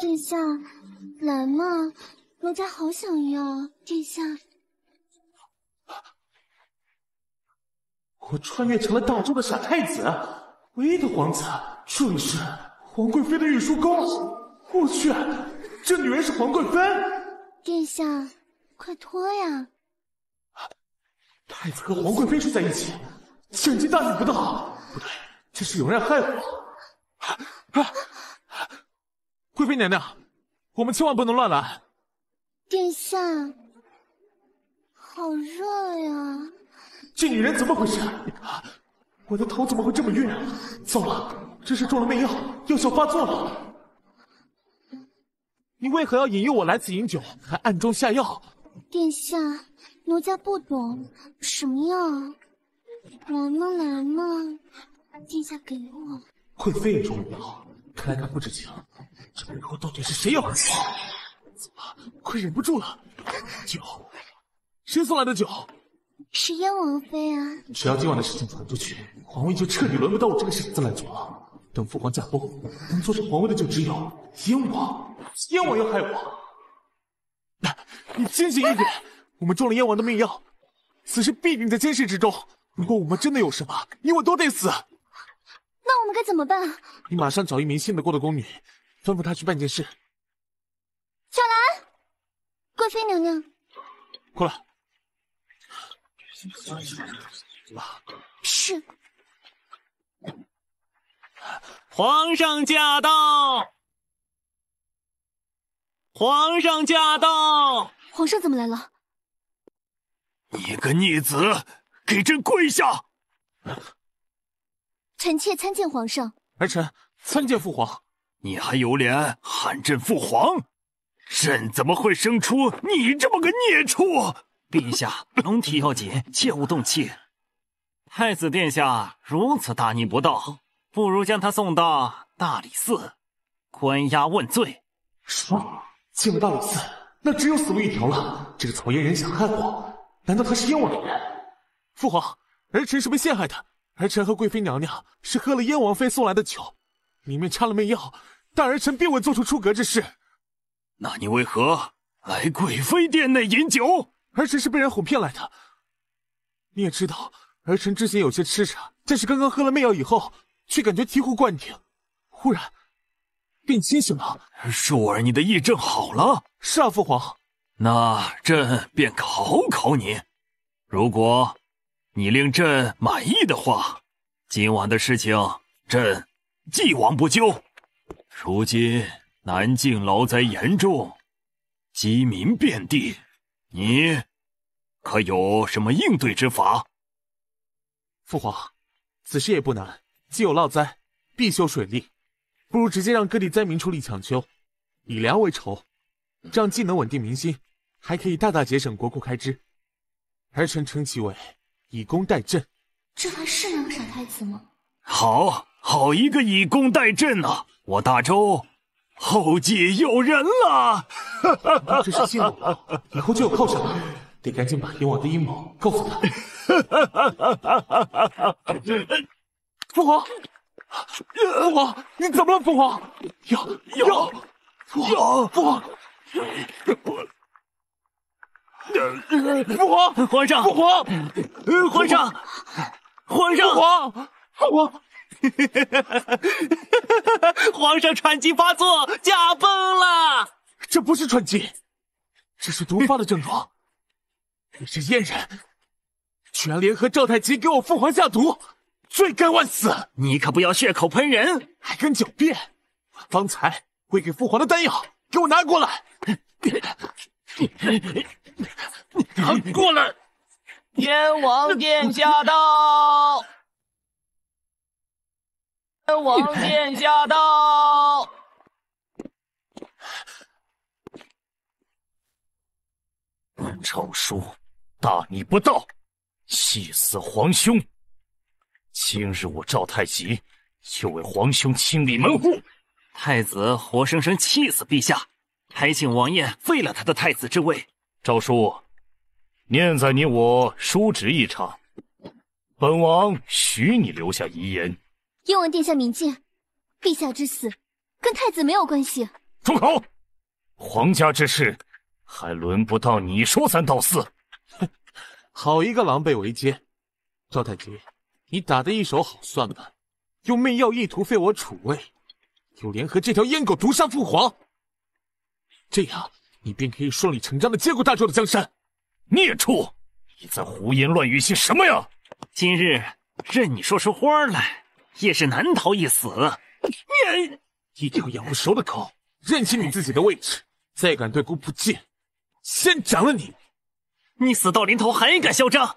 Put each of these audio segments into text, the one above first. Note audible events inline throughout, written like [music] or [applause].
殿下，来嘛，奴家好想要殿下。我穿越成了大周的傻太子，唯一的皇子，这里是皇贵妃的御书宫。我去，这女人是皇贵妃！殿下，快脱呀！太子和皇贵妃住在一起，千金大逆不道！不对，这是有人害我！啊贵妃娘娘，我们千万不能乱来。殿下，好热呀！这女人怎么回事？我的头怎么会这么晕？糟了，这是中了媚药，药效发作了。你为何要引诱我来此饮酒，还暗中下药？殿下，奴家不懂什么药。来嘛来嘛，殿下给我。贵妃也中了药，看看不知情，这背后到底是谁要害我？怎么，快忍不住了？酒，谁送来的酒？是燕王妃啊。只要今晚的事情传出去，皇位就彻底轮不到我这个傻子来坐了。等父皇驾崩，能坐上皇位的就只有燕王。燕王要害我！你清醒一点，我们中了燕王的命药，此事必定在监视之中。如果我们真的有什么，你我都得死。那我们该怎么办？你马上找一名信得过的宫女，吩咐她去办件事。小兰，贵妃娘娘，过来。是。皇上驾到！皇上驾到！皇上怎么来了？你个逆子，给朕跪下！臣妾参见皇上，儿臣参见父皇。你还有脸喊朕父皇？朕怎么会生出你这么个孽畜？陛下，龙体要紧，切勿动气。太子殿下如此大逆不道，不如将他送到大理寺，关押问罪。说，进了大理寺，那只有死路一条了。这个草嫣人想害我，难道他是冤枉的人？父皇，儿臣是被陷害的。儿臣和贵妃娘娘是喝了燕王妃送来的酒，里面掺了媚药，但儿臣并未做出出格之事。那你为何来贵妃殿内饮酒？儿臣是被人哄骗来的。你也知道儿臣之前有些痴傻，但是刚刚喝了媚药以后，却感觉醍醐灌顶，忽然变清醒了。恕儿，你的癔症好了？是啊，父皇。那朕便考考你，如果。你令朕满意的话，今晚的事情朕既往不咎。如今南境涝灾严重，饥民遍地，你可有什么应对之法？父皇，此事也不难。既有涝灾，必修水利，不如直接让各地灾民出力抢修，以粮为筹，这样既能稳定民心，还可以大大节省国库开支。儿臣称其为。以攻代朕，这还是那个傻太子吗？好好一个以攻代朕啊！我大周后继有人了！哈哈，真是幸运，以后就有靠山了。得赶紧把英王的阴谋告诉他。哈，父皇，父皇，你怎么了？父皇，有有，父皇，父皇。父皇，皇上，父皇，皇上，皇上，父皇，父皇，皇上喘气发作，驾崩了。这不是喘气，这是毒发的症状。你这阉人，居然联合赵太极给我父皇下毒，罪该万死。你可不要血口喷人，还敢狡辩。方才喂给父皇的丹药，给我拿过来。你你过来！天王殿下到，天王殿下到。抄书，大逆不道，气死皇兄！今日我赵太极就为皇兄清理门户。太子活生生气死陛下，还请王爷废了他的太子之位。赵叔，念在你我叔侄一场，本王许你留下遗言。燕王殿下明鉴，陛下之死跟太子没有关系。住口！皇家之事还轮不到你说三道四。哼，[laughs] 好一个狼狈为奸！赵太极，你打得一手好算盘，用媚药意图废我储位，又联合这条阉狗毒杀父皇，这样。你便可以顺理成章的接过大周的江山，孽畜，你在胡言乱语些什么呀？今日任你说出花来，也是难逃一死。你一条养不熟的狗，认清你自己的位置，再敢对姑不敬，先斩了你！你死到临头还敢嚣张？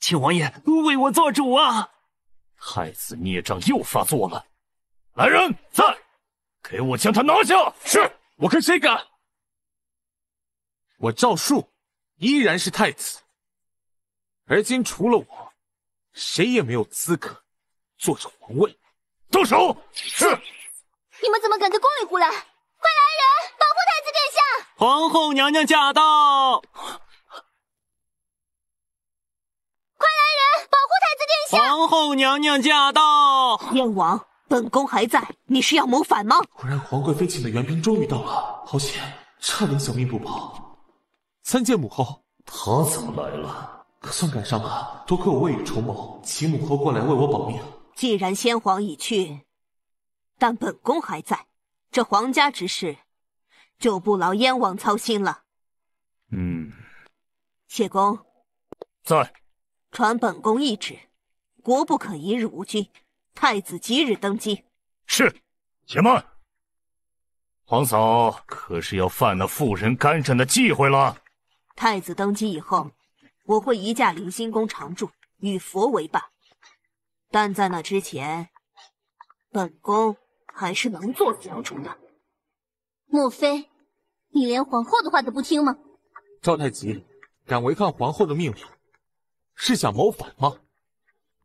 请王爷为我做主啊！太子孽障又发作了，来人，在，给我将他拿下！是我看谁敢！我赵树依然是太子，而今除了我，谁也没有资格坐着皇位。动手！是你们怎么敢在宫里胡来？快来人，保护太子殿下！皇后娘娘驾到！快来人，保护太子殿下！皇后娘娘驾到！燕王，本宫还在，你是要谋反吗？果然，皇贵妃请的援兵终于到了，好险，差点小命不保。参见母后，他怎么来了？可算赶上了，多亏我未雨绸缪，请母后过来为我保命。既然先皇已去，但本宫还在，这皇家之事就不劳燕王操心了。嗯。谢公。在。传本宫懿旨：国不可一日无君，太子即日登基。是。且慢，皇嫂可是要犯那妇人干政的忌讳了。太子登基以后，我会移驾灵心宫常住，与佛为伴。但在那之前，本宫还是能做两的。莫非你连皇后的话都不听吗？赵太极，敢违抗皇后的命令，是想谋反吗？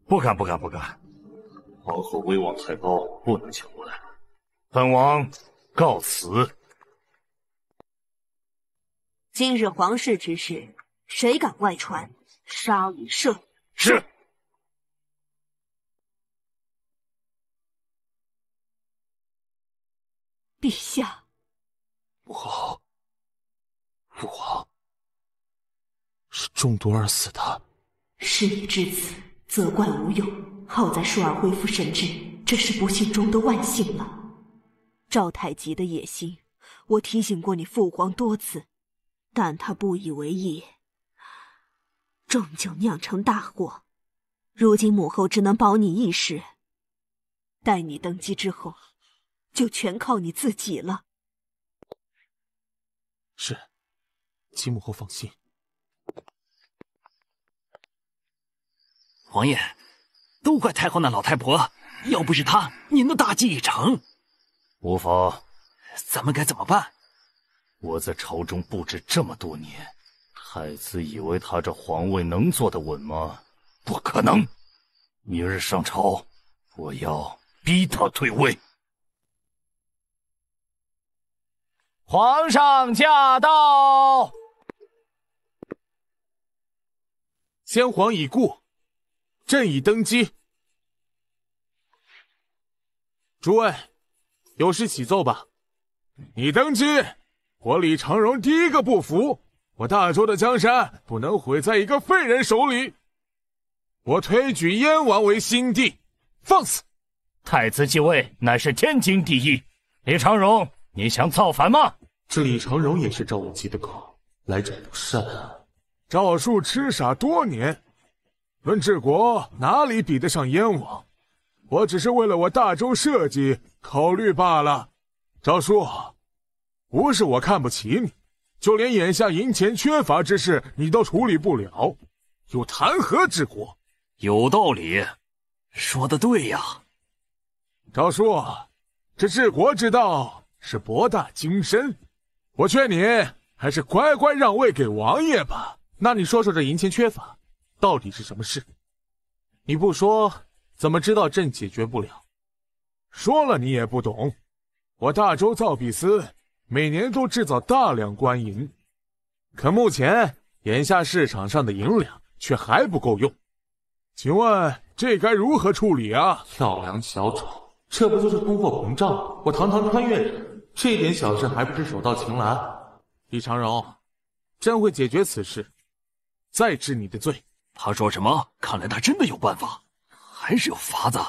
不敢，不敢，不敢。皇后威望太高，不能抢过来。本王告辞。今日皇室之事，谁敢外传，杀与赦。是，陛下。母后，父皇是中毒而死的。事已至此，责怪无用。好在舒儿恢复神智，这是不幸中的万幸了。赵太极的野心，我提醒过你父皇多次。但他不以为意，终究酿成大祸。如今母后只能保你一时，待你登基之后，就全靠你自己了。是，请母后放心。王爷，都怪太后那老太婆，要不是她，您的大计已成。无妨，咱们该怎么办？我在朝中布置这么多年，太子以为他这皇位能坐得稳吗？不可能！明日上朝，我要逼他退位。皇上驾到！先皇已故，朕已登基。诸位，有事启奏吧。你登基。我李长荣第一个不服！我大周的江山不能毁在一个废人手里！我推举燕王为新帝！放肆！太子继位乃是天经地义。李长荣，你想造反吗？这李长荣也是赵无极的狗，来者不善啊！赵树痴傻多年，论治国哪里比得上燕王？我只是为了我大周社稷考虑罢了，赵树，不是我看不起你，就连眼下银钱缺乏之事，你都处理不了，又谈何治国？有道理，说的对呀，赵叔，这治国之道是博大精深，我劝你还是乖乖让位给王爷吧。那你说说这银钱缺乏到底是什么事？你不说，怎么知道朕解决不了？说了你也不懂，我大周造币司。每年都制造大量官银，可目前眼下市场上的银两却还不够用，请问这该如何处理啊？跳梁小丑，这不就是通货膨胀吗？我堂堂穿越人，这点小事还不是手到擒来。李长荣，朕会解决此事，再治你的罪。他说什么？看来他真的有办法，还是有法子。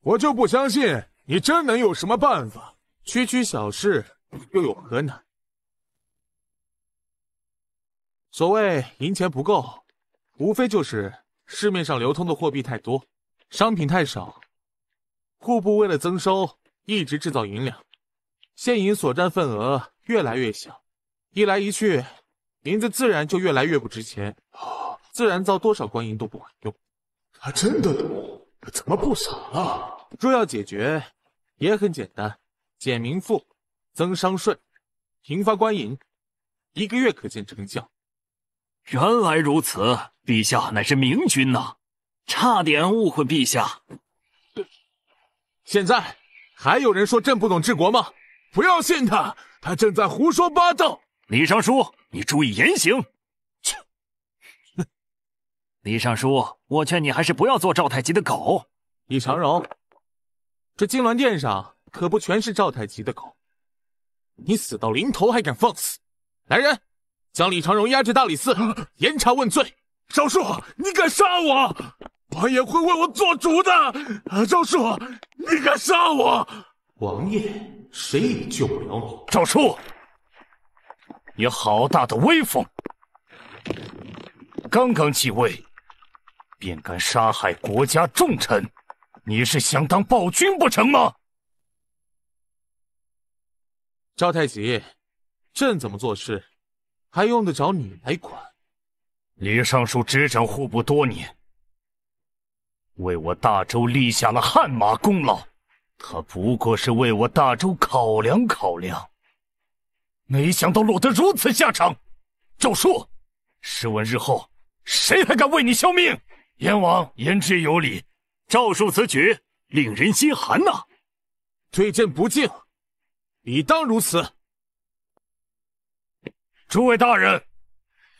我就不相信你真能有什么办法。区区小事又有何难？所谓银钱不够，无非就是市面上流通的货币太多，商品太少。户部为了增收，一直制造银两，现银所占份额越来越小，一来一去，银子自然就越来越不值钱，自然造多少官银都不管用。他真的懂，怎么不傻了？若要解决，也很简单。减民富、增商税，平发官银，一个月可见成效。原来如此，陛下乃是明君呐，差点误会陛下。现在还有人说朕不懂治国吗？不要信他，他正在胡说八道。李尚书，你注意言行。[laughs] 李尚书，我劝你还是不要做赵太极的狗。李长荣，这金銮殿上。可不全是赵太极的狗，你死到临头还敢放肆！来人，将李长荣押至大理寺，严查问罪。赵叔，你敢杀我？王爷会为我做主的。赵叔，你敢杀我？王爷，谁也救不了你。赵叔，你好大的威风！刚刚继位，便敢杀害国家重臣，你是想当暴君不成吗？赵太极，朕怎么做事，还用得着你来管？李尚书执掌户部多年，为我大周立下了汗马功劳。他不过是为我大周考量考量，没想到落得如此下场。赵叔，试问日后谁还敢为你效命？燕王言之有理，赵叔此举令人心寒呐，对朕不敬。理当如此，诸位大人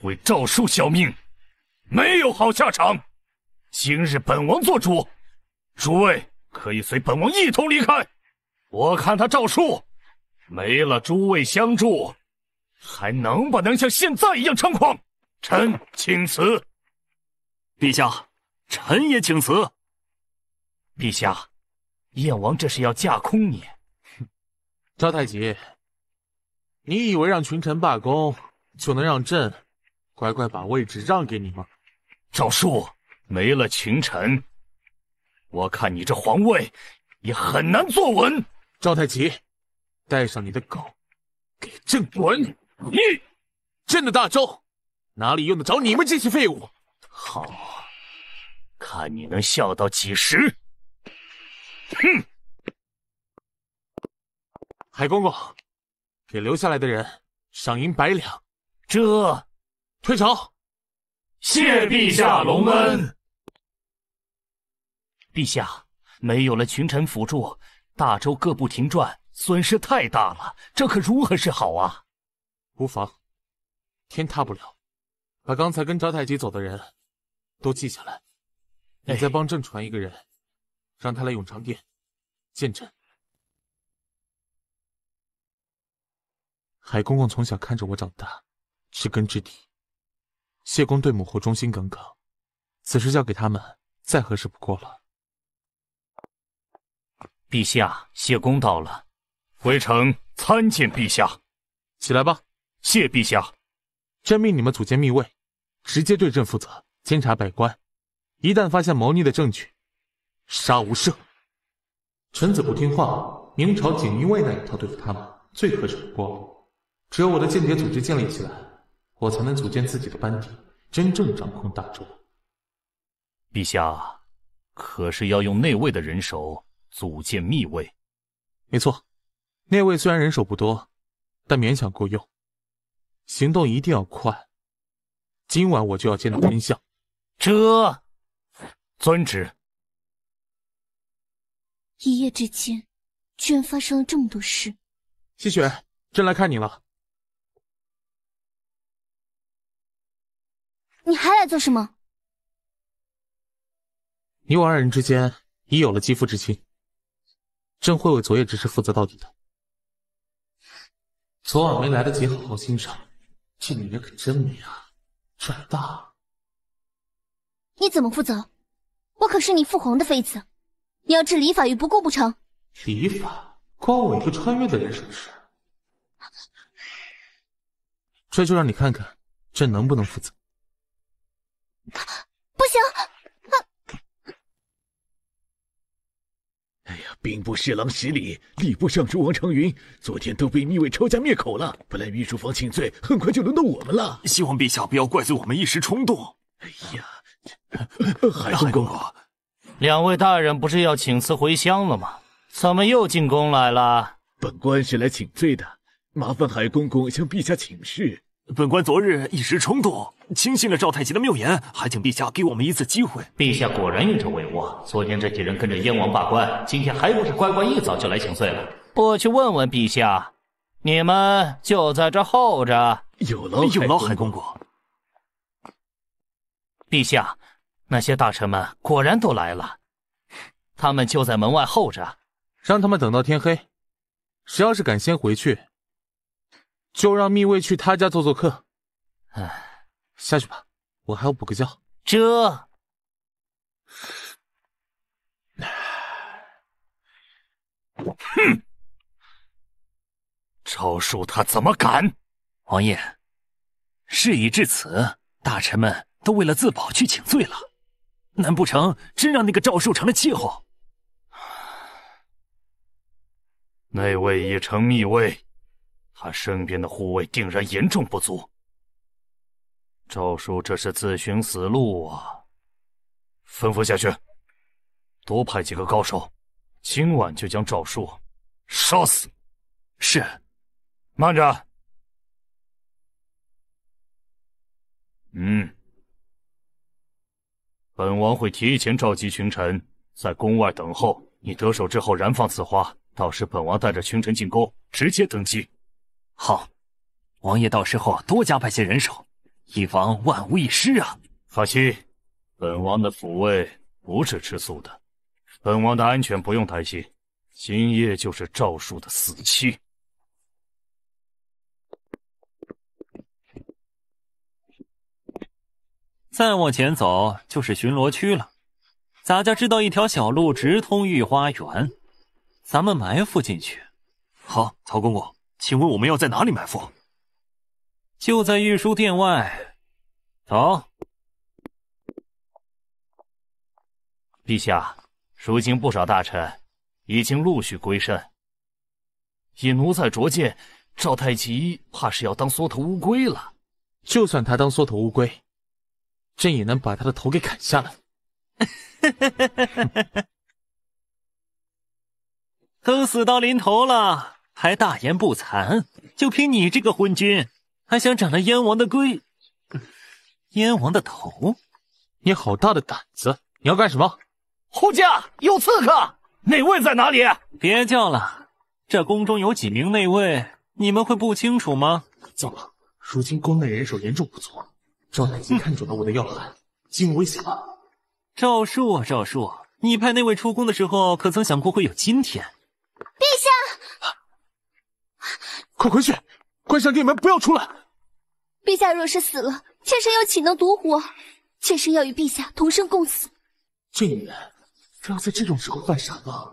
为赵树效命，没有好下场。今日本王做主，诸位可以随本王一同离开。我看他赵树，没了诸位相助，还能不能像现在一样猖狂？臣请辞，陛下，臣也请辞。陛下，燕王这是要架空你。赵太极，你以为让群臣罢工就能让朕乖乖把位置让给你吗？赵树，没了群臣，我看你这皇位也很难坐稳。赵太极，带上你的狗，给朕滚！你，朕的大周哪里用得着你们这些废物？好，看你能笑到几时？哼！海公公，给留下来的人赏银百两。这，退朝。谢陛下隆恩。陛下，没有了群臣辅助，大周各部停转，损失太大了。这可如何是好啊？无妨，天塌不了。把刚才跟赵太极走的人都记下来。你再帮朕传一个人，让他来永昌殿见朕。海公公从小看着我长大，知根知底。谢公对母后忠心耿耿，此事交给他们再合适不过了。陛下，谢公到了，微臣参见陛下。起来吧。谢陛下。朕命你们组建密卫，直接对朕负责，监察百官。一旦发现谋逆的证据，杀无赦。臣子不听话，明朝锦衣卫那一套对付他们最合适不过。只有我的间谍组织建立起来，我才能组建自己的班底，真正掌控大周。陛下，可是要用内卫的人手组建密卫？没错，内卫虽然人手不多，但勉强够用。行动一定要快，今晚我就要见到真相。这，遵旨。一夜之间，居然发生了这么多事。希雪，朕来看你了。你还来做什么？你我二人之间已有了肌肤之亲，朕会为昨夜之事负责到底的。昨晚没来得及好好欣赏，这女人可真美啊，赚大了！你怎么负责？我可是你父皇的妃子，你要置礼法于不顾不成？礼法，关我一个穿越的人什么事？这就让你看看，朕能不能负责。不行！哎呀，兵部侍郎十礼、礼部尚书王长云昨天都被密卫抄家灭口了。本来御书房请罪，很快就轮到我们了。希望陛下不要怪罪我们一时冲动。哎呀，海公公，两位大人不是要请辞回乡了吗？怎么又进宫来了？本官是来请罪的，麻烦海公公向陛下请示。本官昨日一时冲动，轻信了赵太极的谬言，还请陛下给我们一次机会。陛下果然运筹帷幄，昨天这几人跟着燕王罢官，今天还不是乖乖一早就来请罪了？我去问问陛下，你们就在这候着。有劳有劳，韩公公。陛下，那些大臣们果然都来了，他们就在门外候着，让他们等到天黑，谁要是敢先回去。就让密卫去他家做做客。哎，下去吧，我还要补个觉。这，哼，赵树他怎么敢？王爷，事已至此，大臣们都为了自保去请罪了，难不成真让那个赵树成了气候？内卫已成密卫。他身边的护卫定然严重不足，赵叔这是自寻死路啊！吩咐下去，多派几个高手，今晚就将赵叔杀死。是。慢着，嗯，本王会提前召集群臣在宫外等候。你得手之后燃放此花，到时本王带着群臣进宫，直接登基。好，王爷，到时候多加派些人手，以防万无一失啊！放心，本王的府卫不是吃素的，本王的安全不用担心。今夜就是赵树的死期。再往前走就是巡逻区了，咱家知道一条小路直通御花园，咱们埋伏进去。好，曹公公。请问我们要在哪里埋伏？就在御书殿外。好。陛下，如今不少大臣已经陆续归顺。以奴才拙见，赵太极怕是要当缩头乌龟了。就算他当缩头乌龟，朕也能把他的头给砍下来。[laughs] 都死到临头了。还大言不惭！就凭你这个昏君，还想斩了燕王的龟，[laughs] 燕王的头？你好大的胆子！你要干什么？护驾！有刺客！内卫在哪里？别叫了，这宫中有几名内卫，你们会不清楚吗？糟了，如今宫内人手严重不足？赵太极看准了我的要害，竟威胁他？赵树啊赵树，你派内卫出宫的时候，可曾想过会有今天？陛下。快回去，关上殿门，不要出来。陛下若是死了，妾身又岂能独活？妾身要与陛下同生共死。这女人，不要在这种时候犯傻吗？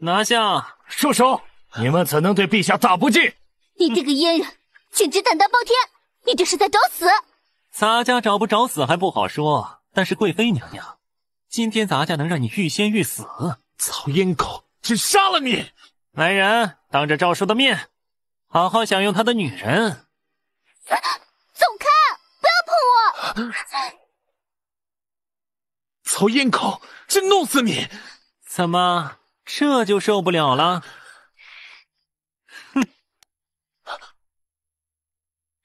拿下，住手！你们怎能对陛下大不敬？你这个阉人，简直胆大包天！你这是在找死！咱家找不找死还不好说，但是贵妃娘娘，今天咱家能让你欲仙欲死。曹阉狗，朕杀了你！来人，当着赵叔的面。好好享用他的女人，走开！不要碰我！曹燕口，朕弄死你！怎么，这就受不了了？哼！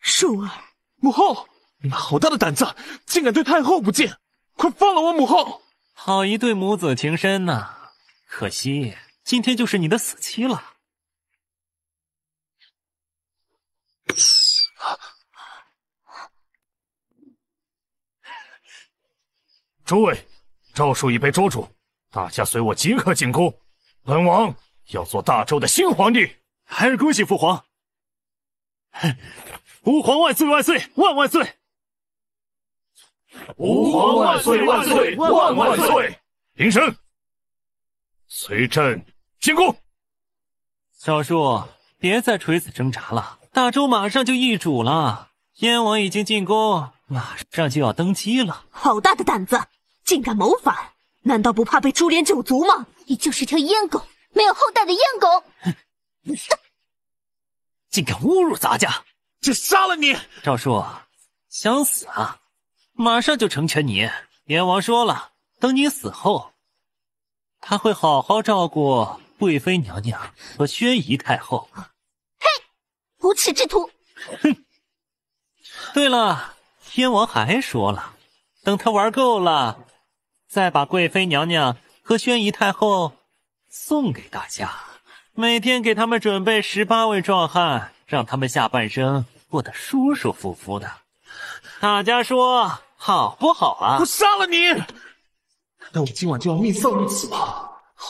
淑儿，母后，你们好大的胆子，竟敢对太后不敬！快放了我母后！好一对母子情深呐，可惜，今天就是你的死期了。诸位，赵书已被捉住，大家随我即刻进宫。本王要做大周的新皇帝，孩儿恭喜父皇！[laughs] 吾皇万岁万岁万万岁！吾皇万岁万岁万万岁！平身，随朕进宫。小叔，别再垂死挣扎了，大周马上就易主了。燕王已经进宫。马上就要登基了，好大的胆子，竟敢谋反，难道不怕被株连九族吗？你就是条阉狗，没有后代的阉狗，哼！[laughs] 竟敢侮辱咱家，就杀了你！赵叔，想死啊？马上就成全你。阎王说了，等你死后，他会好好照顾贵妃娘娘和宣仪太后。嘿，无耻之徒！哼！对了。天王还说了，等他玩够了，再把贵妃娘娘和宣仪太后送给大家，每天给他们准备十八位壮汉，让他们下半生过得舒舒服服的。大家说好不好啊？我杀了你！难道我今晚就要命丧于此吗？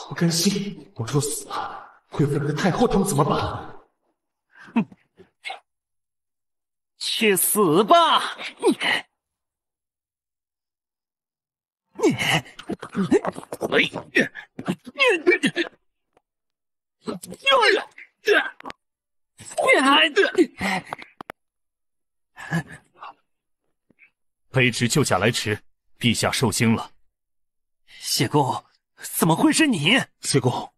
不甘心！我若死了，贵妃和太后他们怎么办？哼！[laughs] 去死吧！你你哎呀！孽孩子，卑职救驾来迟，陛下受惊了。谢公，怎么会是你？谢公，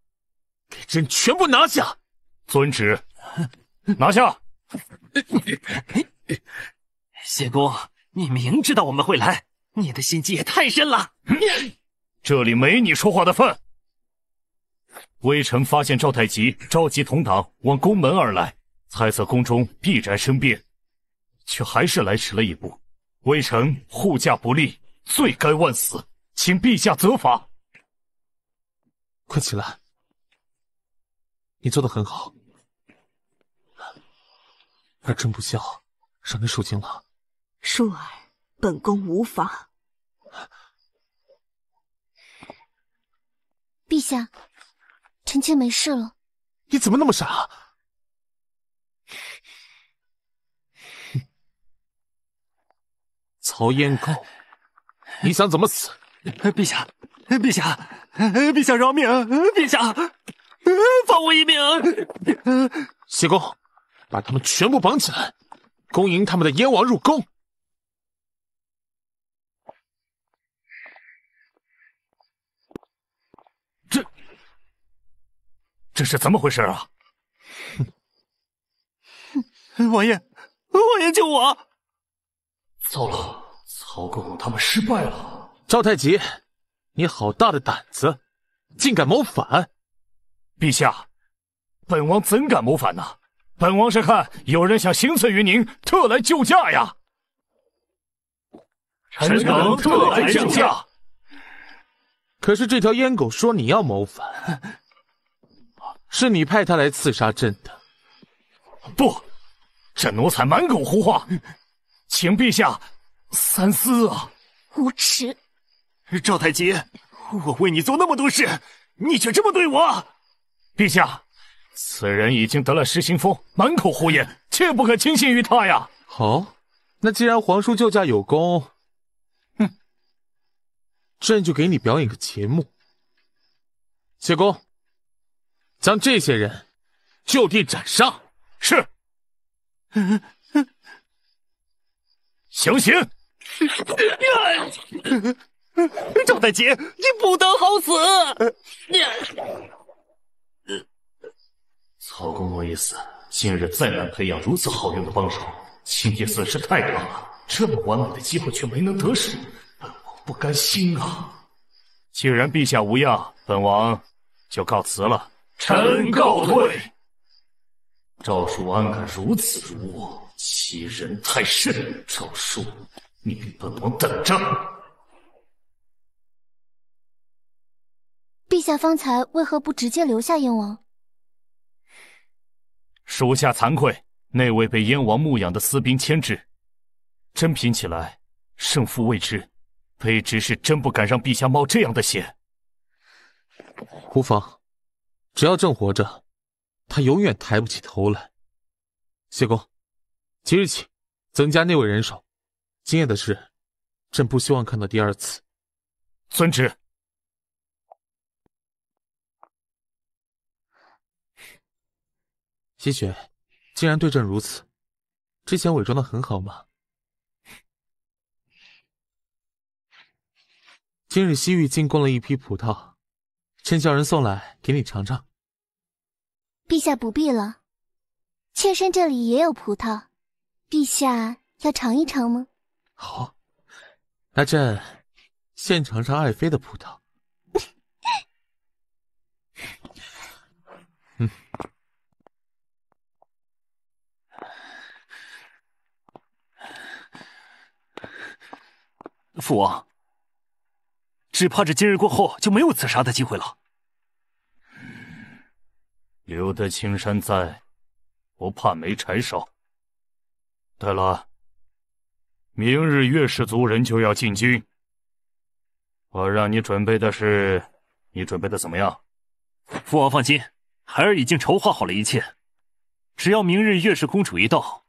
给朕全部拿下！遵旨，拿下！谢公，你明知道我们会来，你的心机也太深了。这里没你说话的份。微臣发现赵太极召集同党往宫门而来，猜测宫中必然生变，却还是来迟了一步。微臣护驾不力，罪该万死，请陛下责罚。快起来，你做的很好。儿臣不孝。让你受惊了，淑儿，本宫无妨。陛下，臣妾没事了。你怎么那么傻啊？曹燕高，你想怎么死？陛下，陛下，陛下饶命！陛下，放我一命！谢公，把他们全部绑起来。恭迎他们的燕王入宫。这这是怎么回事啊？王爷，王爷救我！糟了，曹公公他们失败了。赵太极，你好大的胆子，竟敢谋反！陛下，本王怎敢谋反呢？本王是看有人想行刺于您，特来救驾呀！臣等特来救驾。可是这条阉狗说你要谋反，[laughs] 是你派他来刺杀朕的。不，这奴才满口胡话，请陛下三思啊！无耻！赵太极，我为你做那么多事，你却这么对我，陛下。此人已经得了失心疯，满口胡言，切不可轻信于他呀！好，那既然皇叔救驾有功，哼，朕就给你表演个节目。谢公，将这些人就地斩杀。是。行刑。赵太姐，你不得好死！曹公公一死，今日再难培养如此好用的帮手。青夜损失太大了，这么完美的机会却没能得手，本王不甘心啊！既然陛下无恙，本王就告辞了。臣告退。赵叔，安敢如此辱我，欺人太甚！赵叔，你给本王等着！陛下方才为何不直接留下燕王？属下惭愧，那位被燕王牧养的私兵牵制，真品起来，胜负未知。卑职是真不敢让陛下冒这样的险。无妨，只要朕活着，他永远抬不起头来。谢公，即日起增加内卫人手。今夜的事，朕不希望看到第二次。遵旨。积雪，竟然对朕如此，之前伪装的很好吗？今日西域进贡了一批葡萄，朕叫人送来给你尝尝。陛下不必了，妾身这里也有葡萄，陛下要尝一尝吗？好，那朕先尝尝爱妃的葡萄。父王，只怕这今日过后就没有刺杀的机会了。留得青山在，不怕没柴烧。对了，明日月氏族人就要进京，我让你准备的事，你准备的怎么样？父王放心，孩儿已经筹划好了一切。只要明日月氏公主一到，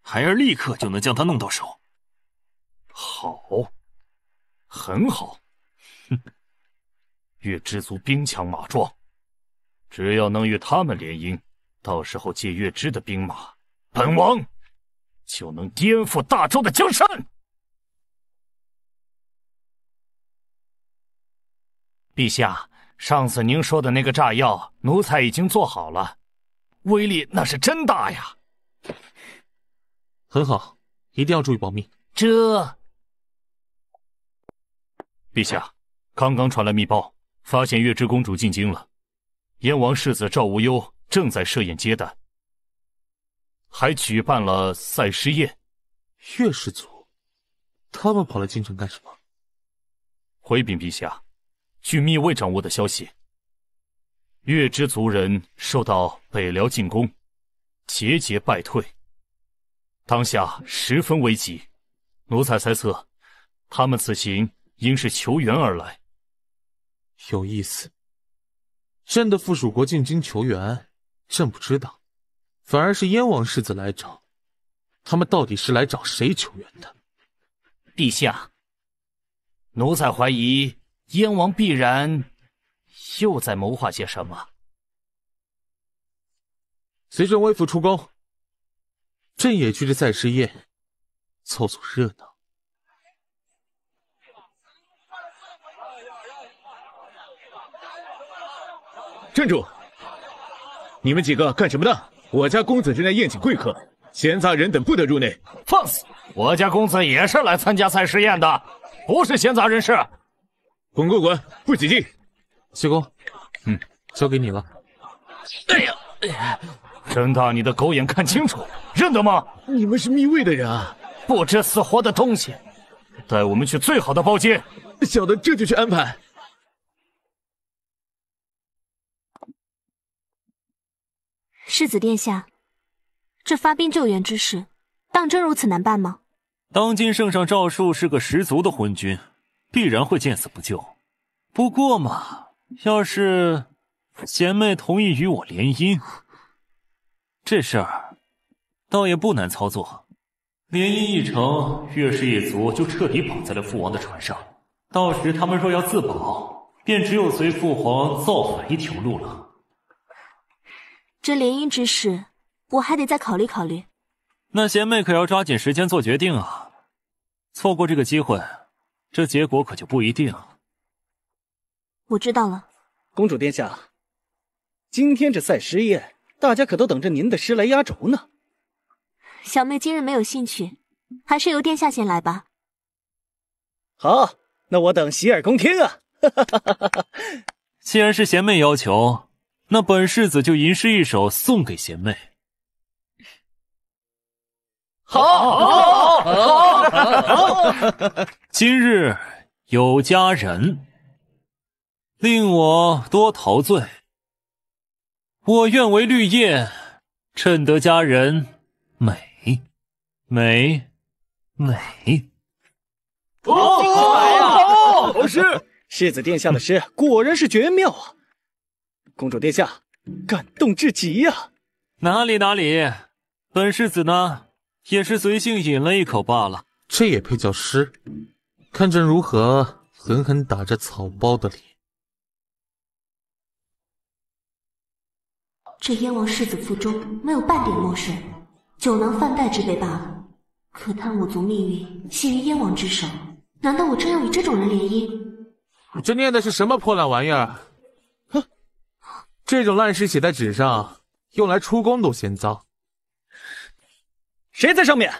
孩儿立刻就能将她弄到手。好，很好，哼！月之族兵强马壮，只要能与他们联姻，到时候借月之的兵马，本王就能颠覆大周的江山。陛下，上次您说的那个炸药，奴才已经做好了，威力那是真大呀！很好，一定要注意保密。这。陛下，刚刚传来密报，发现月之公主进京了。燕王世子赵无忧正在设宴接待，还举办了赛诗宴。月氏族，他们跑来京城干什么？回禀陛下，据密卫掌握的消息，月之族人受到北辽进攻，节节败退，当下十分危急。奴才猜测，他们此行。因是求援而来，有意思。朕的附属国进京求援，朕不知道，反而是燕王世子来找，他们到底是来找谁求援的？陛下，奴才怀疑燕王必然又在谋划些什么。随朕微服出宫，朕也去这再世宴凑凑热闹。站住！你们几个干什么的？我家公子正在宴请贵客，闲杂人等不得入内。放肆！我家公子也是来参加赛事宴的，不是闲杂人士。滚！滚！滚！不许进！西宫，嗯，交给你了。哎呀！睁大你的狗眼，看清楚，认得吗？你们是密卫的人啊！不知死活的东西！带我们去最好的包间。小的这就去安排。世子殿下，这发兵救援之事，当真如此难办吗？当今圣上赵述是个十足的昏君，必然会见死不救。不过嘛，要是贤妹同意与我联姻，这事儿倒也不难操作。联姻一成，岳氏一族就彻底绑在了父王的船上。到时他们若要自保，便只有随父皇造反一条路了。这联姻之事，我还得再考虑考虑。那贤妹可要抓紧时间做决定啊！错过这个机会，这结果可就不一定。我知道了，公主殿下，今天这赛诗宴，大家可都等着您的诗来压轴呢。小妹今日没有兴趣，还是由殿下先来吧。好，那我等洗耳恭听啊！哈哈哈哈哈！既然是贤妹要求。那本世子就吟诗一首送给贤妹，好，好，好，好，好，今日有佳人，令我多陶醉。我愿为绿叶，衬得佳人美，美，美。哦，好，好，老师，世子殿下的诗果然是绝妙啊。公主殿下，感动至极呀！哪里哪里，本世子呢，也是随性饮了一口罢了，这也配叫诗？看朕如何狠狠打这草包的脸！这燕王世子腹中没有半点墨水，酒囊饭袋之辈罢了。可叹我族命运系于燕王之手，难道我真要与这种人联姻？你这念的是什么破烂玩意儿？这种烂诗写在纸上，用来出宫都嫌脏。谁在上面？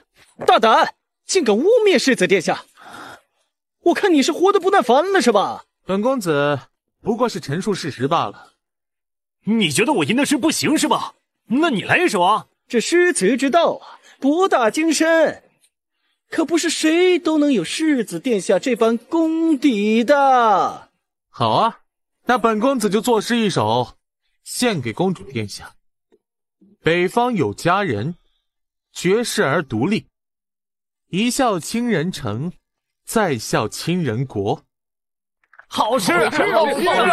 大胆，竟敢污蔑世子殿下！我看你是活的不耐烦了是吧？本公子不过是陈述事实罢了。你觉得我吟的诗不行是吧？那你来一首啊！这诗词之道啊，博大精深，可不是谁都能有世子殿下这般功底的。好啊，那本公子就作诗一首。献给公主殿下。北方有佳人，绝世而独立。一笑倾人城，再笑倾人国。好吃，好吃，好吃啊！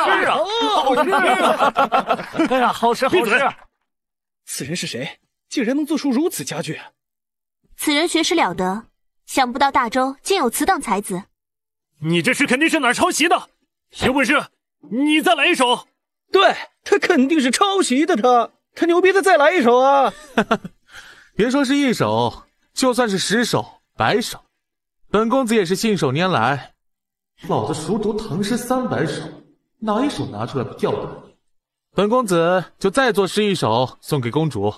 好吃啊！哎呀，好吃，好吃。此人是谁？竟然能做出如此佳句。此人学识了得，想不到大周竟有此等才子。你这诗肯定是哪抄袭的？有本事你再来一首。对他肯定是抄袭的，他他牛逼，的，再来一首啊！[laughs] 别说是一首，就算是十首、百首，本公子也是信手拈来。老子熟读唐诗三百首，哪一首拿出来不吊打你？本公子就再作诗一首送给公主：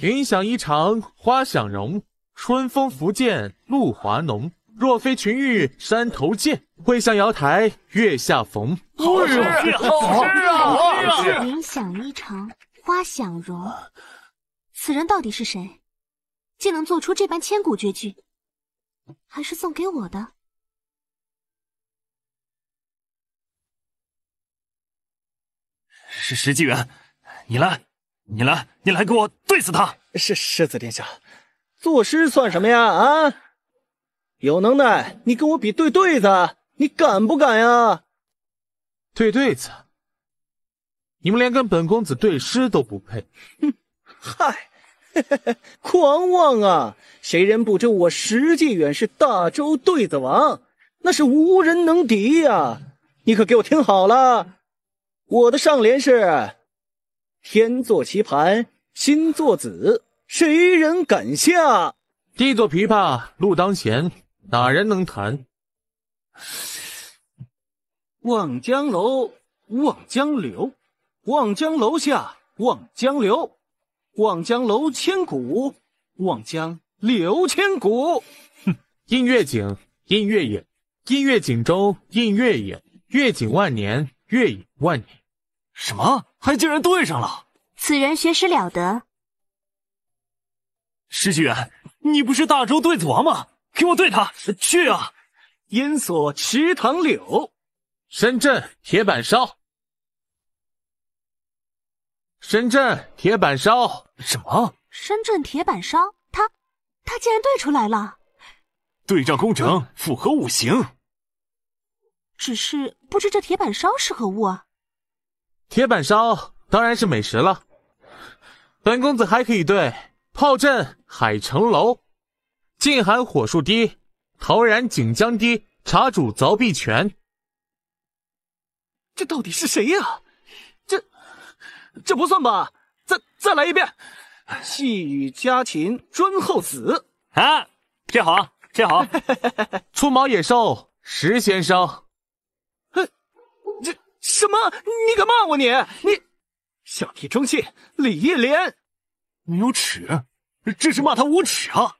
云想衣裳花想容，春风拂槛露华浓。若非群玉山头见，会向瑶台月下逢。好诗，好诗啊！云想衣裳花想容，此人到底是谁？竟能做出这般千古绝句？还是送给我的？是石纪元，你来，你来，你来，给我对死他！是世子殿下，作诗算什么呀？啊！有能耐你跟我比对对子，你敢不敢呀？对对子，你们连跟本公子对诗都不配。哼，[laughs] 嗨，嘿嘿嘿，狂妄啊！谁人不知我石纪远是大周对子王？那是无人能敌呀！你可给我听好了，我的上联是：天作棋盘星作子，谁人敢下？地作琵琶路当弦。哪人能弹？望江楼，望江流，望江楼下望江流，望江楼千古，望江流千古。哼，映月景，映月影，映月景中映月影，月景万年，月影万年。什么？还竟然对上了！此人学识了得。石巨源，你不是大周对子王吗？给我对他去啊！烟锁池塘柳，深圳铁板烧。深圳铁板烧什么？深圳铁板烧，他他竟然对出来了！对仗工整，符合五行。只是不知这铁板烧是何物啊？铁板烧当然是美食了。本公子还可以对炮阵海城楼。晋寒火树低，陶然景江低，茶主凿壁泉，这到底是谁呀？这这不算吧？再再来一遍。细雨家禽尊候子。啊，这好，这好。[laughs] 粗毛野兽石先生。哼，这什么？你敢骂我？你你，小弟争气李一莲。有耻！这是骂他无耻啊！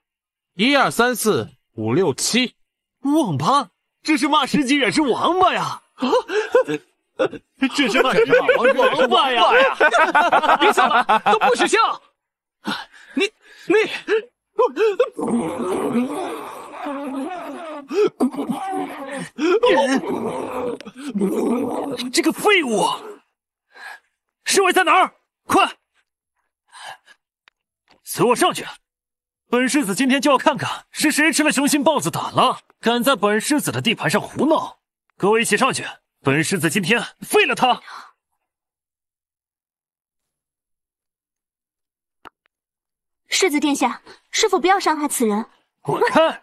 一二三四五六七，王八！这是骂师几也是王八呀！啊！这是骂师级王八呀！别笑了，都不许笑！你你，你这个废物！侍卫在哪儿？快，随我上去！本世子今天就要看看是谁吃了雄心豹子胆了，敢在本世子的地盘上胡闹！跟我一起上去，本世子今天废了他！世子殿下，师傅不要伤害此人。滚开！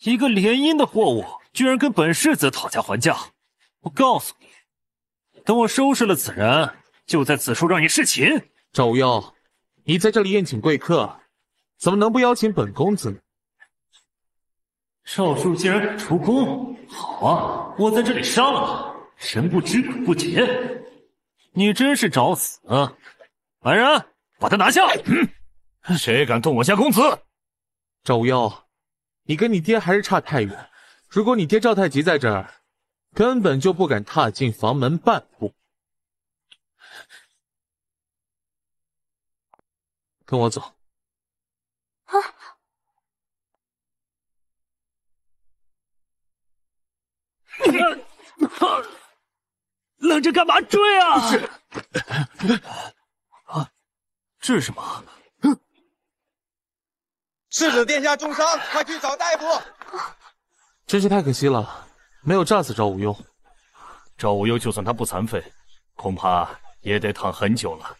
一个联姻的货物，居然跟本世子讨价还价。我告诉你，等我收拾了此人，就在此处让你侍寝。赵无妖，你在这里宴请贵客。怎么能不邀请本公子呢？少树竟然敢出宫！好啊，我在这里杀了他，神不知，鬼不觉。你真是找死啊！来人，把他拿下！嗯，谁敢动我家公子？赵无忧，你跟你爹还是差太远。如果你爹赵太极在这儿，根本就不敢踏进房门半步。跟我走。愣 [laughs] 着干嘛？追啊！啊！这是什么？世子殿下重伤，快去找大夫！真是太可惜了，没有炸死赵无忧。赵无忧就算他不残废，恐怕也得躺很久了。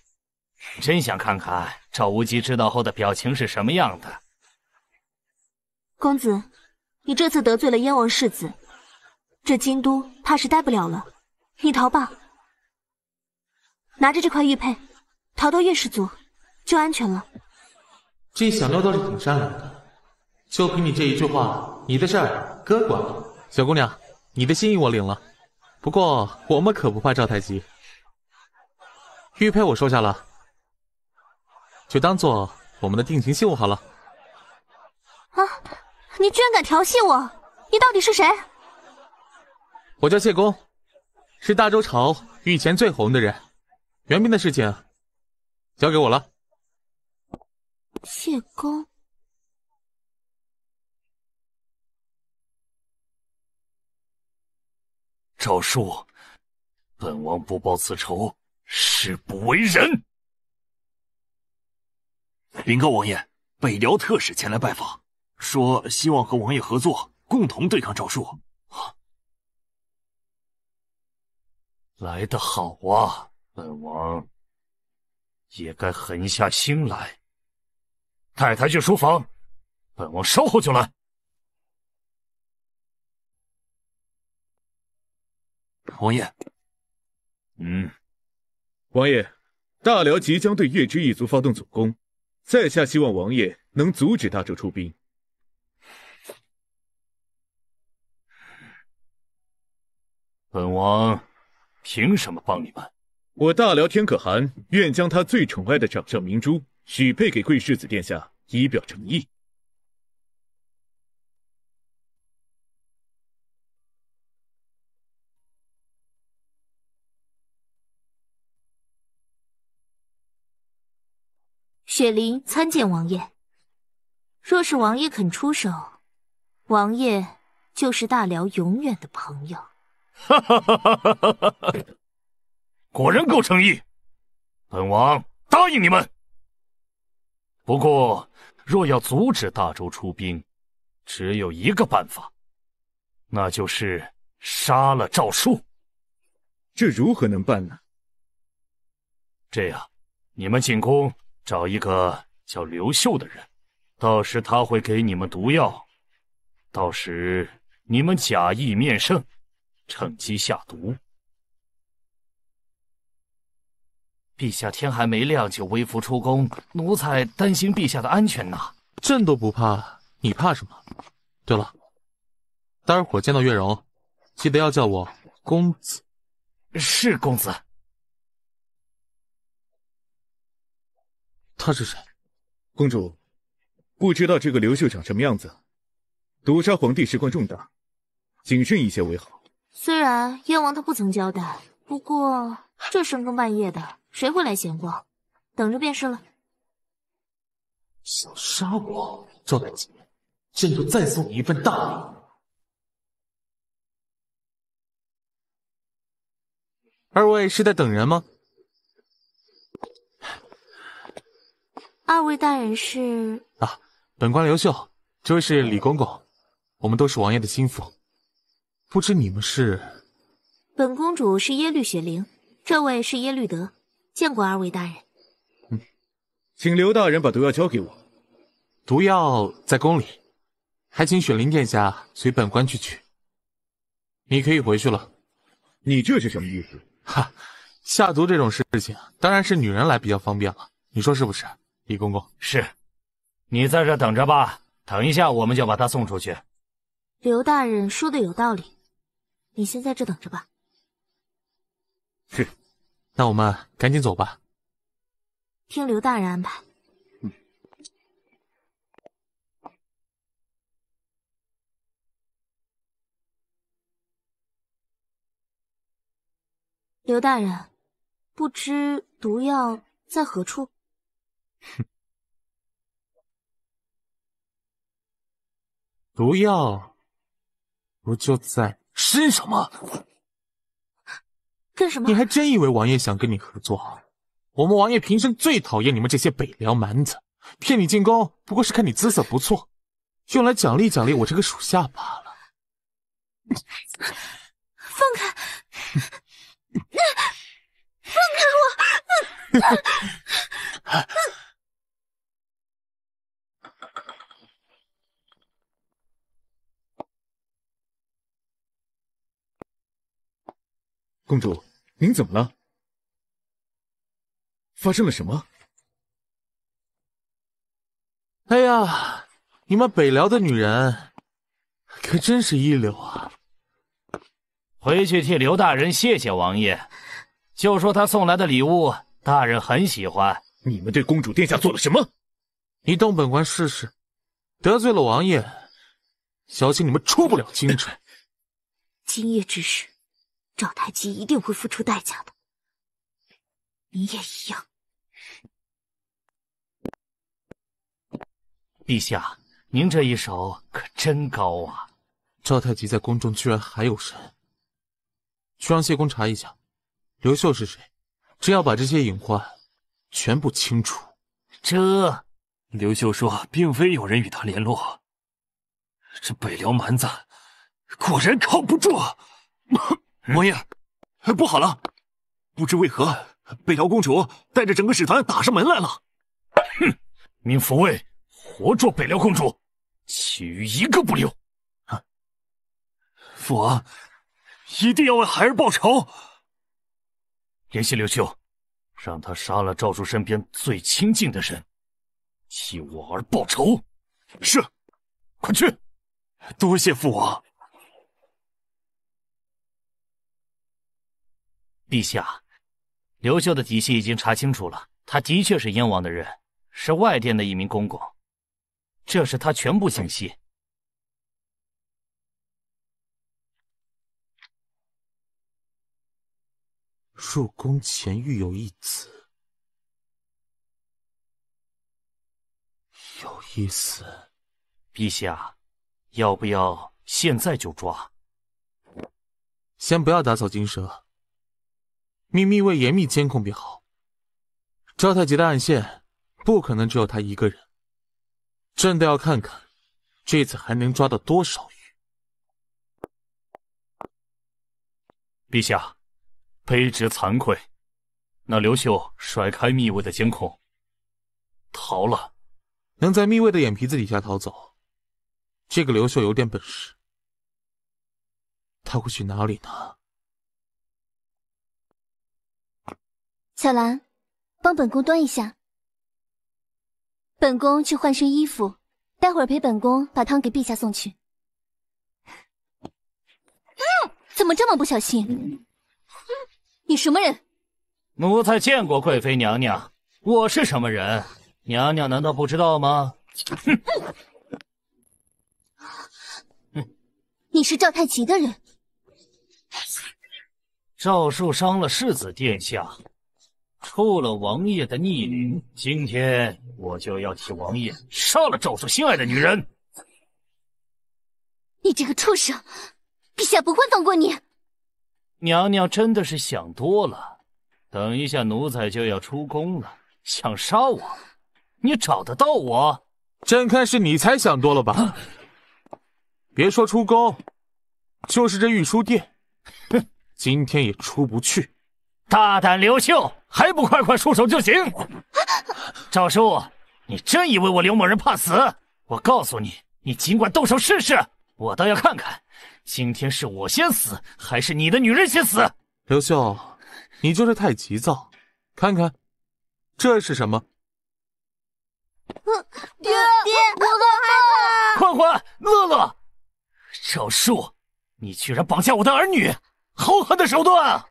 真想看看赵无极知道后的表情是什么样的。公子，你这次得罪了燕王世子。这京都怕是待不了了，你逃吧，拿着这块玉佩，逃到月氏族就安全了。这小妞倒是挺善良的，就凭你这一句话，你的事儿哥管了。小姑娘，你的心意我领了，不过我们可不怕赵太极。玉佩我收下了，就当做我们的定情信物好了。啊！你居然敢调戏我！你到底是谁？我叫谢公，是大周朝御前最红的人。援兵的事情交给我了。谢公，赵叔，本王不报此仇，誓不为人。禀告王爷，北辽特使前来拜访，说希望和王爷合作，共同对抗赵叔。来得好啊！本王也该狠下心来。太他去书房，本王稍后就来。王爷，嗯，王爷，大辽即将对月之一族发动总攻，在下希望王爷能阻止大周出兵。本王。凭什么帮你们？我大辽天可汗愿将他最宠爱的掌上明珠许配给贵世子殿下，以表诚意。雪梨参见王爷。若是王爷肯出手，王爷就是大辽永远的朋友。哈哈哈哈哈！哈哈，果然够诚意，本王答应你们。不过，若要阻止大周出兵，只有一个办法，那就是杀了赵树。这如何能办呢？这样，你们进宫找一个叫刘秀的人，到时他会给你们毒药，到时你们假意面圣。趁机下毒，陛下天还没亮就微服出宫，奴才担心陛下的安全呐。朕都不怕，你怕什么？对了，待会儿见到月容，记得要叫我公子。是公子。他是谁？公主，不知道这个刘秀长什么样子。毒杀皇帝事关重大，谨慎一些为好。虽然燕王他不曾交代，不过这深更半夜的，谁会来闲逛？等着便是了。想杀我，赵太极，朕就再送你一份大礼。二位是在等人吗？二位大人是啊，本官刘秀，这位是李公公，我们都是王爷的心腹。不知你们是？本公主是耶律雪玲，这位是耶律德，见过二位大人。嗯，请刘大人把毒药交给我。毒药在宫里，还请雪玲殿下随本官去取。你可以回去了。你这是什么意思？哈，下毒这种事情，当然是女人来比较方便了。你说是不是，李公公？是。你在这等着吧，等一下我们就把他送出去。刘大人说的有道理。你先在这等着吧。是，那我们赶紧走吧。听刘大人安排。嗯。刘大人，不知毒药在何处？毒药不就在？是什么？干什么？你还真以为王爷想跟你合作？我们王爷平生最讨厌你们这些北凉蛮子，骗你进宫不过是看你姿色不错，用来奖励奖励我这个属下罢了。放开！放开我！[laughs] 公主，您怎么了？发生了什么？哎呀，你们北辽的女人，可真是一流啊！回去替刘大人谢谢王爷，就说他送来的礼物，大人很喜欢。你们对公主殿下做了什么？你动本官试试！得罪了王爷，小心你们出不了京城。[laughs] 今夜之事。赵太极一定会付出代价的，你也一样。陛下，您这一手可真高啊！赵太极在宫中居然还有神，去让谢公查一下。刘秀是谁？只要把这些隐患全部清除。这刘秀说，并非有人与他联络。这北辽蛮子果然靠不住。王爷，不好了！不知为何，北辽公主带着整个使团打上门来了。哼！命冯卫活捉北辽公主，其余一个不留。父王，一定要为孩儿报仇！联系刘秋，让他杀了赵叔身边最亲近的人，替我儿报仇。是，快去！多谢父王。陛下，刘秀的底细已经查清楚了，他的确是燕王的人，是外殿的一名公公，这是他全部信息。入宫前育有一子，有一思。陛下，要不要现在就抓？先不要打草惊蛇。秘密卫严密监控便好。赵太极的暗线不可能只有他一个人，朕倒要看看这次还能抓到多少鱼。陛下，卑职惭愧。那刘秀甩开密卫的监控逃了，能在密卫的眼皮子底下逃走，这个刘秀有点本事。他会去哪里呢？小兰，帮本宫端一下。本宫去换身衣服，待会儿陪本宫把汤给陛下送去。嗯，怎么这么不小心？你什么人？奴才见过贵妃娘娘。我是什么人？娘娘难道不知道吗？哼！你是赵太极的人。赵树伤了世子殿下。触了王爷的逆鳞，今天我就要替王爷杀了赵氏心爱的女人。你这个畜生，陛下不会放过你。娘娘真的是想多了，等一下奴才就要出宫了。想杀我？你找得到我？朕看是你才想多了吧。别说出宫，就是这御书殿，哼，今天也出不去。大胆，刘秀！还不快快束手就擒！赵叔，你真以为我刘某人怕死？我告诉你，你尽管动手试试，我倒要看看，今天是我先死，还是你的女人先死。刘秀，你就是太急躁。看看，这是什么？爹爹，我害怕。欢欢，乐乐。赵树，你居然绑架我的儿女，好狠的手段啊！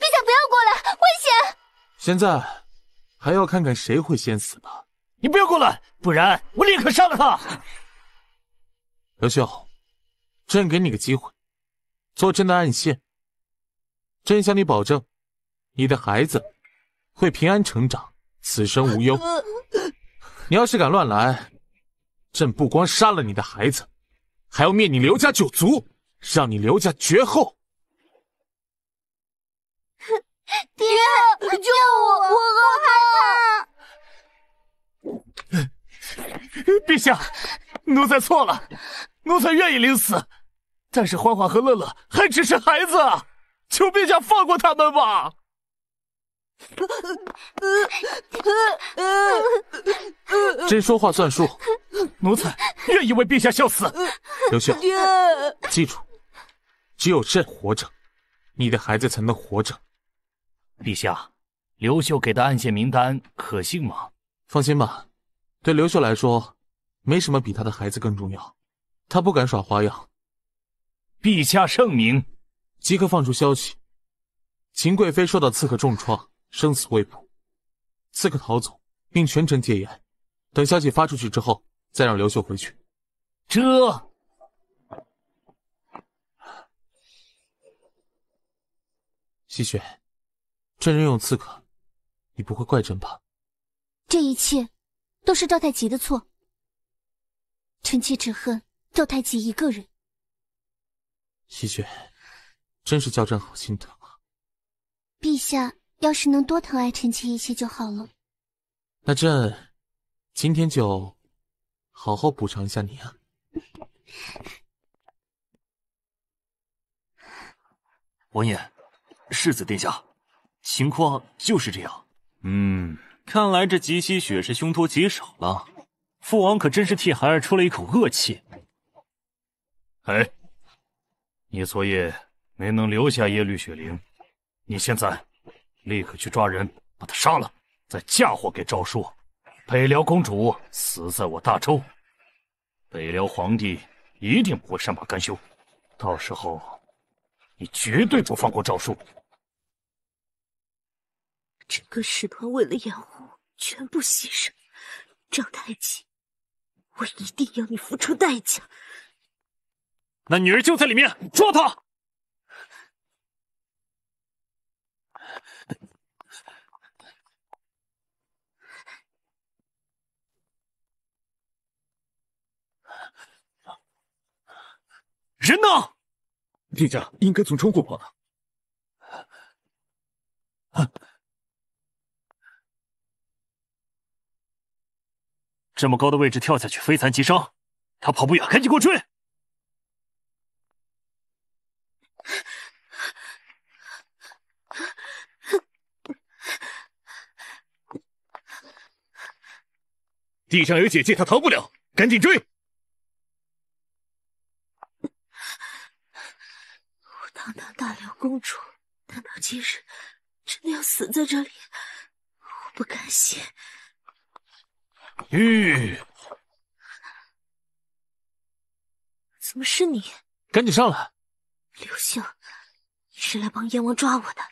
陛下不要过来，危险！现在还要看看谁会先死吧。你不要过来，不然我立刻杀了他。刘秀，朕给你个机会，做朕的暗线。朕向你保证，你的孩子会平安成长，此生无忧。你要是敢乱来，朕不光杀了你的孩子，还要灭你刘家九族，让你刘家绝后。爹，[laughs] 救我！我好害怕！陛下，奴才错了，奴才愿意领死。但是欢欢和乐乐还只是孩子，求陛下放过他们吧。[laughs] 真说话算数，奴才愿意为陛下效死。刘兄，爹，记住，只有朕活着，你的孩子才能活着。陛下，刘秀给的案件名单可信吗？放心吧，对刘秀来说，没什么比他的孩子更重要，他不敢耍花样。陛下圣明，即刻放出消息，秦贵妃受到刺客重创，生死未卜，刺客逃走，并全城戒严。等消息发出去之后，再让刘秀回去。这，西雪。朕任用刺客，你不会怪朕吧？这一切都是赵太极的错，臣妾只恨赵太极一个人。西雪，真是叫朕好心疼啊！陛下，要是能多疼爱臣妾一些就好了。那朕今天就好好补偿一下你啊！王爷，世子殿下。情况就是这样。嗯，看来这极西雪是凶多吉少了。父王可真是替孩儿出了一口恶气。哎，你昨夜没能留下耶律雪灵，你现在立刻去抓人，把他杀了，再嫁祸给赵硕。北辽公主死在我大周，北辽皇帝一定不会善罢甘休。到时候，你绝对不放过赵硕。整个使团为了掩护，全部牺牲。张太极，我一定要你付出代价。那女人就在里面，抓她！人呢？殿下应该从窗户跑了。啊！这么高的位置跳下去，非残即伤。他跑不远，赶紧给我追！地上有血迹，他逃不了，赶紧追！我堂堂大梁公主，难道今日真的要死在这里？我不甘心！咦，怎么是你？赶紧上来！刘星，你是来帮燕王抓我的，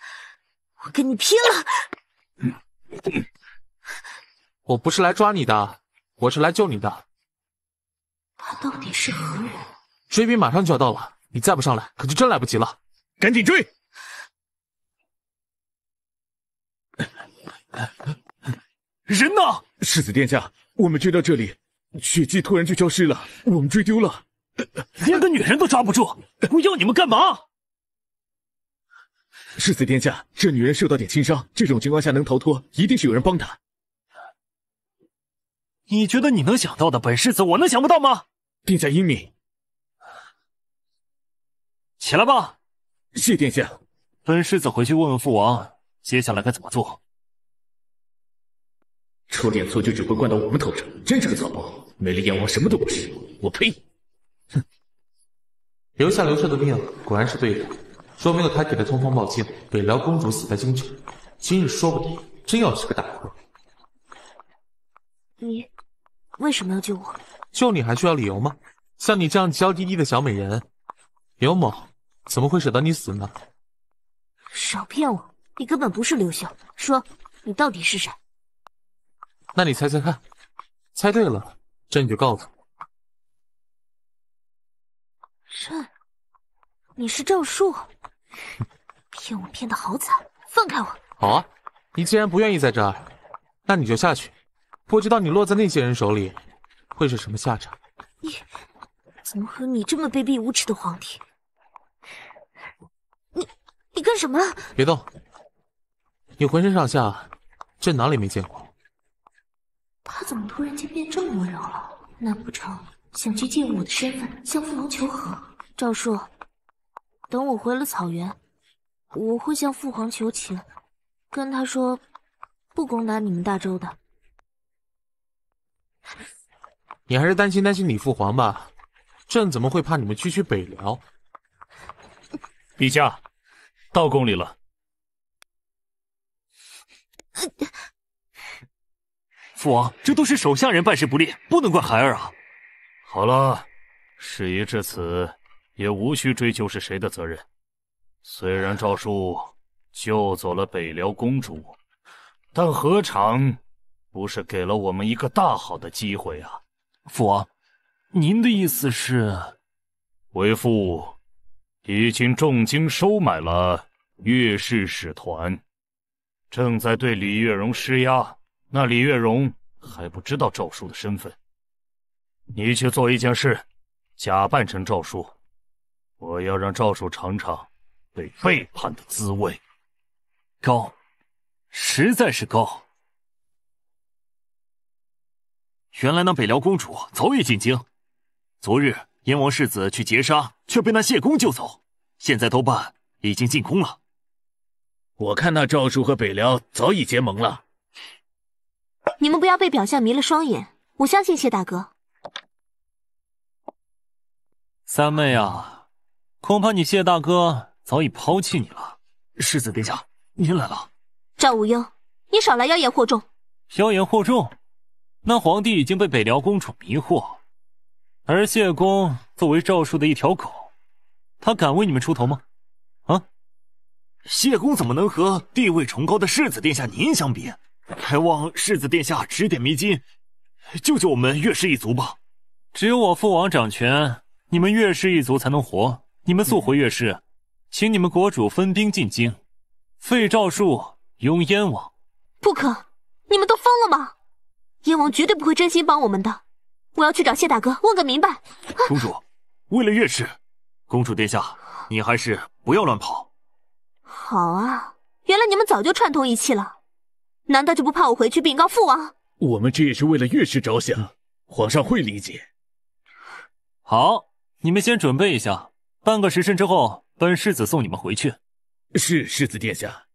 我跟你拼了！我不是来抓你的，我是来救你的。他到底是何人？追兵马上就要到了，你再不上来，可就真来不及了。赶紧追！[coughs] 人呢？世子殿下，我们追到这里，血迹突然就消失了，我们追丢了，连个女人都抓不住，我要你们干嘛？世子殿下，这女人受到点轻伤，这种情况下能逃脱，一定是有人帮她。你觉得你能想到的，本世子我能想不到吗？殿下英明，起来吧。谢殿下，本世子回去问问父王，接下来该怎么做。出点错就只会怪到我们头上，真是个草包！没了燕王，什么都不是。我呸！哼，[laughs] 留下刘秀的命，果然是对的。说明了他给的通风报信，北辽公主死在京城，今日说不定真要是个大祸。你为什么要救我？救你还需要理由吗？像你这样娇滴滴的小美人，刘某怎么会舍得你死呢？少骗我，你根本不是刘秀。说，你到底是谁？那你猜猜看，猜对了，朕就告诉你。朕，你是赵叔，骗我骗的好惨，放开我！好啊，你既然不愿意在这儿，那你就下去。不知道你落在那些人手里会是什么下场。你，怎么和你这么卑鄙无耻的皇帝？你，你干什么？别动！你浑身上下，朕哪里没见过？他怎么突然间变这么温柔了？难不成想去借用我的身份向父皇求和？赵叔，等我回了草原，我会向父皇求情，跟他说不攻打你们大周的。你还是担心担心你父皇吧，朕怎么会怕你们区区北辽？陛下，到宫里了。父王，这都是手下人办事不力，不能怪孩儿啊。好了，事已至此，也无需追究是谁的责任。虽然诏书救走了北辽公主，但何尝不是给了我们一个大好的机会啊？父王，您的意思是？为父已经重金收买了岳氏使团，正在对李月容施压。那李月容还不知道赵叔的身份，你去做一件事，假扮成赵叔。我要让赵叔尝尝被背叛的滋味。高，实在是高。原来那北辽公主早已进京，昨日燕王世子去截杀，却被那谢公救走。现在都半已经进宫了。我看那赵叔和北辽早已结盟了。你们不要被表象迷了双眼，我相信谢大哥。三妹啊，恐怕你谢大哥早已抛弃你了。世子殿下，您来了。赵无忧，你少来妖言惑众。妖言惑众？那皇帝已经被北辽公主迷惑，而谢公作为赵叔的一条狗，他敢为你们出头吗？啊？谢公怎么能和地位崇高的世子殿下您相比？还望世子殿下指点迷津，救救我们岳氏一族吧！只有我父王掌权，你们岳氏一族才能活。你们速回岳氏，请你们国主分兵进京，废诏书，拥燕王。不可！你们都疯了吗？燕王绝对不会真心帮我们的。我要去找谢大哥问个明白。公主，为了岳氏，公主殿下，你还是不要乱跑。好啊，原来你们早就串通一气了。难道就不怕我回去禀告父王？我们这也是为了岳氏着想，皇上会理解。好，你们先准备一下，半个时辰之后，本世子送你们回去。是世子殿下。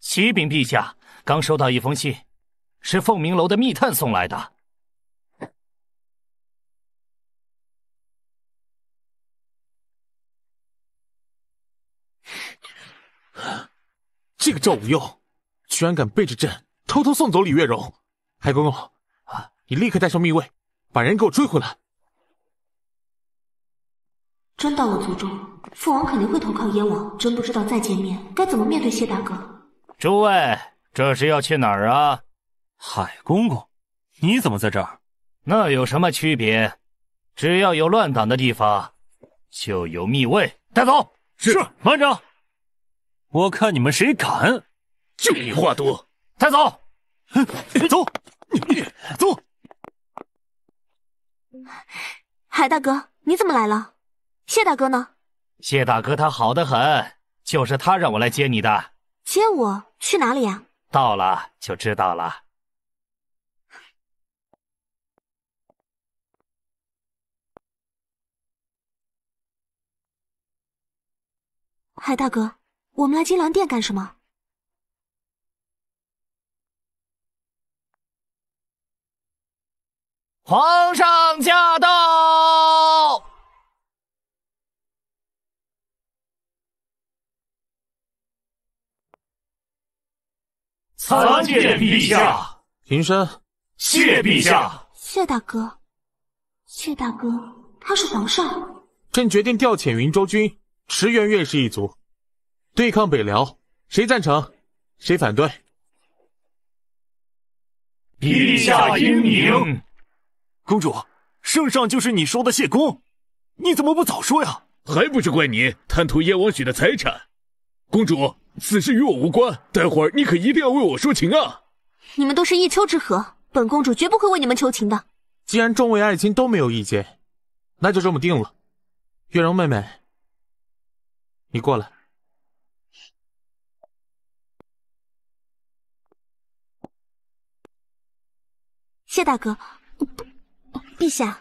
启禀陛下，刚收到一封信，是凤鸣楼的密探送来的。这个赵无忧，居然敢背着朕偷偷送走李月容！海公公，你立刻带上密卫，把人给我追回来。真到了族中，父王肯定会投靠燕王，真不知道再见面该怎么面对谢大哥。诸位，这是要去哪儿啊？海公公，你怎么在这儿？那有什么区别？只要有乱党的地方，就有密卫。带走。是。慢着。我看你们谁敢！就你话多，带走！走，走。海大哥，你怎么来了？谢大哥呢？谢大哥他好的很，就是他让我来接你的。接我去哪里呀？到了就知道了。海大哥。我们来金銮殿干什么？皇上驾到！参见陛下。平身。谢陛下。谢大哥。谢大哥，他是皇上。朕决定调遣云州军，驰援岳氏一族。对抗北辽，谁赞成，谁反对？陛下英明。公主，圣上就是你说的谢公，你怎么不早说呀？还不是怪你贪图燕王许的财产。公主，此事与我无关。待会儿你可一定要为我说情啊！你们都是一丘之貉，本公主绝不会为你们求情的。既然众位爱卿都没有意见，那就这么定了。月容妹妹，你过来。谢大哥，陛下。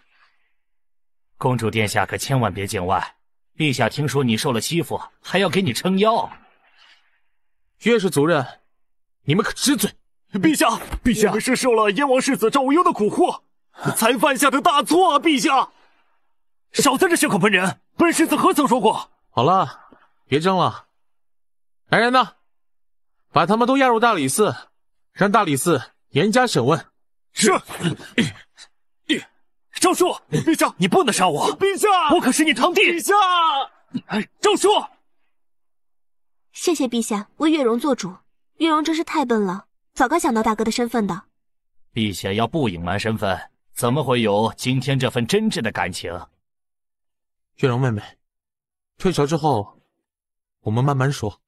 公主殿下可千万别见外。陛下听说你受了欺负，还要给你撑腰。岳氏族人，你们可知罪？陛下，陛下，你们是受了燕王世子赵无忧的蛊惑，才犯下的大错啊！陛下，少在这血口喷人！本世子何曾说过？好了，别争了。来人呐，把他们都押入大理寺，让大理寺严加审问。是，赵叔，陛下，你不能杀我，陛下，我可是你堂弟，陛下，赵叔，谢谢陛下为月容做主，月容真是太笨了，早该想到大哥的身份的。陛下要不隐瞒身份，怎么会有今天这份真挚的感情？月容妹妹，退朝之后，我们慢慢说。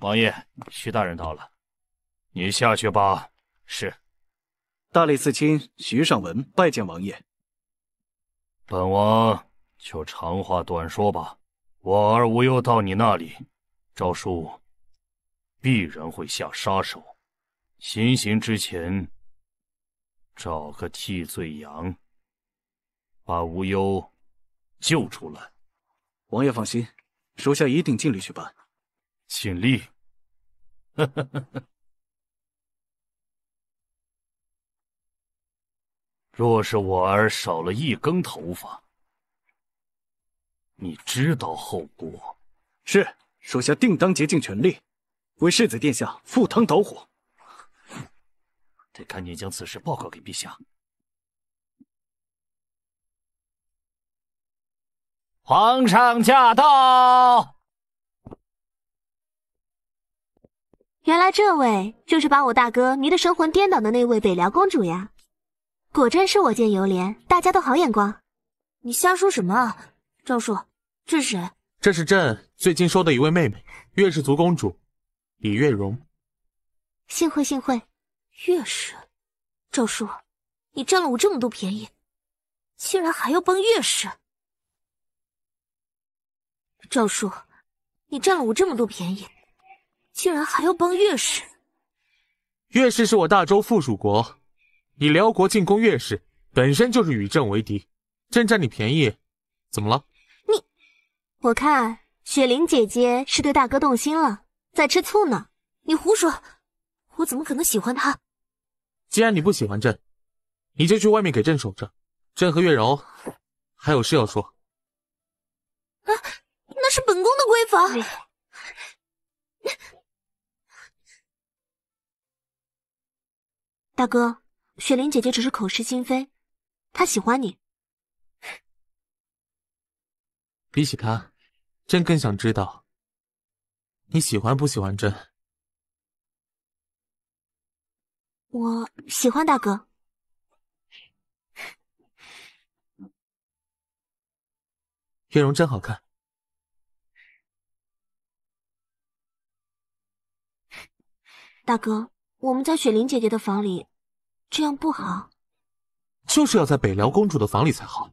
王爷，徐大人到了，你下去吧。是，大理寺卿徐尚文拜见王爷。本王就长话短说吧。我儿无忧到你那里，诏书必然会下杀手，行刑之前找个替罪羊，把无忧救出来。王爷放心，属下一定尽力去办。尽力。[laughs] 若是我儿少了一根头发，你知道后果。是，属下定当竭尽全力，为世子殿下赴汤蹈火。得赶紧将此事报告给陛下。皇上驾到！原来这位就是把我大哥迷得神魂颠倒的那位北辽公主呀，果真是我见犹怜，大家都好眼光。你瞎说什么啊，赵叔？这是谁？这是朕最近收的一位妹妹，月氏族公主李月容。幸会幸会，月氏，赵叔，你占了我这么多便宜，竟然还要帮月氏。赵叔，你占了我这么多便宜。竟然还要帮岳氏！岳氏是我大周附属国，以辽国进攻岳氏，本身就是与朕为敌。朕占你便宜，怎么了？你，我看雪玲姐姐是对大哥动心了，在吃醋呢。你胡说！我怎么可能喜欢他？既然你不喜欢朕，你就去外面给朕守着。朕和月柔还有事要说。啊，那是本宫的闺房。你。大哥，雪玲姐姐只是口是心非，她喜欢你。比起她，朕更想知道，你喜欢不喜欢朕？我喜欢大哥。月容真好看。大哥，我们在雪玲姐姐的房里。这样不好，就是要在北辽公主的房里才好。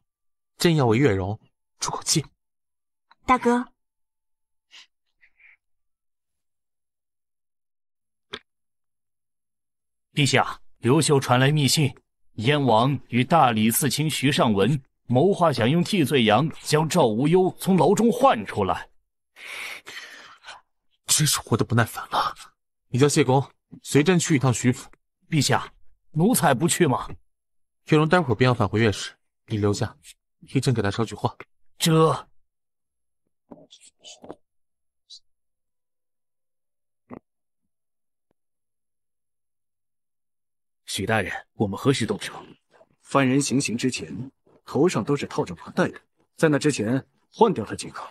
朕要为月容出口气。大哥，陛下，刘秀传来密信，燕王与大理寺卿徐尚文谋划，想用替罪羊将赵无忧从牢中换出来。真是活得不耐烦了。你叫谢公随朕去一趟徐府。陛下。奴才不去吗？月容待会儿便要返回月氏，你留下替朕给他捎句话。这许大人，我们何时动手？犯人行刑之前，头上都是套着麻袋的，在那之前换掉他即可。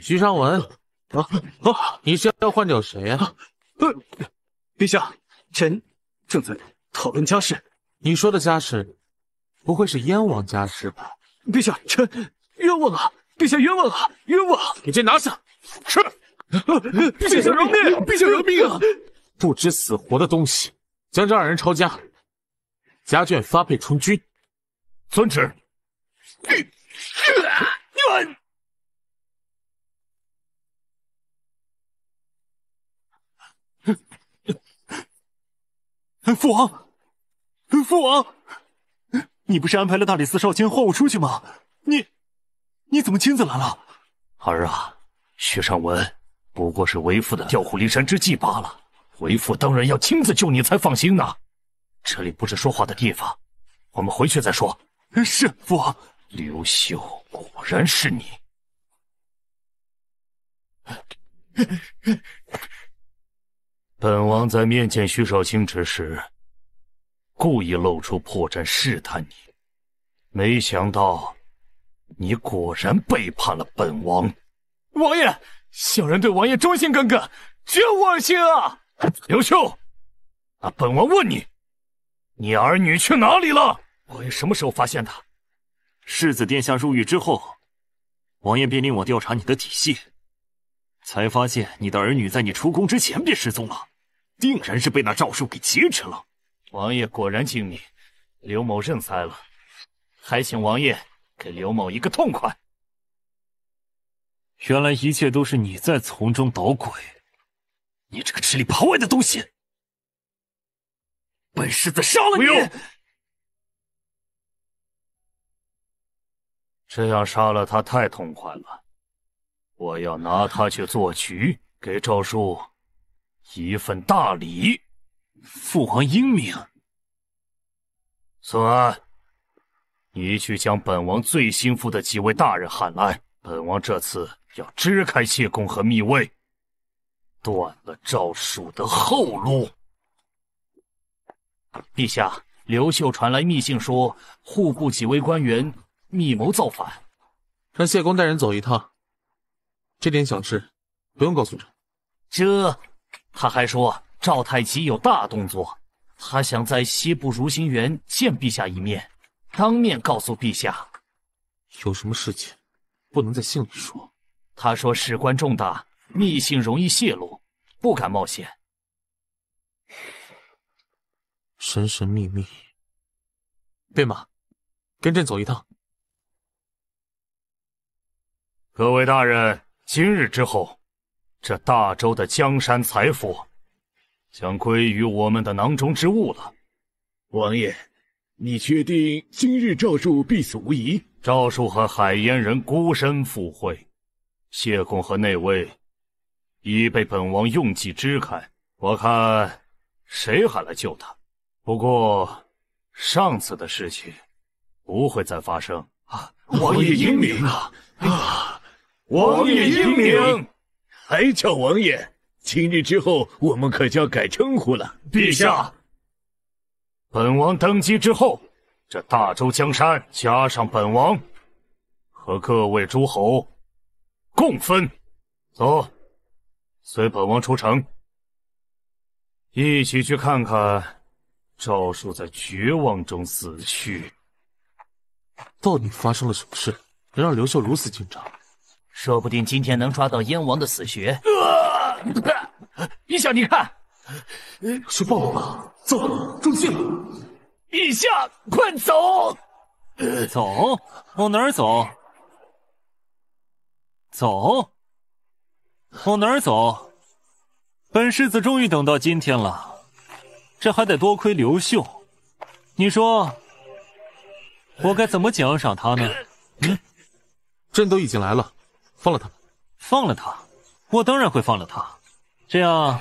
徐尚文，啊啊！你是要换掉谁呀？啊！陛下，臣正在。讨论家事，你说的家事，不会是燕王家事吧？陛下，臣冤枉啊！陛下冤枉啊！冤枉！你这拿下。是。陛下饶命！陛下饶命啊！不知死活的东西，将这二人抄家，家眷发配充军。遵旨。冤！父王。父王，你不是安排了大理寺少卿换我出去吗？你，你怎么亲自来了？儿啊，徐尚文不过是为父的调虎离山之计罢了，为父当然要亲自救你才放心呢。这里不是说话的地方，我们回去再说。是父王，刘秀果然是你。本王在面见徐少卿之时。故意露出破绽试探你，没想到，你果然背叛了本王。王爷，小人对王爷忠心耿耿，绝无二心啊！刘秀，那本王问你，你儿女去哪里了？王爷什么时候发现的？世子殿下入狱之后，王爷便令我调查你的底细，才发现你的儿女在你出宫之前便失踪了，定然是被那赵书给劫持了。王爷果然精明，刘某认栽了。还请王爷给刘某一个痛快。原来一切都是你在从中捣鬼，你这个吃里扒外的东西！本世子杀了你！不这样杀了他太痛快了。我要拿他去做局，给赵叔一份大礼。父皇英明，孙安，你去将本王最心腹的几位大人喊来。本王这次要支开谢公和密卫，断了赵蜀的后路。陛下，刘秀传来密信，说户部几位官员密谋造反，让谢公带人走一趟。这点小事不用告诉朕。这，他还说。赵太极有大动作，他想在西部如心园见陛下一面，当面告诉陛下有什么事情，不能在信里说。他说事关重大，密信容易泄露，不敢冒险。神神秘秘，便马，跟朕走一趟。各位大人，今日之后，这大周的江山财富。将归于我们的囊中之物了。王爷，你确定今日赵树必死无疑？赵树和海燕人孤身赴会，谢公和内卫已被本王用计支开，我看谁还来救他？不过上次的事情不会再发生啊！王爷英明啊！啊！王爷英明，还叫王爷。今日之后，我们可就要改称呼了，陛下。本王登基之后，这大周江山加上本王和各位诸侯共分。走，随本王出城，一起去看看赵树在绝望中死去，到底发生了什么事，能让刘秀如此紧张？说不定今天能抓到燕王的死穴。[laughs] 陛下，你看，是豹了吧？走，中计了！陛下，快走！走，往哪儿走？走，往哪儿走？本世子终于等到今天了，这还得多亏刘秀。你说，我该怎么奖赏他呢？朕都已经来了，放了他！放了他！我当然会放了他，这样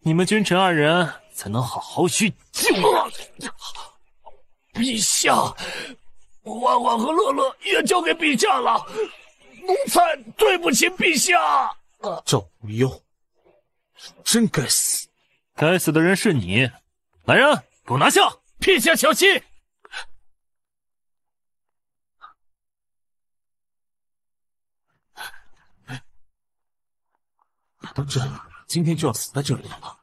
你们君臣二人才能好好叙旧。陛下，万万和乐乐也交给陛下了，奴才对不起陛下。赵无忧，真该死！该死的人是你。来人，给我拿下！陛下小心。当真？今天就要死在这里了。吗？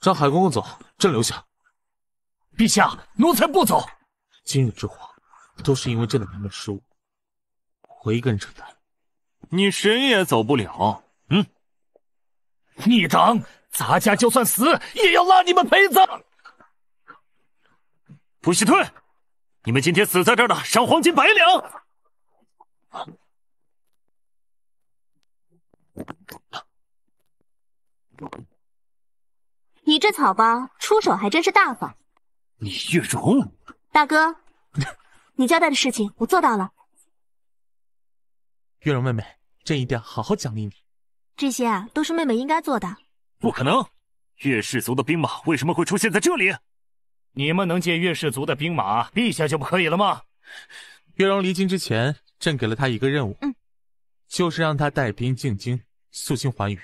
让海公公走，朕留下。陛下，奴才不走。今日之祸，都是因为朕的判门失误，我一个人承担。你谁也走不了。嗯，逆党，咱家就算死也要拉你们陪葬。不许退！你们今天死在这儿的，赏黄金百两。你这草包，出手还真是大方。你月容，大哥，你交代的事情我做到了。月容妹妹，朕一定要好好奖励你。这些啊，都是妹妹应该做的。不可能，月氏族的兵马为什么会出现在这里？你们能借月氏族的兵马，陛下就不可以了吗？月容离京之前，朕给了他一个任务，嗯，就是让他带兵进京，肃清寰宇。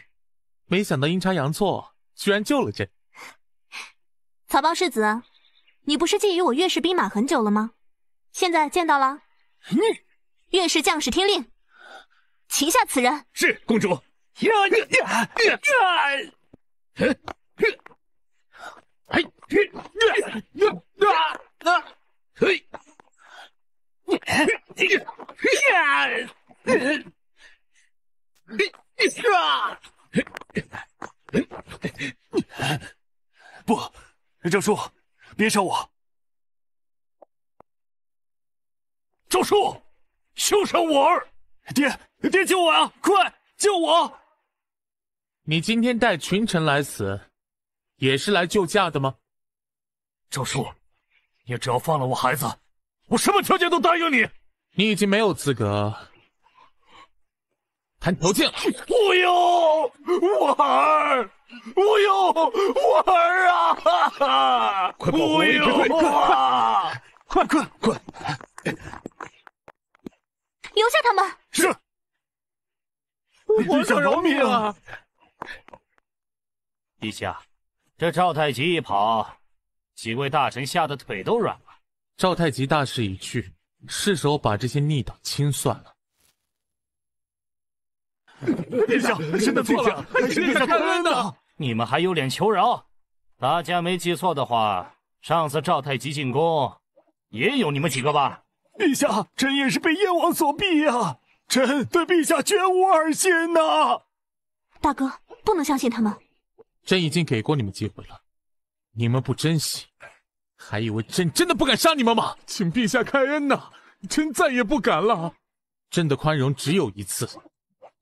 没想到阴差阳错，居然救了朕。草包世子，你不是觊觎我岳氏兵马很久了吗？现在见到了。你岳氏将士听令，擒下此人。是公主。[laughs] 不，赵叔，别杀我！赵叔，休杀我儿！爹，爹救我啊！快救我！你今天带群臣来此，也是来救驾的吗？赵叔，你只要放了我孩子，我什么条件都答应你。你已经没有资格。谈条件了，无忧，我儿，我有我儿啊！快跑，我爷追！快，快，快，快！留下他们。是，陛下饶命啊！陛下，这赵太极一跑，几位大臣吓得腿都软了。赵太极大势已去，是时候把这些逆党清算了。殿下，臣的罪了，还殿下开恩呐！你们还有脸求饶？大家没记错的话，上次赵太极进宫，也有你们几个吧？陛下，臣也是被燕王所逼呀，臣对陛下绝无二心呐！大哥，不能相信他们。朕已经给过你们机会了，你们不珍惜，还以为朕真的不敢杀你们吗？请陛下开恩呐，臣再也不敢了。朕的宽容只有一次。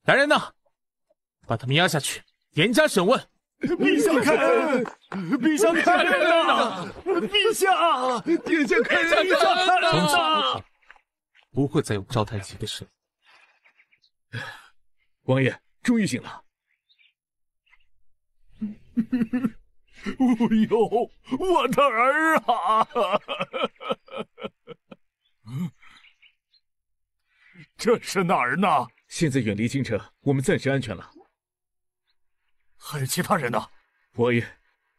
来人呐，把他们押下去，严加审问。陛下开，恩，陛下开恩呐！陛下，殿下开恩呐！从此不会再有赵太极的事了。王爷终于醒了。哎呦，我的儿啊！这是哪儿呢？现在远离京城，我们暂时安全了。还有其他人呢？王爷，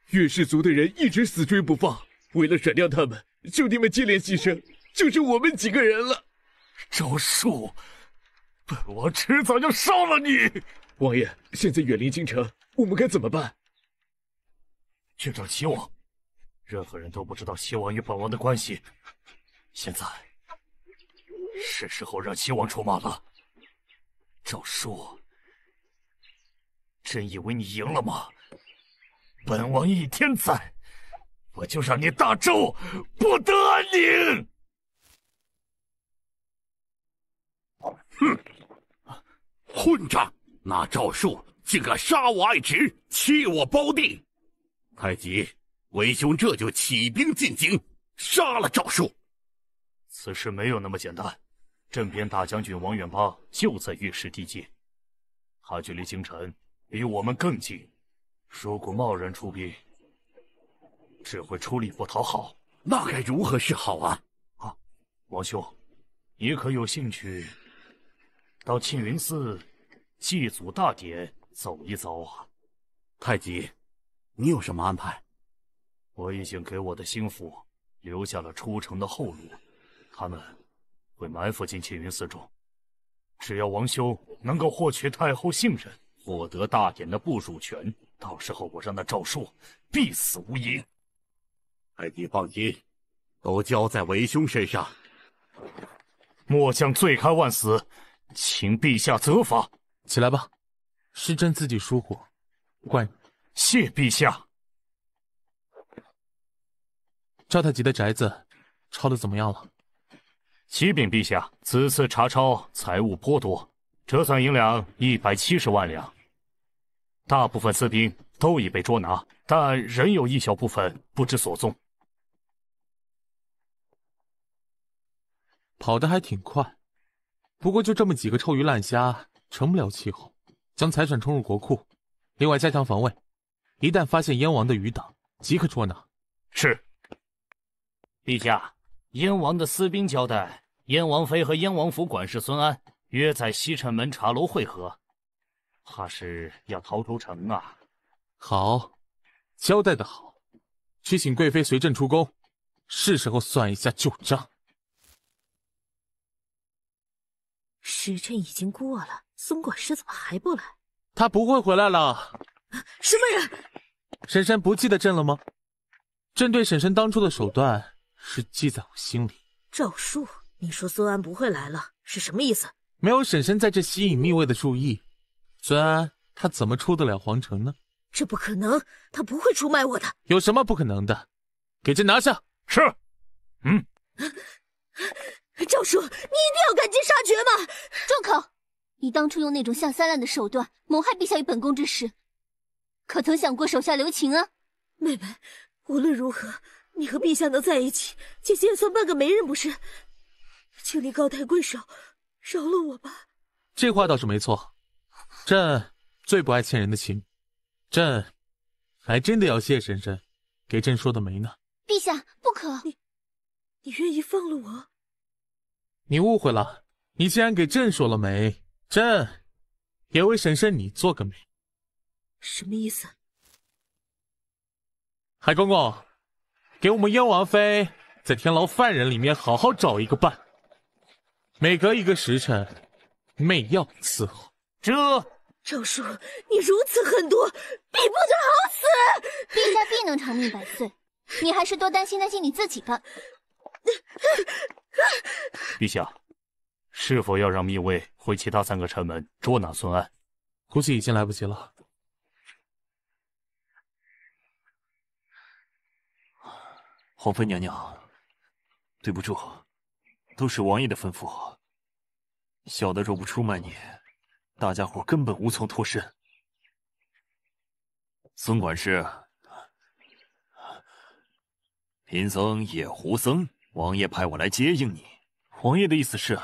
月氏族的人一直死追不放，为了甩掉他们，兄弟们接连牺牲，就剩我们几个人了。招数，本王迟早要杀了你。王爷，现在远离京城，我们该怎么办？去找齐王。任何人都不知道齐王与本王的关系。现在是时候让齐王出马了。赵叔，真以为你赢了吗？本王一天在，我就让你大周不得安宁！哼，混账！那赵叔竟敢杀我爱侄，欺我胞弟！太极，为兄这就起兵进京，杀了赵叔。此事没有那么简单。镇边大将军王远八就在岳氏地界，他距离京城比我们更近。如果贸然出兵，只会出力不讨好。那该如何是好啊？啊，王兄，你可有兴趣到庆云寺祭祖大典走一遭啊？太极，你有什么安排？我已经给我的心腹留下了出城的后路，他们。会埋伏进青云寺中，只要王兄能够获取太后信任，获得大典的部署权，到时候我让那赵硕必死无疑。哎，你放心，都交在为兄身上。末将罪该万死，请陛下责罚。起来吧，是朕自己疏忽，怪你。谢陛下。赵太极的宅子抄的怎么样了？启禀陛下，此次查抄财物颇多，折算银两一百七十万两，大部分私兵都已被捉拿，但仍有一小部分不知所踪，跑得还挺快。不过就这么几个臭鱼烂虾，成不了气候。将财产冲入国库，另外加强防卫，一旦发现燕王的余党，即刻捉拿。是，陛下。燕王的私兵交代，燕王妃和燕王府管事孙安约在西城门茶楼会合，怕是要逃出城啊！好，交代的好，去请贵妃随朕出宫，是时候算一下旧账。时辰已经过了，孙管事怎么还不来？他不会回来了。什么人？婶婶不记得朕了吗？朕对婶婶当初的手段。是记在我心里。赵叔，你说孙安不会来了，是什么意思？没有婶婶在这吸引密卫的注意，孙安他怎么出得了皇城呢？这不可能，他不会出卖我的。有什么不可能的？给朕拿下！是。嗯。赵叔，你一定要赶尽杀绝吗？住口！你当初用那种下三滥的手段谋害陛下与本宫之时，可曾想过手下留情啊？妹妹，无论如何。你和陛下能在一起，姐姐也算半个媒人，不是？请你高抬贵手，饶了我吧。这话倒是没错。朕最不爱欠人的情，朕还真的要谢婶婶给朕说的媒呢。陛下不可，你你愿意放了我？你误会了，你既然给朕说了媒，朕也为婶婶你做个媒。什么意思？海公公。给我们燕王妃在天牢犯人里面好好找一个伴，每隔一个时辰，媚药伺候。这赵叔，你如此狠毒，必不得好死。陛下必能长命百岁，你还是多担心担心你自己吧。陛下，是否要让密卫回其他三个城门捉拿孙安？估计已经来不及了。皇妃娘娘，对不住，都是王爷的吩咐。小的若不出卖你，大家伙根本无从脱身。孙管事，贫僧野狐僧。王爷派我来接应你。王爷的意思是，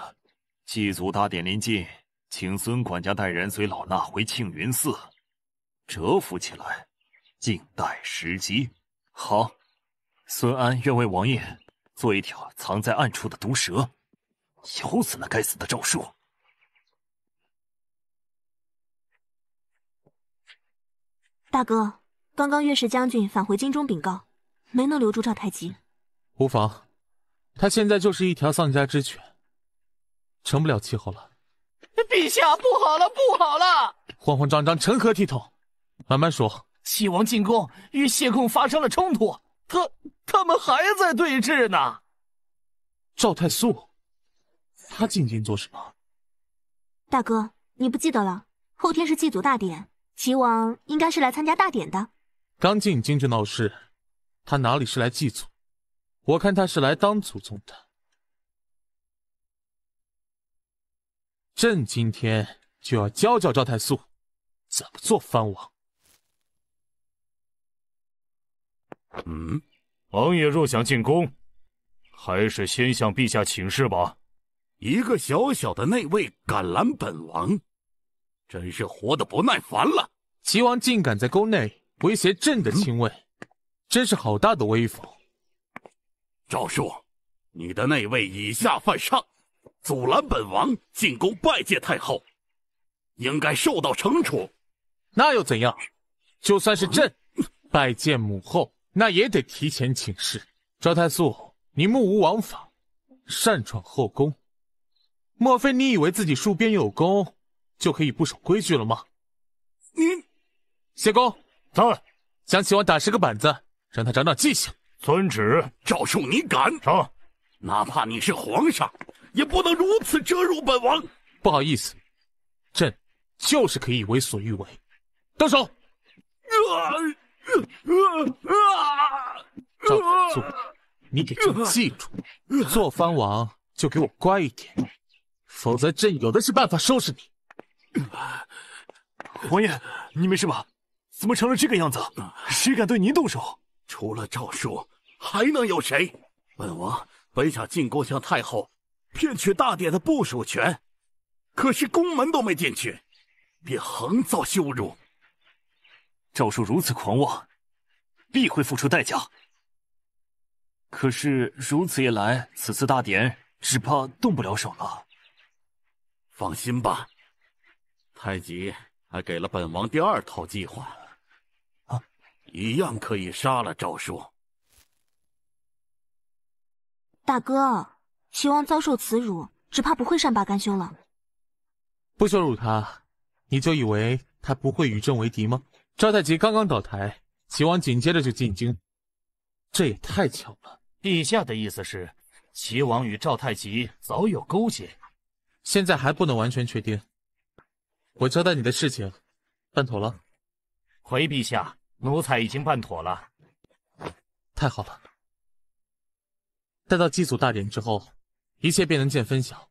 祭祖大典临近，请孙管家带人随老衲回庆云寺，蛰伏起来，静待时机。好。孙安愿为王爷做一条藏在暗处的毒蛇，咬死那该死的诏书。大哥，刚刚岳氏将军返回京中禀告，没能留住赵太极。无妨，他现在就是一条丧家之犬，成不了气候了。陛下，不好了，不好了！慌慌张张成何体统？慢慢说。齐王进宫，与谢贡发生了冲突。他他们还在对峙呢。赵太素，他进京做什么？大哥，你不记得了？后天是祭祖大典，齐王应该是来参加大典的。刚进京就闹事，他哪里是来祭祖？我看他是来当祖宗的。朕今天就要教教赵太素怎么做藩王。嗯，王爷若想进宫，还是先向陛下请示吧。一个小小的内卫敢拦本王，真是活的不耐烦了。齐王竟敢在宫内威胁朕的亲卫，真是好大的威风！赵叔，你的内卫以下犯上，阻拦本王进宫拜见太后，应该受到惩处。那又怎样？就算是朕拜见母后。那也得提前请示。赵太素，你目无王法，擅闯后宫，莫非你以为自己戍边有功，就可以不守规矩了吗？你，谢公，在将齐王打十个板子，让他长长记性。遵旨。赵兄，你敢？成，哪怕你是皇上，也不能如此折辱本王。不好意思，朕就是可以为所欲为。动手。赵本柱，你给朕记住，做藩王就给我乖一点，否则朕有的是办法收拾你。王爷，你没事吧？怎么成了这个样子？谁敢对您动手？除了赵叔，还能有谁？本王本想进宫向太后骗取大典的部署权，可是宫门都没进去，便横遭羞辱。赵叔如此狂妄，必会付出代价。可是如此一来，此次大典只怕动不了手了。放心吧，太极还给了本王第二套计划，啊，一样可以杀了赵叔。大哥，齐王遭受耻辱，只怕不会善罢甘休了。不羞辱他，你就以为他不会与朕为敌吗？赵太极刚刚倒台，齐王紧接着就进京，这也太巧了。陛下的意思是，齐王与赵太极早有勾结，现在还不能完全确定。我交代你的事情办妥了。回陛下，奴才已经办妥了。太好了，待到祭祖大典之后，一切便能见分晓。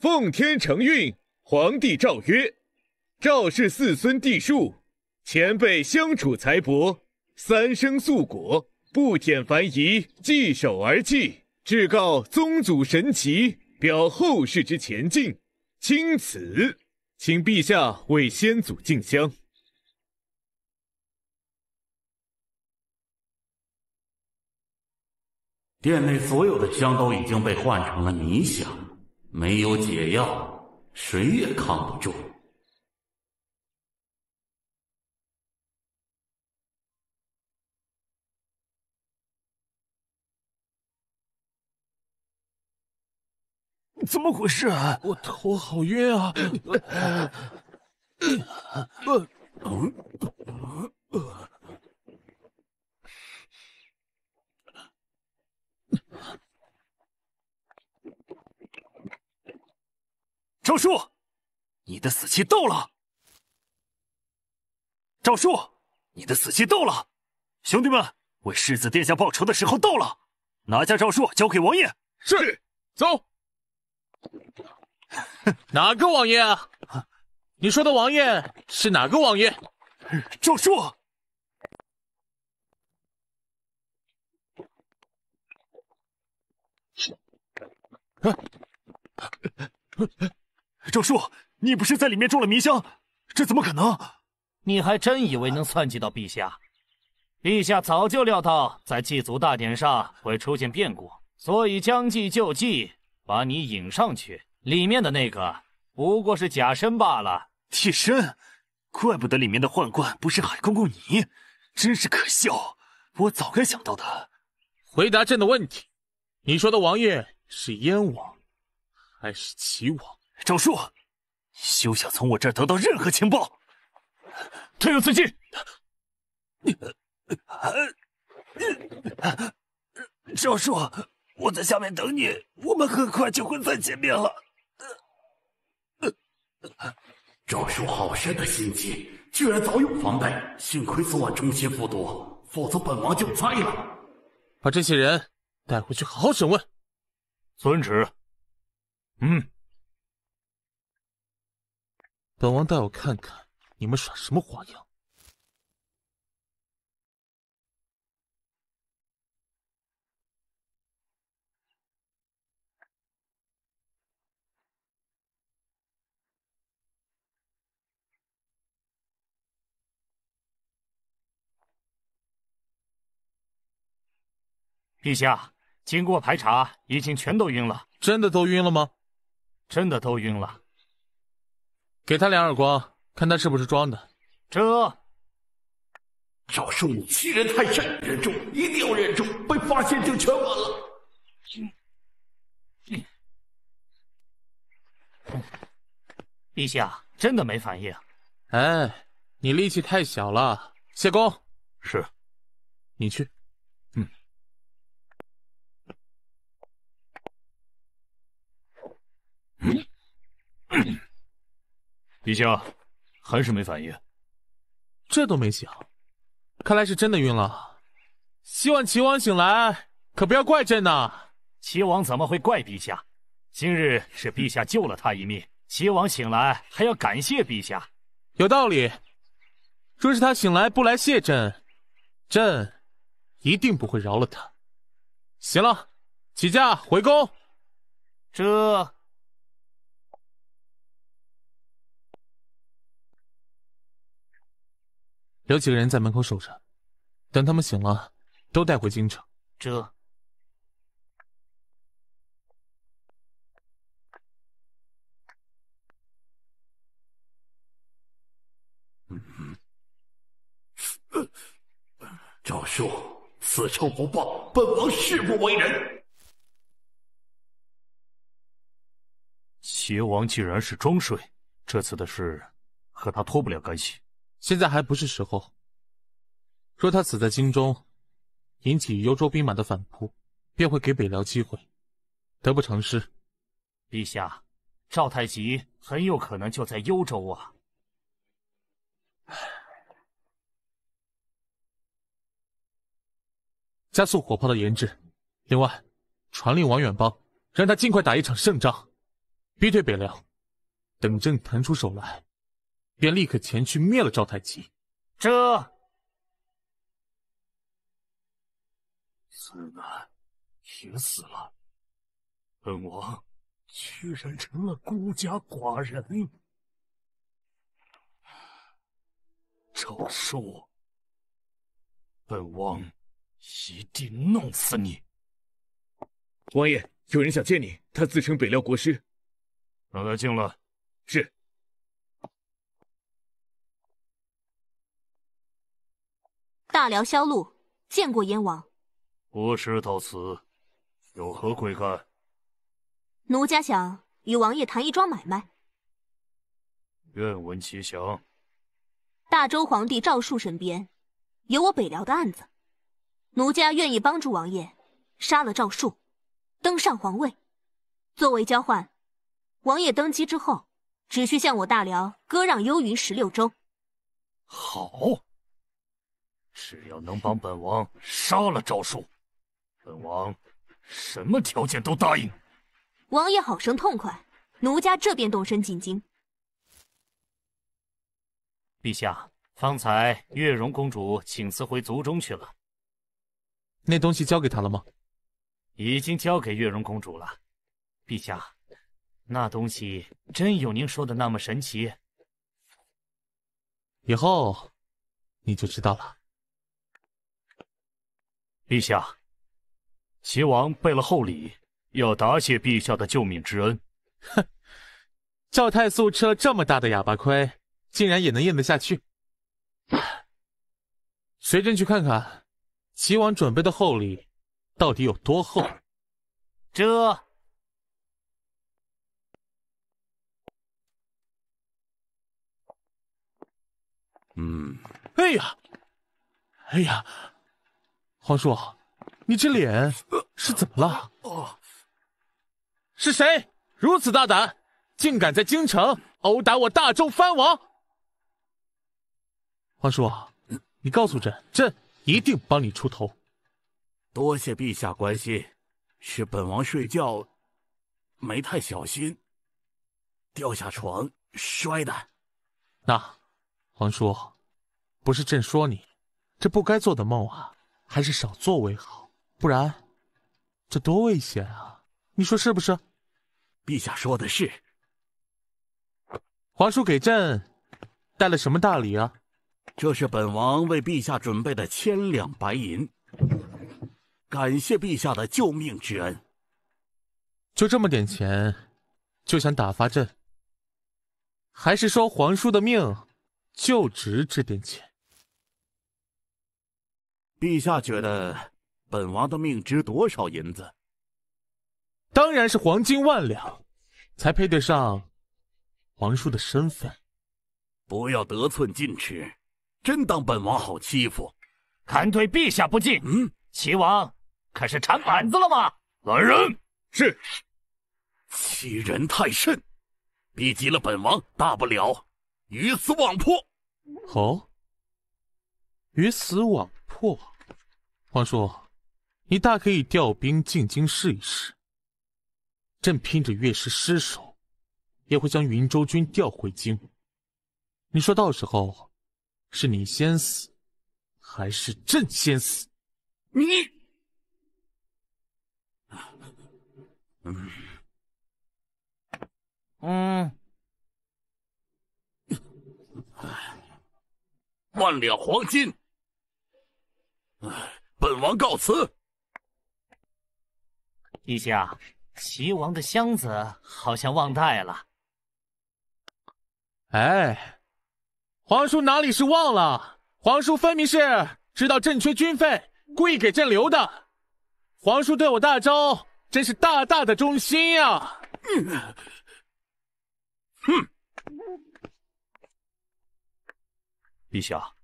奉天承运。皇帝诏曰：“赵氏四孙，帝庶，前辈，相处才帛，三生素果，不舔凡仪，继守而祭，至告宗祖神奇，表后世之前进。钦此，请陛下为先祖敬香。殿内所有的香都已经被换成了迷香，没有解药。”谁也扛不住，怎么回事啊？我头好晕啊！赵叔，你的死期到了。赵叔，你的死期到了。兄弟们，为世子殿下报仇的时候到了，拿下赵叔，交给王爷。是，走。[laughs] 哪个王爷啊？你说的王爷是哪个王爷？赵硕。[laughs] 赵叔，你不是在里面中了迷香？这怎么可能？你还真以为能算计到陛下？陛下早就料到在祭祖大典上会出现变故，所以将计就计，把你引上去。里面的那个不过是假身罢了，替身。怪不得里面的宦官不是海公公，你真是可笑。我早该想到的。回答朕的问题，你说的王爷是燕王还是齐王？赵叔，你休想从我这儿得到任何情报！退有自尽。你，赵叔，我在下面等你，我们很快就会再见面了。赵叔，好深的心机，居然早有防备，幸亏昨晚忠心不多，否则本王就栽了。把这些人带回去，好好审问。遵旨。嗯。本王带我看看你们耍什么花样！陛下，经过排查，已经全都晕了。真的都晕了吗？真的都晕了。给他两耳光，看他是不是装的。这赵叔，你欺人太甚！忍住，一定要忍住，被发现就全完了。陛下真的没反应？哎，你力气太小了。谢公，是，你去。嗯。陛下，还是没反应，这都没醒，看来是真的晕了。希望齐王醒来，可不要怪朕呐。齐王怎么会怪陛下？今日是陛下救了他一命，齐王醒来还要感谢陛下，有道理。若是他醒来不来谢朕，朕一定不会饶了他。行了，起驾回宫。这。有几个人在门口守着，等他们醒了，都带回京城。这。[laughs] 赵叔，此仇不报，本王誓不为人。齐王既然是装睡，这次的事和他脱不了干系。现在还不是时候。若他死在京中，引起幽州兵马的反扑，便会给北辽机会，得不偿失。陛下，赵太极很有可能就在幽州啊！加速火炮的研制，另外，传令王远邦，让他尽快打一场胜仗，逼退北辽。等朕腾出手来。便立刻前去灭了赵太极。这孙楠也死了，本王居然成了孤家寡人。赵叔，本王一定弄死你！王爷，有人想见你，他自称北辽国师，让他进来。是。大辽萧路见过燕王，国师到此，有何贵干？奴家想与王爷谈一桩买卖。愿闻其详。大周皇帝赵树身边有我北辽的案子，奴家愿意帮助王爷杀了赵树，登上皇位。作为交换，王爷登基之后，只需向我大辽割让幽云十六州。好。只要能帮本王杀了赵树，本王什么条件都答应。王爷，好生痛快，奴家这便动身进京。陛下，方才月容公主请辞回族中去了。那东西交给他了吗？已经交给月容公主了。陛下，那东西真有您说的那么神奇？以后你就知道了。陛下，齐王备了厚礼，要答谢陛下的救命之恩。哼，赵太素吃了这么大的哑巴亏，竟然也能咽得下去。随朕去看看，齐王准备的厚礼到底有多厚？这……嗯。哎呀！哎呀！皇叔，你这脸是怎么了？是谁如此大胆，竟敢在京城殴打我大周藩王？皇叔，你告诉朕，朕一定帮你出头。多谢陛下关心，是本王睡觉没太小心，掉下床摔的。那皇叔，不是朕说你，这不该做的梦啊。还是少做为好，不然这多危险啊！你说是不是？陛下说的是。皇叔给朕带了什么大礼啊？这是本王为陛下准备的千两白银，感谢陛下的救命之恩。就这么点钱就想打发朕？还是说皇叔的命就值这点钱？陛下觉得本王的命值多少银子？当然是黄金万两，才配得上皇叔的身份。不要得寸进尺，真当本王好欺负？敢对陛下不敬？嗯，齐王可是缠板子了吗？来人！是欺人太甚，逼急了本王，大不了鱼死网破。好。鱼死网破，皇叔，你大可以调兵进京试一试。朕拼着岳师失守，也会将云州军调回京。你说到时候，是你先死，还是朕先死？你，嗯，嗯，万两黄金。本王告辞。陛下，齐王的箱子好像忘带了。哎，皇叔哪里是忘了，皇叔分明是知道朕缺军费，故意给朕留的。皇叔对我大招，真是大大的忠心呀！哼！陛下，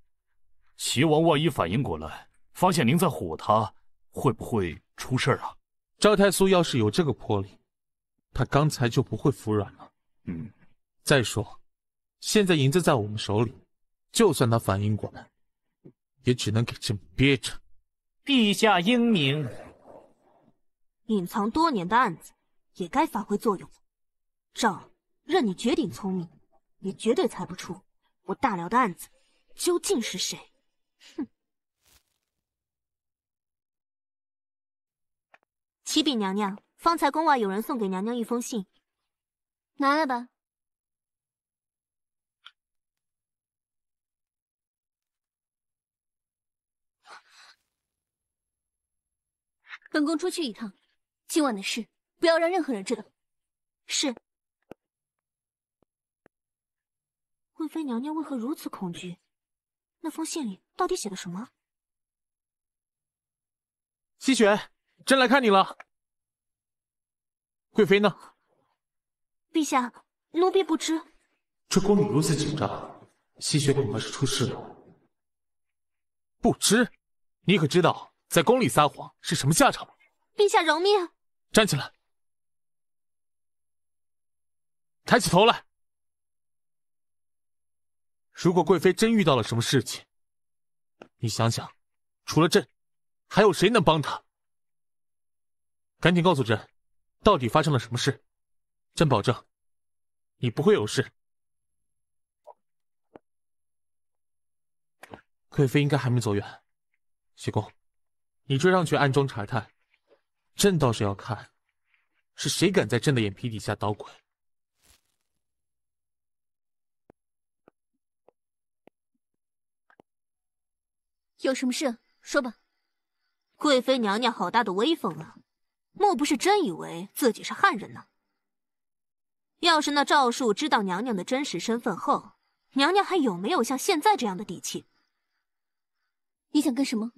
齐王万一反应过来。发现您在唬他，会不会出事啊？赵太素要是有这个魄力，他刚才就不会服软了。嗯，再说，现在银子在我们手里，就算他反应过来，也只能给朕憋着。陛下英明，隐藏多年的案子也该发挥作用了。赵，任你绝顶聪明，也绝对猜不出我大辽的案子究竟是谁。哼！启禀娘娘，方才宫外有人送给娘娘一封信，拿来吧。本宫出去一趟，今晚的事不要让任何人知道。是。贵妃娘娘为何如此恐惧？那封信里到底写的什么？西雪。朕来看你了，贵妃呢？陛下，奴婢不知。这宫里如此紧张，熹贵恐怕是出事了。不知？你可知道在宫里撒谎是什么下场陛下饶命！站起来，抬起头来。如果贵妃真遇到了什么事情，你想想，除了朕，还有谁能帮她？赶紧告诉朕，到底发生了什么事？朕保证，你不会有事。贵妃应该还没走远，徐公，你追上去暗中查探。朕倒是要看，是谁敢在朕的眼皮底下捣鬼。有什么事说吧。贵妃娘娘，好大的威风啊！莫不是真以为自己是汉人呢？要是那赵树知道娘娘的真实身份后，娘娘还有没有像现在这样的底气？你想干什么？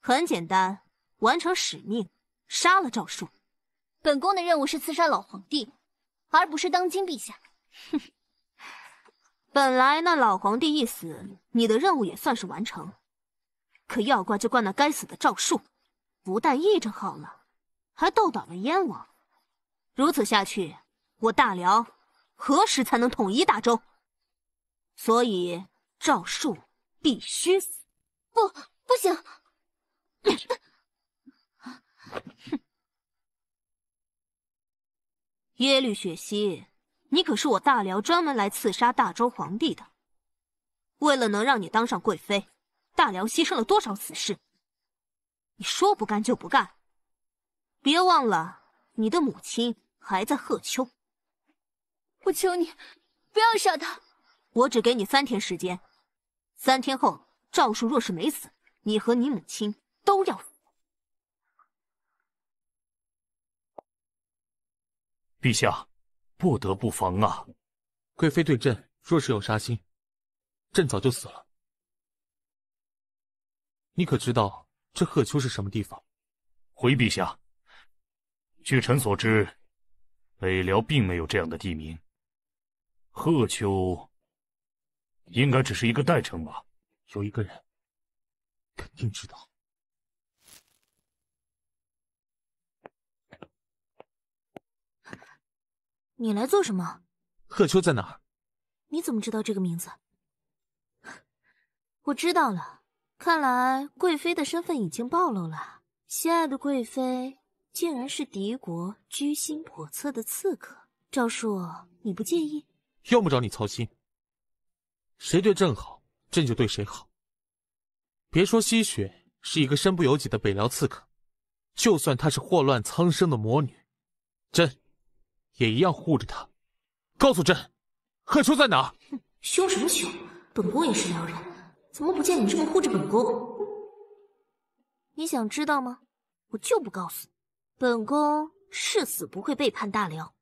很简单，完成使命，杀了赵树。本宫的任务是刺杀老皇帝，而不是当今陛下。哼！[laughs] 本来那老皇帝一死，你的任务也算是完成。可要怪就怪那该死的赵树，不但议政好了。还斗倒了燕王，如此下去，我大辽何时才能统一大周？所以赵树必须死！不，不行！哼！[coughs] 耶律雪溪，你可是我大辽专门来刺杀大周皇帝的。为了能让你当上贵妃，大辽牺牲了多少死士？你说不干就不干？别忘了，你的母亲还在贺秋。我求你，不要杀他。我只给你三天时间，三天后赵树若是没死，你和你母亲都要死。陛下，不得不防啊！贵妃对朕若是有杀心，朕早就死了。你可知道这贺秋是什么地方？回陛下。据臣所知，北辽并没有这样的地名。贺秋应该只是一个代称吧。有一个人肯定知道。你来做什么？贺秋在哪？你怎么知道这个名字？我知道了，看来贵妃的身份已经暴露了。心爱的贵妃。竟然是敌国居心叵测的刺客，赵叔，你不介意？用不着你操心，谁对朕好，朕就对谁好。别说西雪是一个身不由己的北辽刺客，就算她是祸乱苍生的魔女，朕也一样护着她。告诉朕，贺叔在哪？凶什么凶？本宫也是辽人，怎么不见你这么护着本宫？你想知道吗？我就不告诉你。本宫誓死不会背叛大辽。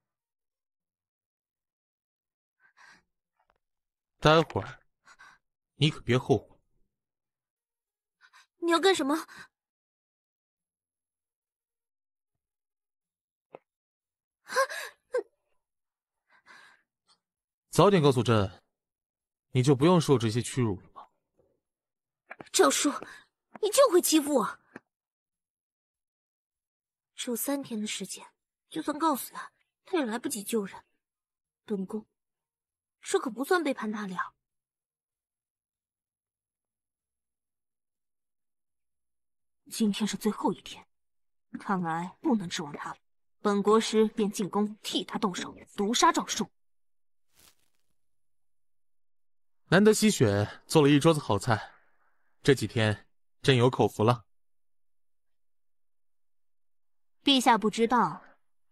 待会儿你可别后悔。你要干什么？早点告诉朕，你就不用受这些屈辱了吗？赵叔，你就会欺负我。只有三天的时间，就算告诉他，他也来不及救人。本宫，这可不算背叛大辽。今天是最后一天，看来不能指望他了。本国师便进宫替他动手毒杀赵树。难得西雪做了一桌子好菜，这几天朕有口福了。陛下不知道，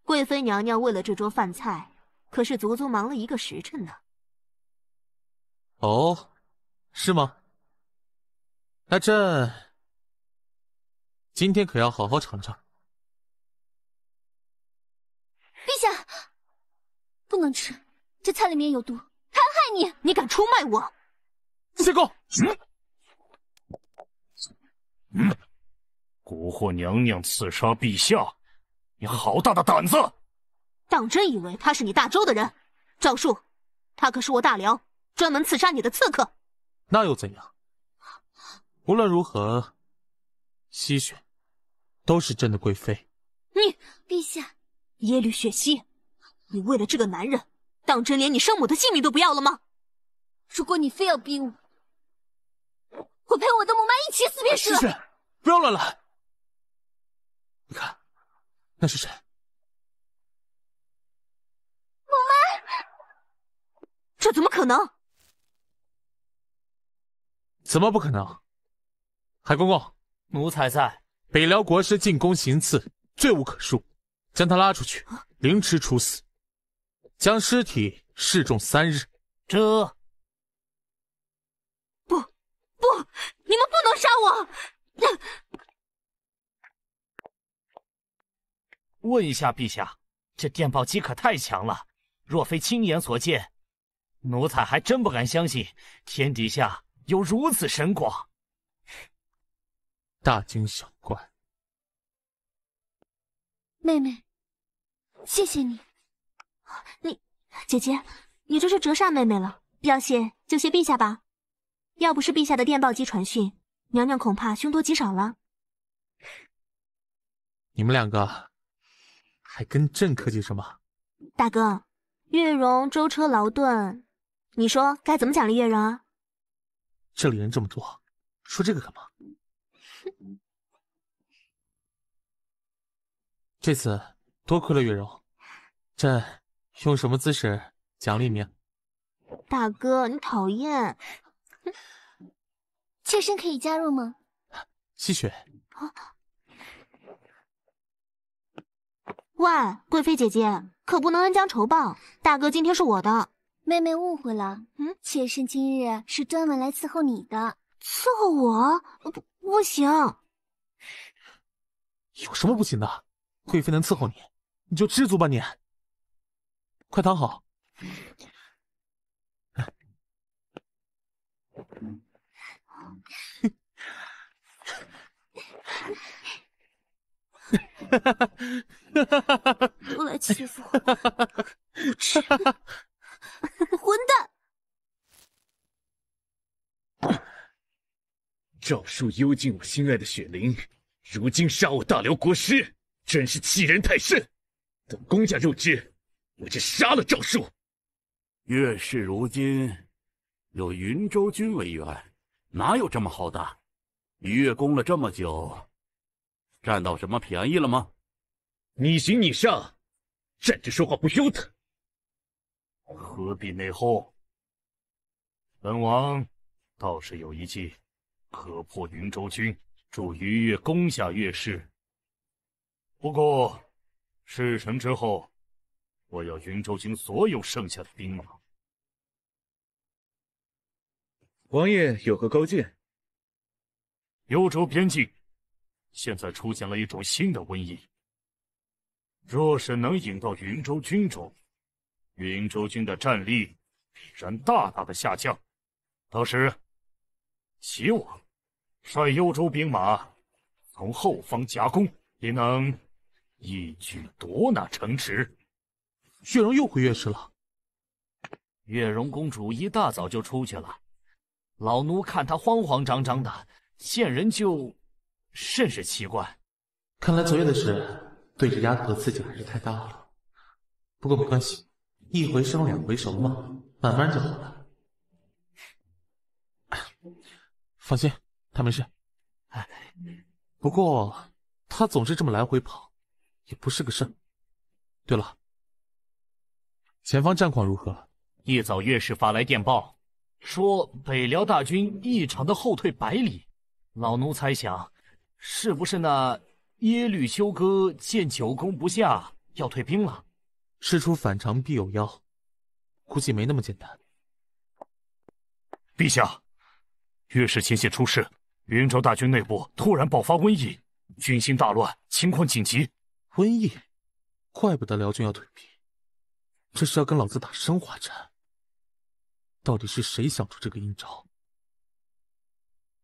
贵妃娘娘为了这桌饭菜，可是足足忙了一个时辰呢。哦，是吗？那朕今天可要好好尝尝。陛下，不能吃，这菜里面有毒，害你！你敢出卖我？刺客！嗯，蛊惑娘娘刺杀陛下。你好大的胆子！当真以为他是你大周的人？赵树，他可是我大辽专门刺杀你的刺客。那又怎样？无论如何，西雪都是朕的贵妃。你，陛下！耶律雪溪，你为了这个男人，当真连你生母的性命都不要了吗？如果你非要逼我，我陪我的母妈一起死便是。雪雪，不要乱来！你看。那是谁？母妈，这怎么可能？怎么不可能？海公公，奴才在。北辽国师进宫行刺，罪无可恕，将他拉出去凌迟处死，将尸体示众三日。这不，不，你们不能杀我！问一下陛下，这电报机可太强了！若非亲眼所见，奴才还真不敢相信天底下有如此神光。大惊小怪。妹妹，谢谢你。你姐姐，你这是折煞妹妹了。要谢就谢陛下吧。要不是陛下的电报机传讯，娘娘恐怕凶多吉少了。你们两个。还跟朕客气什么？大哥，月容舟车劳顿，你说该怎么奖励月容？这里人这么多，说这个干嘛？这次多亏了月容，朕用什么姿势奖励你？大哥，你讨厌？妾身可以加入吗？血。雪。喂，贵妃姐姐，可不能恩将仇报。大哥今天是我的，妹妹误会了。嗯，妾身今日是专门来伺候你的，伺候我，不不行。有什么不行的？贵妃能伺候你，你就知足吧。你，快躺好。[laughs] 哈，哈，哈，都来欺负我，无耻，混蛋！赵树幽禁我心爱的雪灵，如今杀我大辽国师，真是欺人太甚！等公家入质，我就杀了赵树。越是如今有云州军为援，哪有这么好打？一越攻了这么久。占到什么便宜了吗？你行你上，站着说话不腰疼。何必内讧？本王倒是有一计，可破云州军，助于越攻下越市。不过事成之后，我要云州军所有剩下的兵马。王爷有何高见？幽州边境。现在出现了一种新的瘟疫，若是能引到云州军中，云州军的战力必然大大的下降。到时，齐王率幽州兵马从后方夹攻，也能一举夺那城池。雪融又回月氏了。月容公主一大早就出去了，老奴看她慌慌张张的，见人就。甚是奇怪，看来昨夜的事对这丫头的刺激还是太大了。不过没关系，一回生两回熟嘛，慢慢就好了。放心，她没事。不过她总是这么来回跑，也不是个事儿。对了，前方战况如何？一早岳氏发来电报，说北辽大军异常的后退百里，老奴猜想。是不是那耶律休哥见久攻不下，要退兵了？事出反常必有妖，估计没那么简单。陛下，越氏前线出事，云州大军内部突然爆发瘟疫，军心大乱，情况紧急。瘟疫，怪不得辽军要退兵，这是要跟老子打生化战。到底是谁想出这个阴招？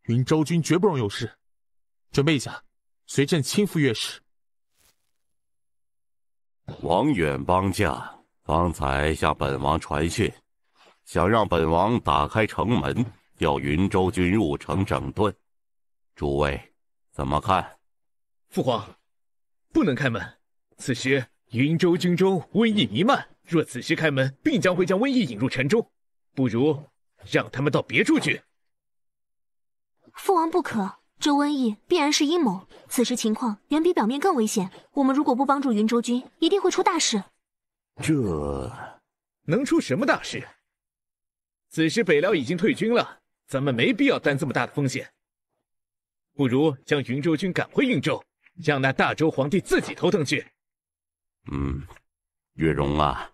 云州军绝不容有失。准备一下，随朕亲赴岳市。王远帮驾，方才向本王传讯，想让本王打开城门，调云州军入城整顿。诸位，怎么看？父皇，不能开门。此时云州军中瘟疫弥漫，若此时开门，必将会将瘟疫引入城中。不如让他们到别处去。父王不可。这瘟疫必然是阴谋，此时情况远比表面更危险。我们如果不帮助云州军，一定会出大事。这能出什么大事？此时北辽已经退军了，咱们没必要担这么大的风险。不如将云州军赶回应州，让那大周皇帝自己头疼去。嗯，月容啊，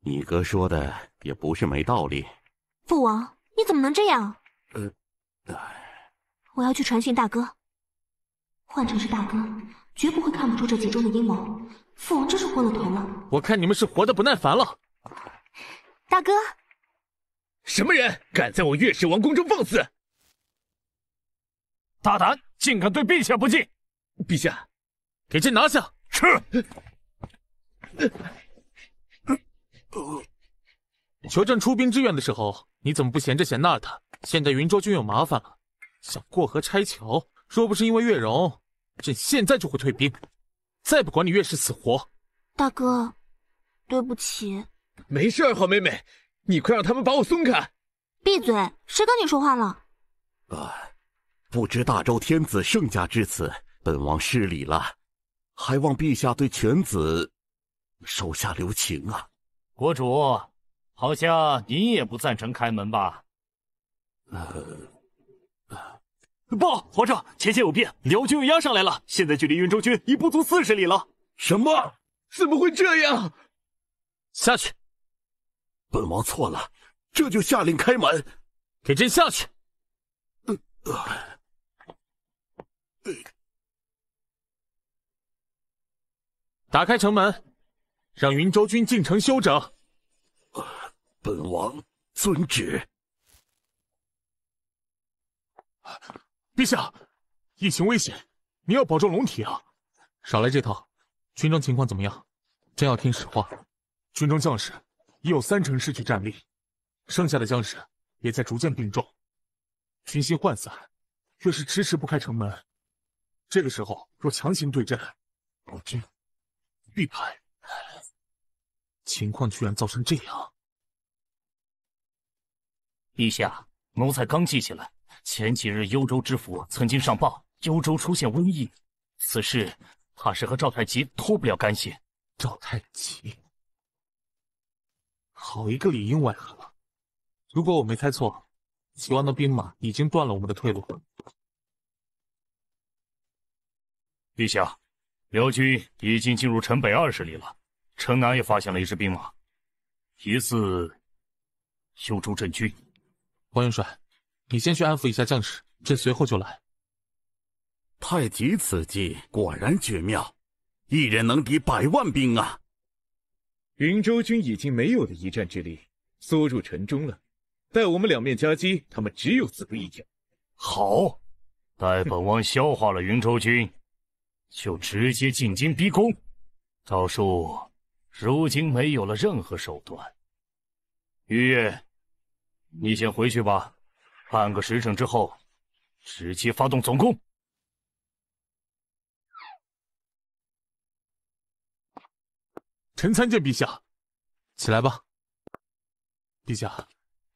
你哥说的也不是没道理。父王，你怎么能这样？呃。哎。我要去传讯大哥。换成是大哥，绝不会看不出这其中的阴谋。父王真是昏了头了。我看你们是活的不耐烦了。大哥。什么人敢在我月氏王宫中放肆？大胆，竟敢对陛下不敬！陛下，给朕拿下！是。求朕出兵支援的时候，你怎么不闲着闲那的？现在云州军有麻烦了。想过河拆桥？若不是因为月容，朕现在就会退兵，再不管你月氏死活。大哥，对不起。没事，好妹妹，你快让他们把我松开。闭嘴！谁跟你说话了？啊！不知大周天子圣驾至此，本王失礼了，还望陛下对犬子手下留情啊。国主，好像您也不赞成开门吧？呃。报皇上，前线有变，辽军又压上来了，现在距离云州军已不足四十里了。什么？怎么会这样？下去。本王错了，这就下令开门。给朕下去。打开城门，让云州军进城休整。本王遵旨。[laughs] 陛下，疫情危险，您要保重龙体啊！少来这套，军中情况怎么样？朕要听实话，军中将士已有三成失去战力，剩下的将士也在逐渐病重，军心涣散。越是迟迟不开城门，这个时候若强行对阵，我军必败。情况居然造成这样，陛下，奴才刚记起来。前几日，幽州知府曾经上报，幽州出现瘟疫，此事怕是和赵太极脱不了干系。赵太极，好一个里应外合！如果我没猜错，齐王的兵马已经断了我们的退路。陛下，辽军已经进入城北二十里了，城南也发现了一支兵马，疑似幽州镇军。王元帅。你先去安抚一下将士，朕随后就来。太极此计果然绝妙，一人能敌百万兵啊！云州军已经没有了一战之力，缩入城中了。待我们两面夹击，他们只有死路一条。好，待本王消化了云州军，就直接进京逼宫。赵叔，如今没有了任何手段。于月，你先回去吧。半个时辰之后，直接发动总攻。臣参见陛下，起来吧。陛下，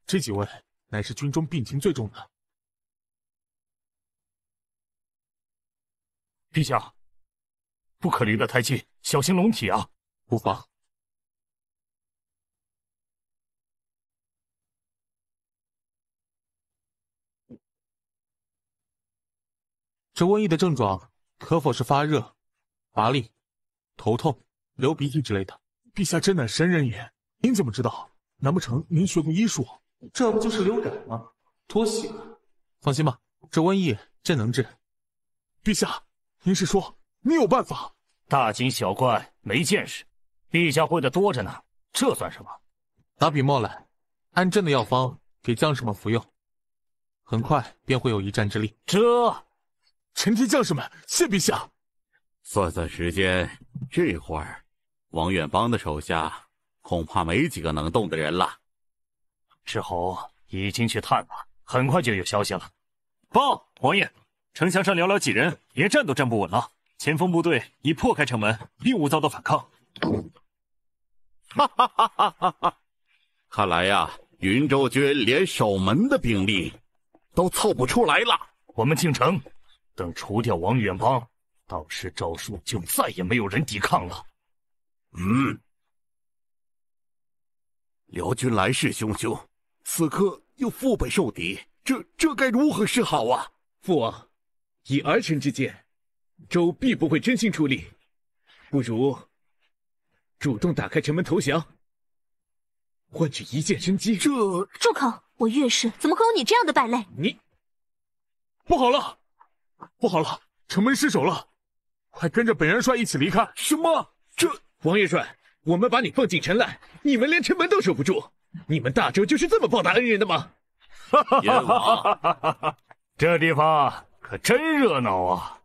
这几位乃是军中病情最重的。陛下，不可离得太近，小心龙体啊。无妨。这瘟疫的症状可否是发热、乏力、头痛、流鼻涕之类的？陛下真乃神人也！您怎么知道？难不成您学过医术？这不就是流感吗？多谢。放心吧，这瘟疫朕能治。陛下，您是说你有办法？大惊小怪，没见识。陛下会的多着呢，这算什么？拿笔墨来，按朕的药方给将士们服用，很快便会有一战之力。这。陈替将士们，谢陛下！算算时间，这会儿，王远邦的手下恐怕没几个能动的人了。赤候已经去探了，很快就有消息了。报，王爷，城墙上寥寥几人，连站都站不稳了。前锋部队已破开城门，并无遭到反抗。哈哈哈！看来呀，云州军连守门的兵力都凑不出来了。我们进城。等除掉王远邦，到时诏书就再也没有人抵抗了。嗯，辽军来势汹汹，此刻又腹背受敌，这这该如何是好啊？父王，以儿臣之见，周必不会真心出力，不如主动打开城门投降，换取一线生机。这，住口！我岳氏怎么会有你这样的败类？你，不好了！不好了，城门失守了！快跟着本元帅一起离开！什么？这王爷帅，我们把你放进城来，你们连城门都守不住，你们大周就是这么报答恩人的吗？燕 [laughs] 王，[laughs] 这地方可真热闹啊！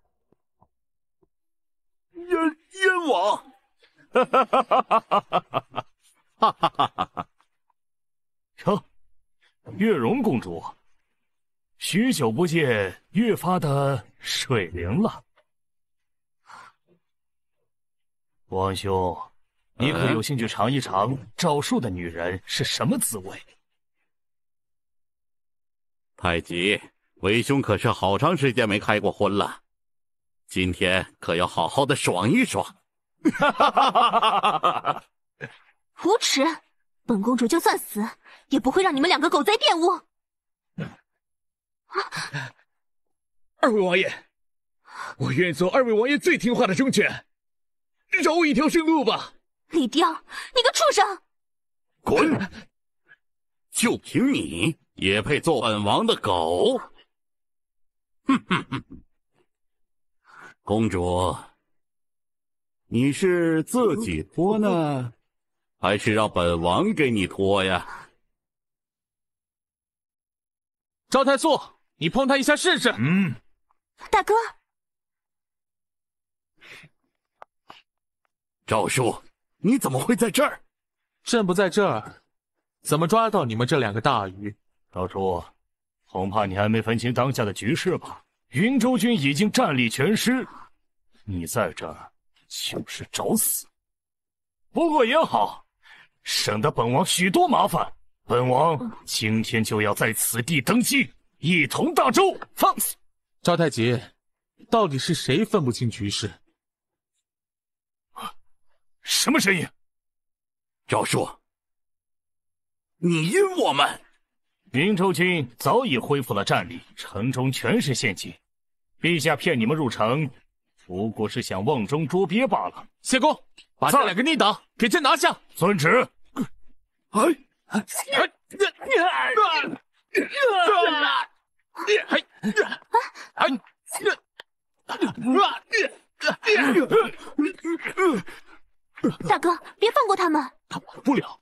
燕燕王，[laughs] 哈哈哈哈哈！哈哈哈哈哈！哟，月容公主。许久不见，越发的水灵了。王兄，你可有兴趣尝一尝招数的女人是什么滋味？太极为兄可是好长时间没开过荤了，今天可要好好的爽一爽。哈哈哈无耻！本公主就算死，也不会让你们两个狗贼玷污！[laughs] 二位王爷，我愿做二位王爷最听话的忠犬，饶我一条生路吧。李雕，你个畜生，滚！就凭你也配做本王的狗？[laughs] 哼哼哼！公主，你是自己脱呢，还是让本王给你脱呀？赵太素。你碰他一下试试。嗯，大哥，赵叔，你怎么会在这儿？朕不在这儿，怎么抓到你们这两个大鱼？赵叔，恐怕你还没分清当下的局势吧？云州军已经战力全失，你在这儿就是找死。不过也好，省得本王许多麻烦。本王今天就要在此地登基。一同大周，放肆！赵太极，到底是谁分不清局势？什么声音？赵叔，你阴我们！云州军早已恢复了战力，城中全是陷阱。陛下骗你们入城，不过是想瓮中捉鳖罢了。谢公，把这两给你党给朕拿下！遵旨。哎！[laughs] 大哥，别放过他们！他跑不了。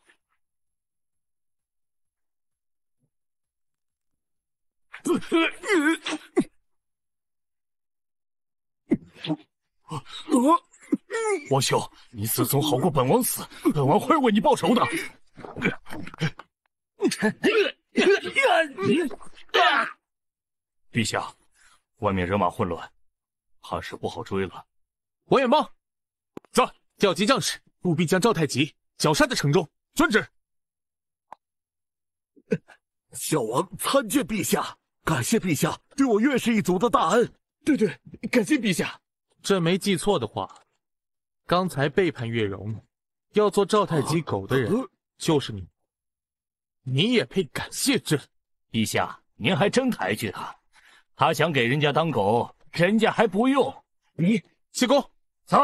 王兄，你死总好过本王死，本王会为你报仇的。陛下，外面人马混乱，怕是不好追了。王远邦，走，调集将士，务必将赵太极绞杀在城中。遵旨。[laughs] 小王参见陛下，感谢陛下对我岳氏一族的大恩。对对，感谢陛下。朕没记错的话，刚才背叛岳容，要做赵太极狗的人，就是你。你也配感谢朕？陛下，您还真抬举他。他想给人家当狗，人家还不用。你，戚公在，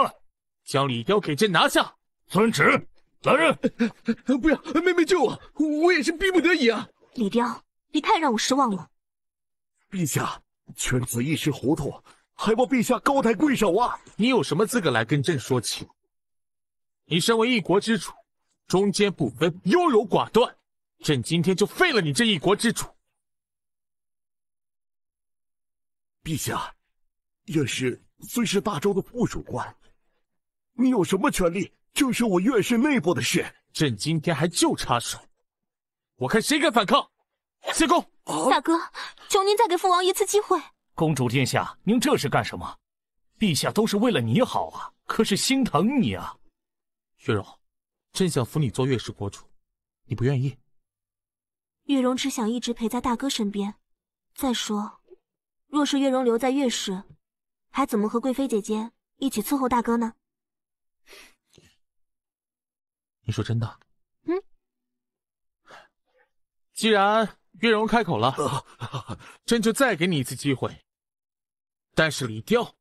将李雕给朕拿下。遵旨。来人！[laughs] 不要，妹妹救我！我也是逼不得已啊。李雕，你太让我失望了。陛下，犬子一时糊涂，还望陛下高抬贵手啊。你有什么资格来跟朕说情？你身为一国之主，忠奸不分，优柔寡断。朕今天就废了你这一国之主。陛下，岳氏虽是大周的副主官，你有什么权利？就是我岳氏内部的事。朕今天还就插手，我看谁敢反抗。谢公，大哥，求您再给父王一次机会。公主殿下，您这是干什么？陛下都是为了你好啊，可是心疼你啊。月柔，朕想扶你做岳氏国主，你不愿意。月容只想一直陪在大哥身边。再说，若是月容留在月氏，还怎么和贵妃姐姐一起伺候大哥呢？你说真的？嗯。既然月容开口了，朕就再给你一次机会。但是李雕，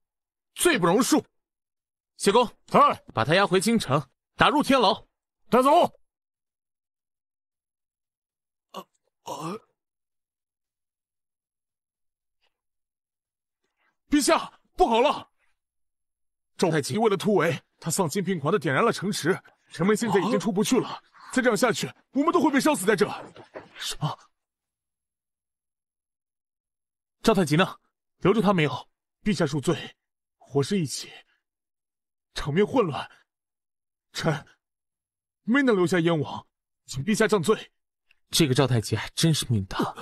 罪不容恕。谢公，来，把他押回京城，打入天牢，带走。啊！陛下，不好了！赵太极为了突围，他丧心病狂的点燃了城池，城门现在已经出不去了。再这样下去，我们都会被烧死在这。什么？赵太极呢？留住他没有？陛下恕罪，火势一起，场面混乱，臣没能留下燕王，请陛下降罪。这个赵太极还真是命大。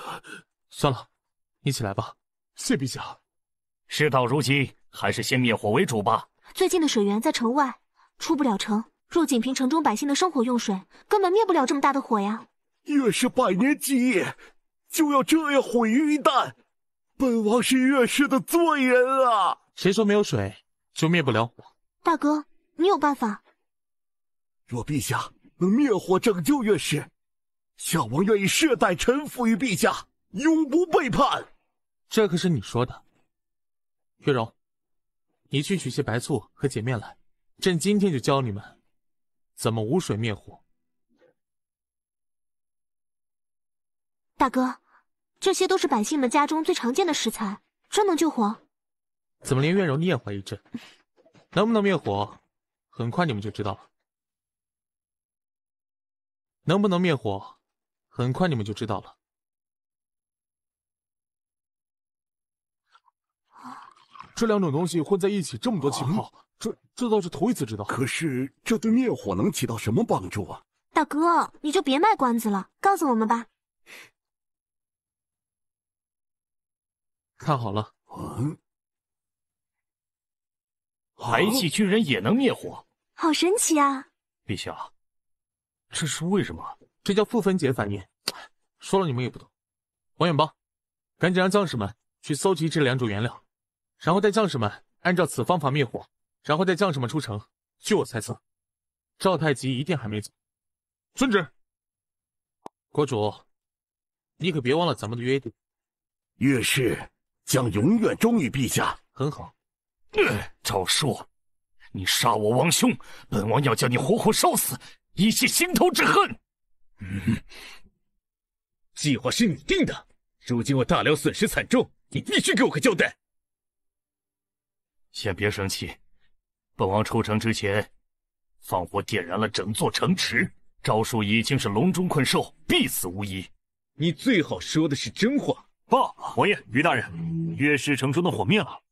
算了，你起来吧。谢陛下。事到如今，还是先灭火为主吧。最近的水源在城外，出不了城。若仅凭城中百姓的生活用水，根本灭不了这么大的火呀。越是百年基业，就要这样毁于一旦。本王是岳氏的罪人啊！谁说没有水就灭不了火？大哥，你有办法。若陛下能灭火，拯救岳氏。小王愿意世代臣服于陛下，永不背叛。这可是你说的。月容，你去取些白醋和碱面来。朕今天就教你们怎么无水灭火。大哥，这些都是百姓们家中最常见的食材，真能救火？怎么连月容你也怀疑朕？能不能灭火，很快你们就知道了。能不能灭火？很快你们就知道了。这两种东西混在一起，这么多气泡，这这倒是头一次知道。可是这对灭火能起到什么帮助啊？大哥，你就别卖关子了，告诉我们吧。[laughs] 看好了，嗯，白气居然也能灭火，好神奇啊！陛下，这是为什么？这叫复分解反应，说了你们也不懂。王远邦，赶紧让将士们去搜集这两种原料，然后带将士们按照此方法灭火，然后带将士们出城。据我猜测，赵太极一定还没走。遵旨。国主，你可别忘了咱们的约定，岳氏将永远忠于陛下。很好。赵叔，你杀我王兄，本王要将你活活烧死，以泄心头之恨。嗯，[laughs] 计划是你定的。如今我大辽损失惨重，你必须给我个交代。先别生气，本王出城之前，放火点燃了整座城池，招数已经是笼中困兽，必死无疑。你最好说的是真话。爸，王爷，于大人，月氏城中的火灭了。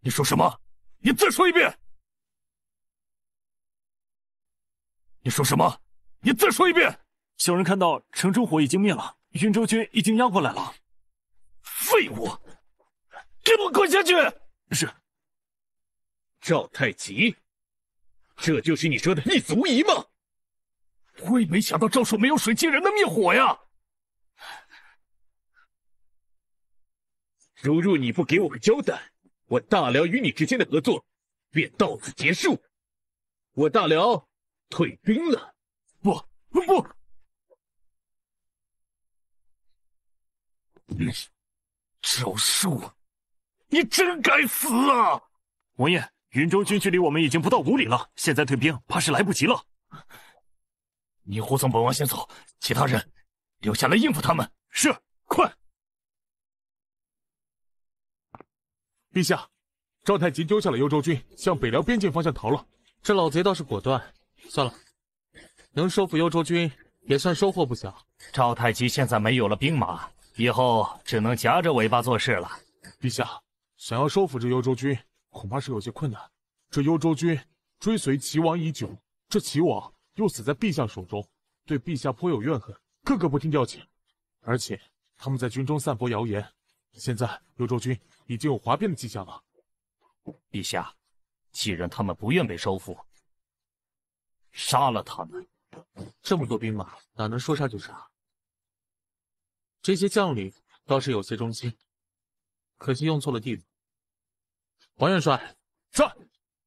你说什么？你再说一遍。你说什么？你再说一遍。小人看到城中火已经灭了，云州军已经压过来了。废物，给我滚下去！是。赵太极，这就是你说的一足疑吗？我也没想到赵硕没有水晶人能灭火呀。如若你不给我个交代，我大辽与你之间的合作便到此结束。我大辽退兵了。不不不！赵树，你真该死啊！王爷，云中军距离我们已经不到五里了，现在退兵怕是来不及了。你护送本王先走，其他人留下来应付他们。是，快！陛下，赵太极丢下了幽州军，向北辽边境方向逃了。这老贼倒是果断。算了，能收复幽州军也算收获不小。赵太极现在没有了兵马。以后只能夹着尾巴做事了。陛下，想要收复这幽州军，恐怕是有些困难。这幽州军追随齐王已久，这齐王又死在陛下手中，对陛下颇有怨恨，个个不听调遣。而且他们在军中散播谣言，现在幽州军已经有哗变的迹象了。陛下，既然他们不愿被收复，杀了他们，这么多兵马哪能说杀就杀？这些将领倒是有些忠心，可惜用错了地方。王元帅在，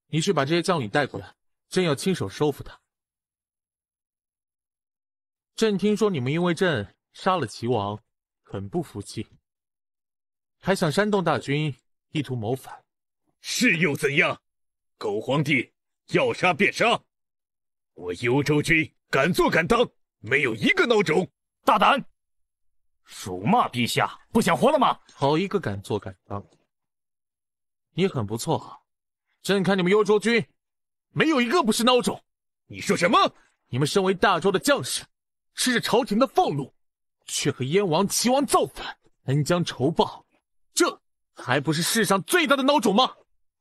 你去把这些将领带过来，朕要亲手收服他。朕听说你们因为朕杀了齐王，很不服气，还想煽动大军意图谋反。是又怎样？狗皇帝要杀便杀，我幽州军敢做敢当，没有一个孬种。大胆！辱骂陛下，不想活了吗？好一个敢做敢当，你很不错。朕看你们幽州军，没有一个不是孬种。你说什么？你们身为大周的将士，吃着朝廷的俸禄，却和燕王、齐王造反，恩将仇报，这还不是世上最大的孬种吗？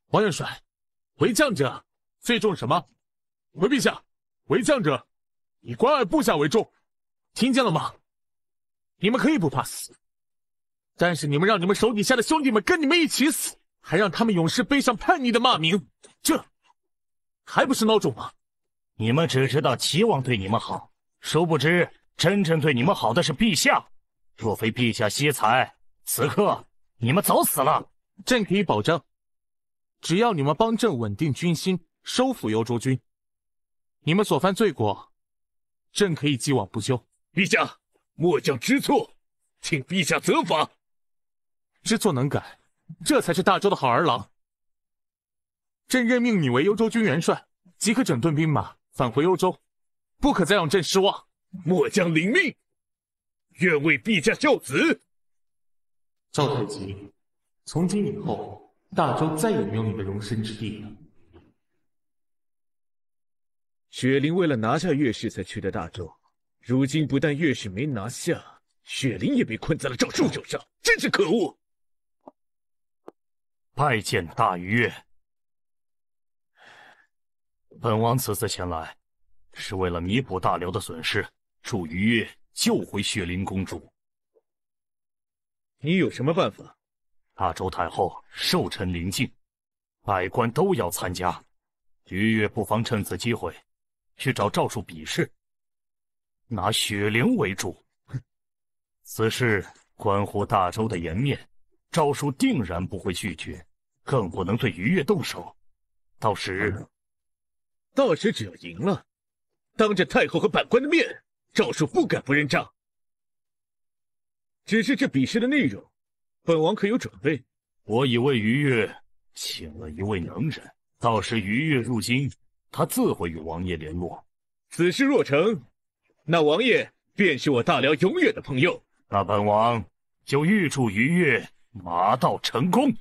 王元帅，为将者最重什么？回陛下，为将者以关爱部下为重，听见了吗？你们可以不怕死，但是你们让你们手底下的兄弟们跟你们一起死，还让他们永世背上叛逆的骂名，这还不是孬种吗？你们只知道齐王对你们好，殊不知真正对你们好的是陛下。若非陛下惜才，此刻你们早死了。朕可以保证，只要你们帮朕稳定军心，收复幽州军，你们所犯罪过，朕可以既往不咎。陛下。末将知错，请陛下责罚。知错能改，这才是大周的好儿郎。朕任命你为幽州军元帅，即可整顿兵马，返回幽州，不可再让朕失望。末将领命，愿为陛下效子。赵太极，从今以后，大周再也没有你的容身之地了。雪玲为了拿下岳氏，才去的大周。如今不但岳氏没拿下，雪灵也被困在了赵树手上，真是可恶！拜见大鱼月。本王此次前来是为了弥补大辽的损失，助鱼越救回雪灵公主。你有什么办法？大周太后寿辰临近，百官都要参加，鱼越不妨趁此机会去找赵树比试。拿雪灵为主，此事关乎大周的颜面，赵叔定然不会拒绝，更不能对于越动手。到时，到时只要赢了，当着太后和百官的面，赵叔不敢不认账。只是这比试的内容，本王可有准备？我已为于越请了一位能人，到时于越入京，他自会与王爷联络。此事若成。那王爷便是我大辽永远的朋友。那本王就预祝于越马到成功。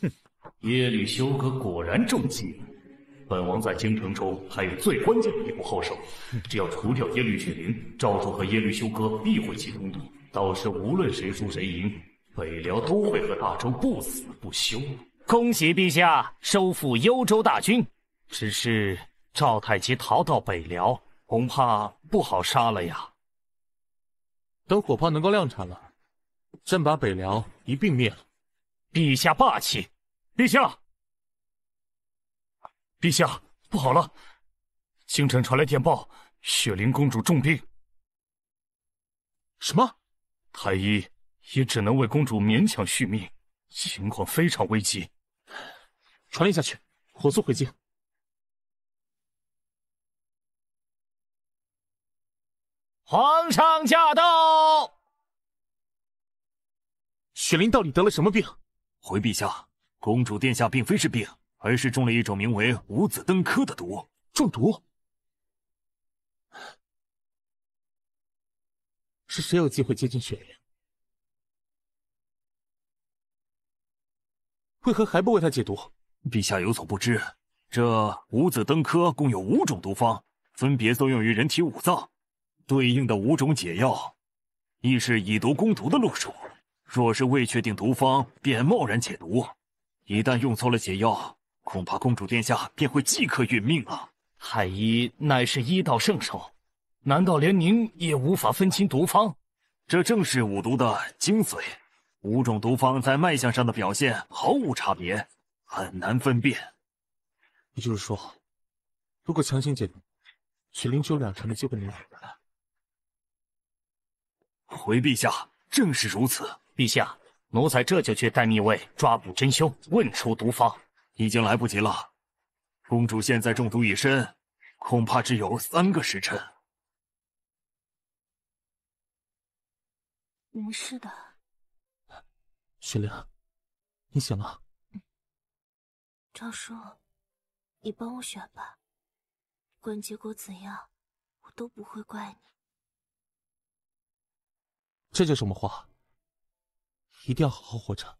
哼，耶律休哥果然中计了。本王在京城中还有最关键的一步后手，只要除掉耶律雪灵，赵柱和耶律休哥，必会起冲突。到时无论谁输谁赢，北辽都会和大周不死不休。恭喜陛下收复幽州大军。只是赵太极逃到北辽。恐怕不好杀了呀！等火炮能够量产了，朕把北辽一并灭了。陛下霸气！陛下，陛下不好了，京城传来电报，雪灵公主重病。什么？太医也只能为公主勉强续命，情况非常危急。传令下去，火速回京。皇上驾到！雪玲到底得了什么病？回陛下，公主殿下并非是病，而是中了一种名为五子登科的毒。中毒？是谁有机会接近雪玲？为何还不为她解毒？陛下有所不知，这五子登科共有五种毒方，分别作用于人体五脏。对应的五种解药，亦是以毒攻毒的路数。若是未确定毒方，便贸然解毒，一旦用错了解药，恐怕公主殿下便会即刻殒命啊！太医乃是医道圣手，难道连您也无法分清毒方？这正是五毒的精髓。五种毒方在脉象上的表现毫无差别，很难分辨。也就是说，如果强行解毒，取灵只有两成的机会能活下来。回陛下，正是如此。陛下，奴才这就去待密卫抓捕真凶，问出毒方。已经来不及了，公主现在中毒已深，恐怕只有三个时辰。没事的，雪玲，你醒了。赵叔，你帮我选吧，管结果怎样，我都不会怪你。这就是我话，一定要好好活着。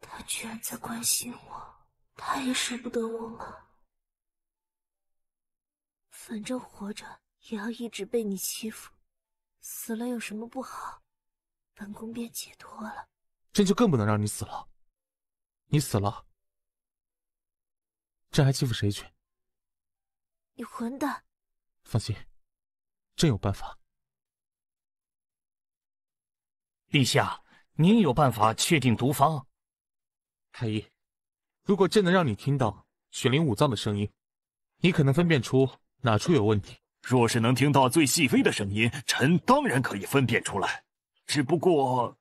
他居然在关心我，他也舍不得我吗？反正活着也要一直被你欺负，死了有什么不好？本宫便解脱了。朕就更不能让你死了，你死了，朕还欺负谁去？你混蛋！放心，朕有办法。陛下，您有办法确定毒方？太医，如果朕能让你听到雪灵五脏的声音，你可能分辨出哪处有问题。若是能听到最细微的声音，臣当然可以分辨出来。只不过，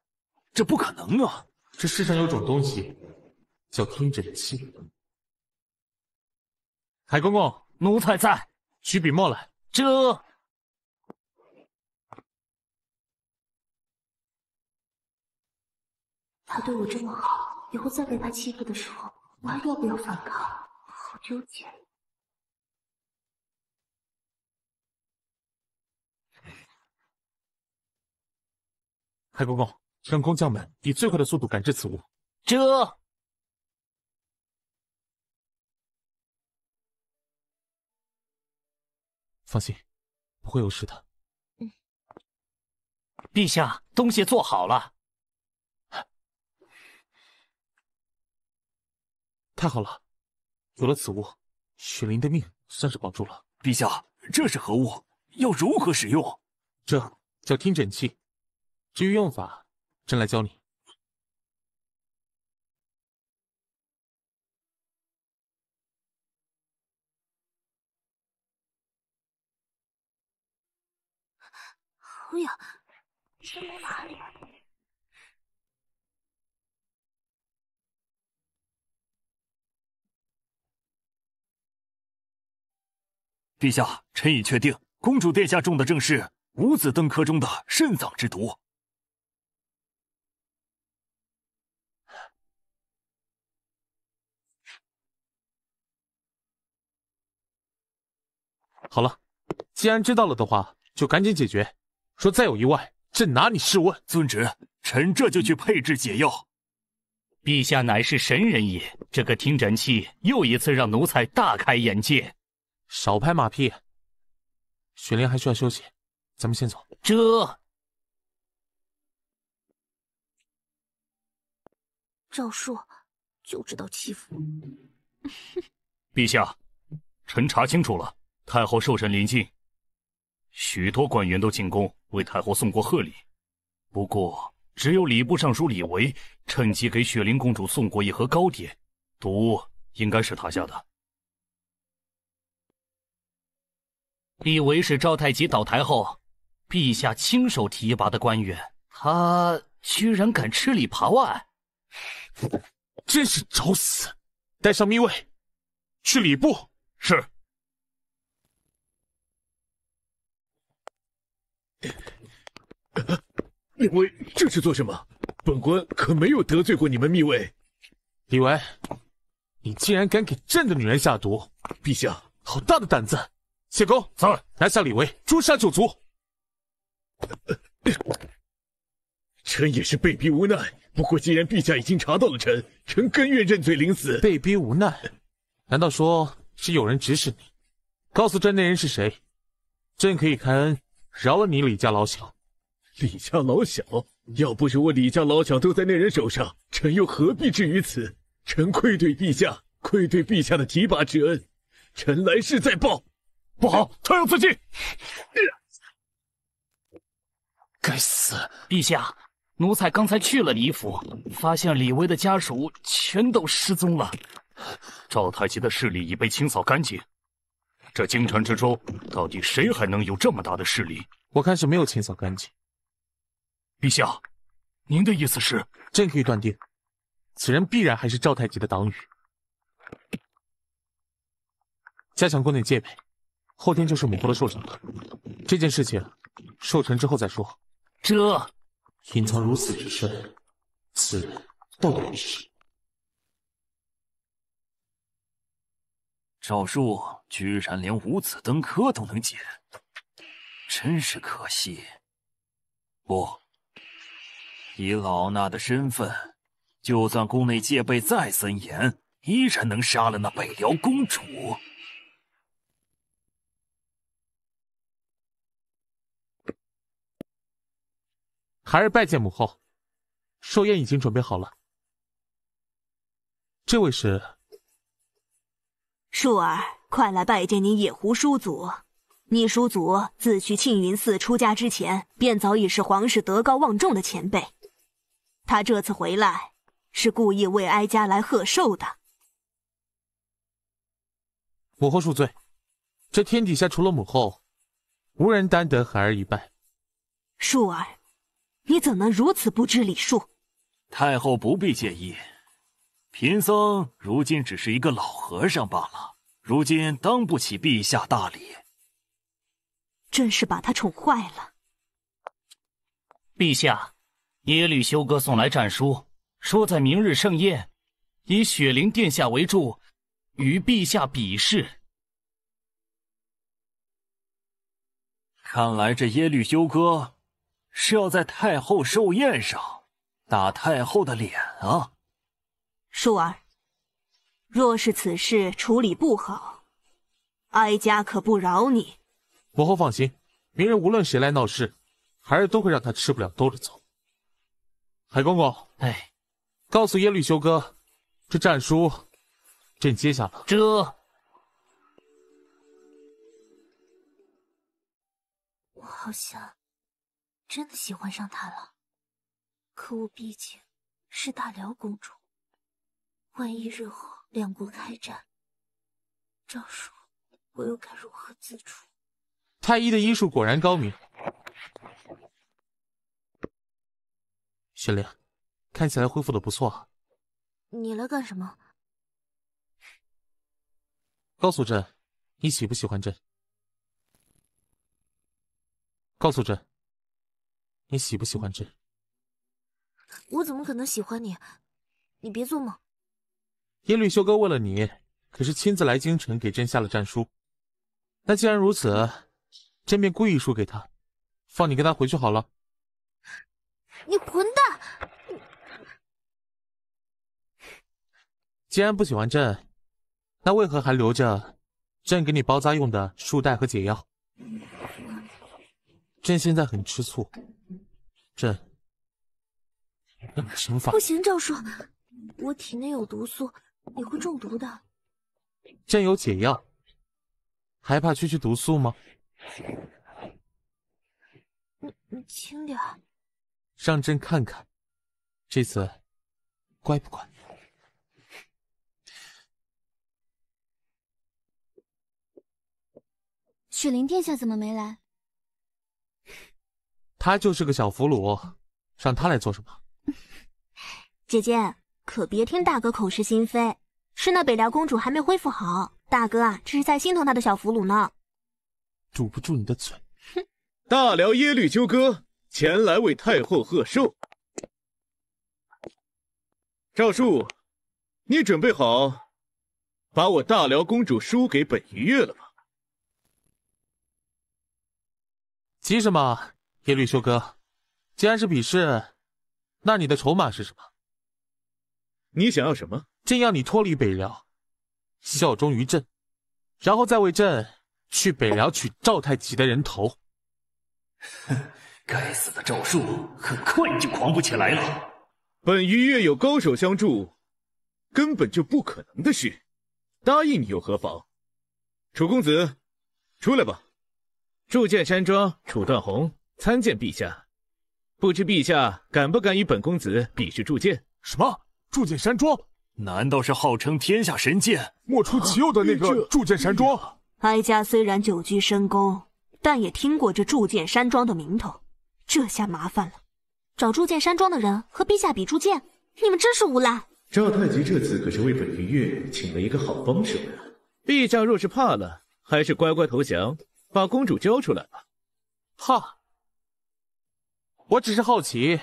这不可能啊！这世上有种东西叫听诊器。海公公，奴才在。取笔墨来。这。他对我这么好，以后再被他欺负的时候，我还要不要反抗？好纠结。海公公，让工匠们以最快的速度赶制此物。这，放心，不会有事的。嗯。陛下，东西做好了。太好了，有了此物，雪灵的命算是保住了。陛下，这是何物？要如何使用？这叫听诊器，至于用法，朕来教你。好痒，真没麻了？陛下，臣已确定，公主殿下中的正是五子登科中的肾脏之毒。好了，既然知道了的话，就赶紧解决。说再有意外，朕拿你试问。遵旨，臣这就去配制解药。陛下乃是神人也，这个听诊器又一次让奴才大开眼界。少拍马屁，雪莲还需要休息，咱们先走。这赵硕就知道欺负。[laughs] 陛下，臣查清楚了，太后寿辰临近，许多官员都进宫为太后送过贺礼，不过只有礼部尚书李维趁机给雪莲公主送过一盒糕点，毒应该是他下的。李维是赵太极倒台后，陛下亲手提拔的官员，他居然敢吃里扒外，真是找死！带上密卫，去礼部。是。两位，这是做什么？本官可没有得罪过你们密卫。李维，你竟然敢给朕的女人下毒，陛下，好大的胆子！谢公走拿下李维，诛杀九族。臣也是被逼无奈。不过既然陛下已经查到了臣，臣甘愿认罪领死。被逼无奈？难道说是有人指使你？告诉朕那人是谁，朕可以开恩饶了你李家老小。李家老小，要不是我李家老小都在那人手上，臣又何必至于此？臣愧对陛下，愧对陛下的提拔之恩，臣来世再报。不好，他要自尽！该死！陛下，奴才刚才去了李府，发现李威的家属全都失踪了。赵太极的势力已被清扫干净，这京城之中到底谁还能有这么大的势力？我看是没有清扫干净。陛下，您的意思是？朕可以断定，此人必然还是赵太极的党羽。加强宫内戒备。后天就是母后的寿辰了，这件事情寿辰之后再说。这隐藏如此之深，此人到底……赵书居然连五子登科都能解，真是可惜。不，以老衲的身份，就算宫内戒备再森严，依然能杀了那北辽公主。孩儿拜见母后，寿宴已经准备好了。这位是，树儿，快来拜见你野狐叔祖。你叔祖自去庆云寺出家之前，便早已是皇室德高望重的前辈。他这次回来，是故意为哀家来贺寿的。母后恕罪，这天底下除了母后，无人担得孩儿一拜。树儿。你怎能如此不知礼数？太后不必介意，贫僧如今只是一个老和尚罢了，如今当不起陛下大礼。真是把他宠坏了。陛下，耶律休哥送来战书，说在明日盛宴，以雪灵殿下为助，与陛下比试。看来这耶律休哥。是要在太后寿宴上打太后的脸啊！淑儿，若是此事处理不好，哀家可不饶你。母后放心，明日无论谁来闹事，孩儿都会让他吃不了兜着走。海公公，哎，告诉耶律修哥，这战书，朕接下了。这，我好像。真的喜欢上他了，可我毕竟是大辽公主，万一日后两国开战，赵叔，我又该如何自处？太医的医术果然高明，玄莲，看起来恢复的不错。你来干什么？告诉朕，你喜不喜欢朕？告诉朕。你喜不喜欢朕？我怎么可能喜欢你？你别做梦！耶律修哥为了你，可是亲自来京城给朕下了战书。那既然如此，朕便故意输给他，放你跟他回去好了。你混蛋！既然不喜欢朕，那为何还留着朕给你包扎用的束带和解药？朕现在很吃醋。朕。法？不行，赵叔，我体内有毒素，你会中毒的。朕有解药，还怕区区毒素吗？你你轻点。让朕看看，这次乖不乖？雪灵殿下怎么没来？他就是个小俘虏，让他来做什么？[laughs] 姐姐，可别听大哥口是心非，是那北辽公主还没恢复好，大哥啊，这是在心疼他的小俘虏呢。堵不住你的嘴，哼！大辽耶律纠哥前来为太后贺寿，赵树，你准备好把我大辽公主输给本月了吗？急什么？耶律修哥，既然是比试，那你的筹码是什么？你想要什么？朕要你脱离北辽，效忠于朕，然后再为朕去北辽取赵太极的人头。哼，[laughs] 该死的赵树，很快你就狂不起来了。本鱼月有高手相助，根本就不可能的事。答应你又何妨？楚公子，出来吧。铸剑山庄，楚断红。参见陛下，不知陛下敢不敢与本公子比试铸剑？什么铸剑山庄？难道是号称天下神剑莫出其右的那个铸剑山庄？哀家虽然久居深宫，但也听过这铸剑山庄的名头。这下麻烦了，找铸剑山庄的人和陛下比铸剑，你们真是无赖！赵太极这次可是为本御月请了一个好帮手呀。陛下若是怕了，还是乖乖投降，把公主交出来吧。怕？我只是好奇，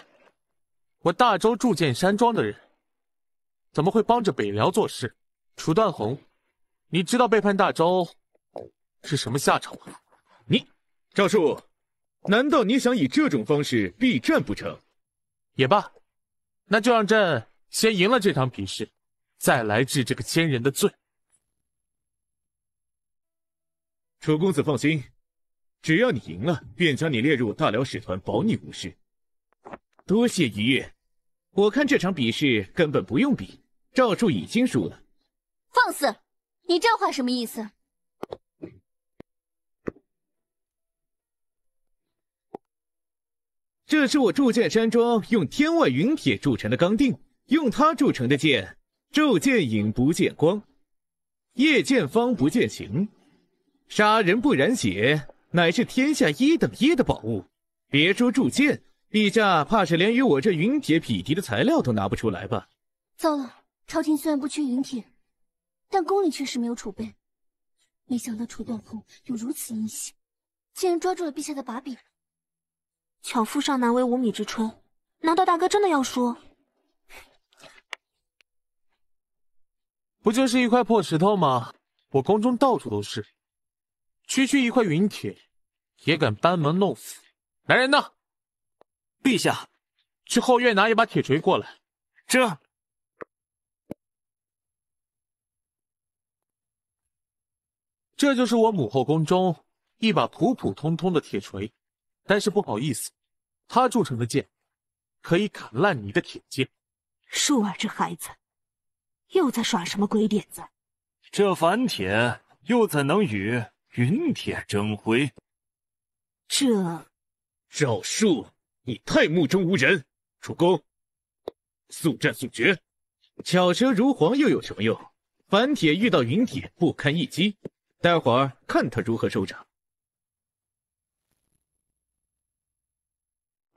我大周铸剑山庄的人怎么会帮着北辽做事？楚断红，你知道背叛大周是什么下场吗？你，赵树，难道你想以这种方式避战不成？也罢，那就让朕先赢了这场比试，再来治这个奸人的罪。楚公子放心。只要你赢了，便将你列入大辽使团，保你无事。多谢一越，我看这场比试根本不用比，赵柱已经输了。放肆！你这话什么意思？这是我铸剑山庄用天外陨铁铸成的钢锭，用它铸成的剑，铸剑影不见光，夜见方不见形，杀人不染血。乃是天下一等一的宝物，别说铸剑，陛下怕是连与我这云铁匹敌的材料都拿不出来吧？糟了，朝廷虽然不缺云铁，但宫里确实没有储备。没想到楚断空有如此阴险，竟然抓住了陛下的把柄。巧妇尚难为无米之炊，难道大哥真的要输？不就是一块破石头吗？我宫中到处都是。区区一块陨铁，也敢班门弄斧？来人呐！陛下，去后院拿一把铁锤过来。这，这就是我母后宫中一把普普通通的铁锤。但是不好意思，它铸成的剑，可以砍烂你的铁剑。树儿这孩子，又在耍什么鬼点子？这凡铁又怎能与？云铁争辉，这赵树，你太目中无人。主公，速战速决。巧舌如簧又有什么用？凡铁遇到云铁，不堪一击。待会儿看他如何收场。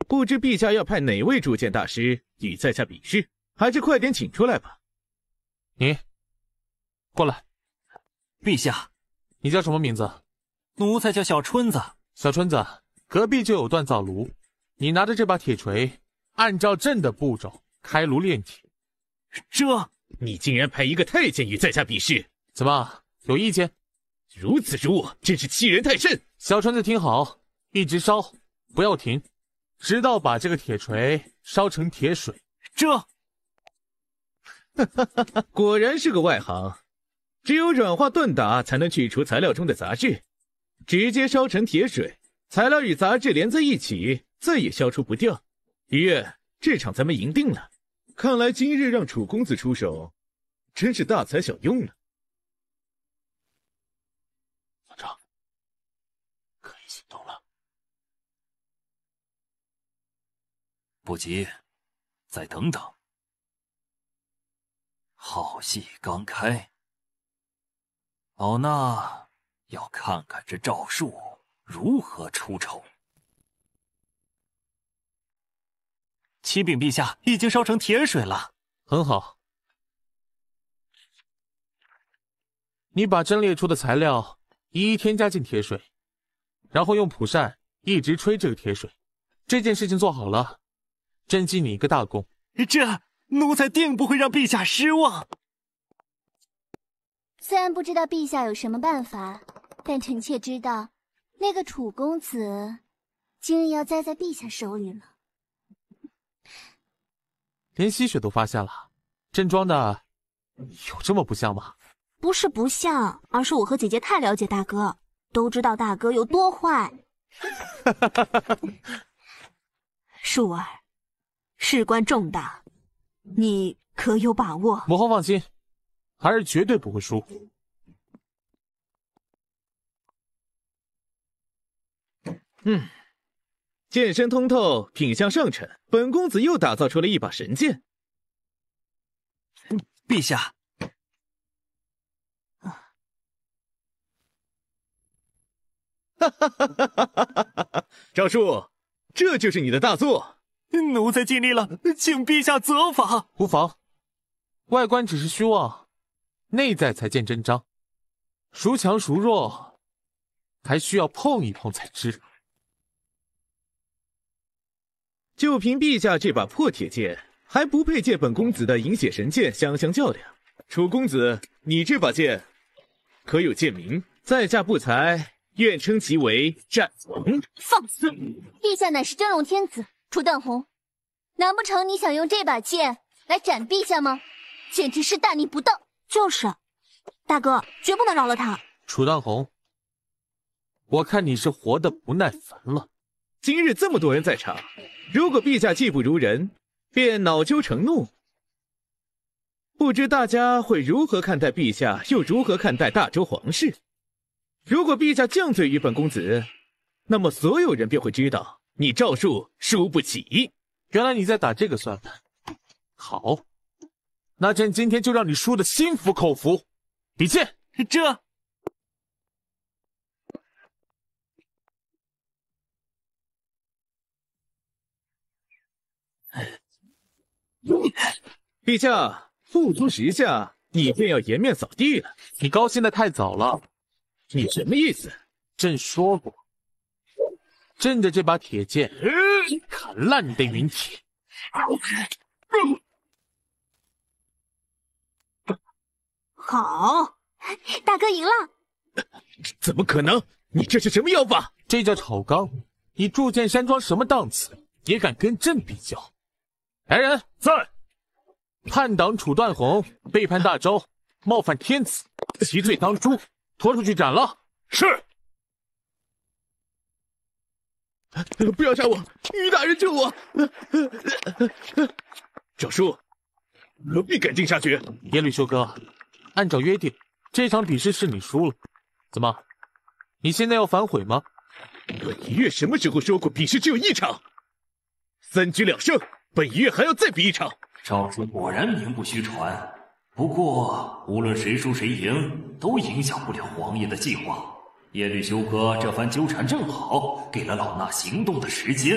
不知陛下要派哪位铸剑大师与在下比试，还是快点请出来吧。你过来，陛下。你叫什么名字？奴才叫小春子。小春子，隔壁就有锻造炉，你拿着这把铁锤，按照朕的步骤开炉炼铁。这，你竟然派一个太监与在下比试，怎么有意见？如此之我，真是欺人太甚！小春子，听好，一直烧，不要停，直到把这个铁锤烧成铁水。这，哈哈哈哈！果然是个外行。只有软化锻打才能去除材料中的杂质，直接烧成铁水，材料与杂质连在一起，再也消除不掉。一月，这场咱们赢定了。看来今日让楚公子出手，真是大材小用了。老张，可以行动了。不急，再等等。好戏刚开。哦，那要看看这诏书如何出丑。启禀陛下，已经烧成铁水了。很好，你把朕列出的材料一一添加进铁水，然后用蒲扇一直吹这个铁水。这件事情做好了，朕记你一个大功。这奴才定不会让陛下失望。虽然不知道陛下有什么办法，但臣妾知道，那个楚公子今日要栽在陛下手里了。连汐雪都发现了，朕装的有这么不像吗？不是不像，而是我和姐姐太了解大哥，都知道大哥有多坏。[laughs] 树儿，事关重大，你可有把握？母后放心。孩儿绝对不会输。嗯，剑身通透，品相上乘，本公子又打造出了一把神剑。陛下，哈哈哈哈哈哈！赵叔，这就是你的大作。奴才尽力了，请陛下责罚。无妨，外观只是虚妄。内在才见真章，孰强孰弱，还需要碰一碰才知。就凭陛下这把破铁剑，还不配借本公子的饮血神剑相相较量。楚公子，你这把剑可有剑名？在下不才，愿称其为战红。放肆！陛下乃是真龙天子，楚淡红，难不成你想用这把剑来斩陛下吗？简直是大逆不道！就是，大哥绝不能饶了他。楚当红，我看你是活的不耐烦了。今日这么多人在场，如果陛下技不如人，便恼羞成怒，不知大家会如何看待陛下，又如何看待大周皇室？如果陛下降罪于本公子，那么所有人便会知道你赵术输不起。原来你在打这个算盘。好。那朕今天就让你输的心服口服，比剑。这，陛下不出十下，你便要颜面扫地了。你高兴的太早了，你什么意思？朕说过，朕的这把铁剑，砍烂你的云体。好，大哥赢了。[laughs] 怎么可能？你这是什么妖法？这叫草缸。你铸剑山庄什么档次，也敢跟朕比较？来人，在！叛党楚断红背叛大周，冒犯天子，其罪当诛，拖出去斩了。是。不要杀我，于大人救我！赵叔，何必赶尽杀绝？严律修哥。按照约定，这场比试是你输了，怎么？你现在要反悔吗？本一月什么时候说过比试只有一场？三局两胜，本一月还要再比一场。赵主果然名不虚传。不过，无论谁输谁赢，都影响不了皇爷的计划。耶律休哥这番纠缠，正好给了老衲行动的时间。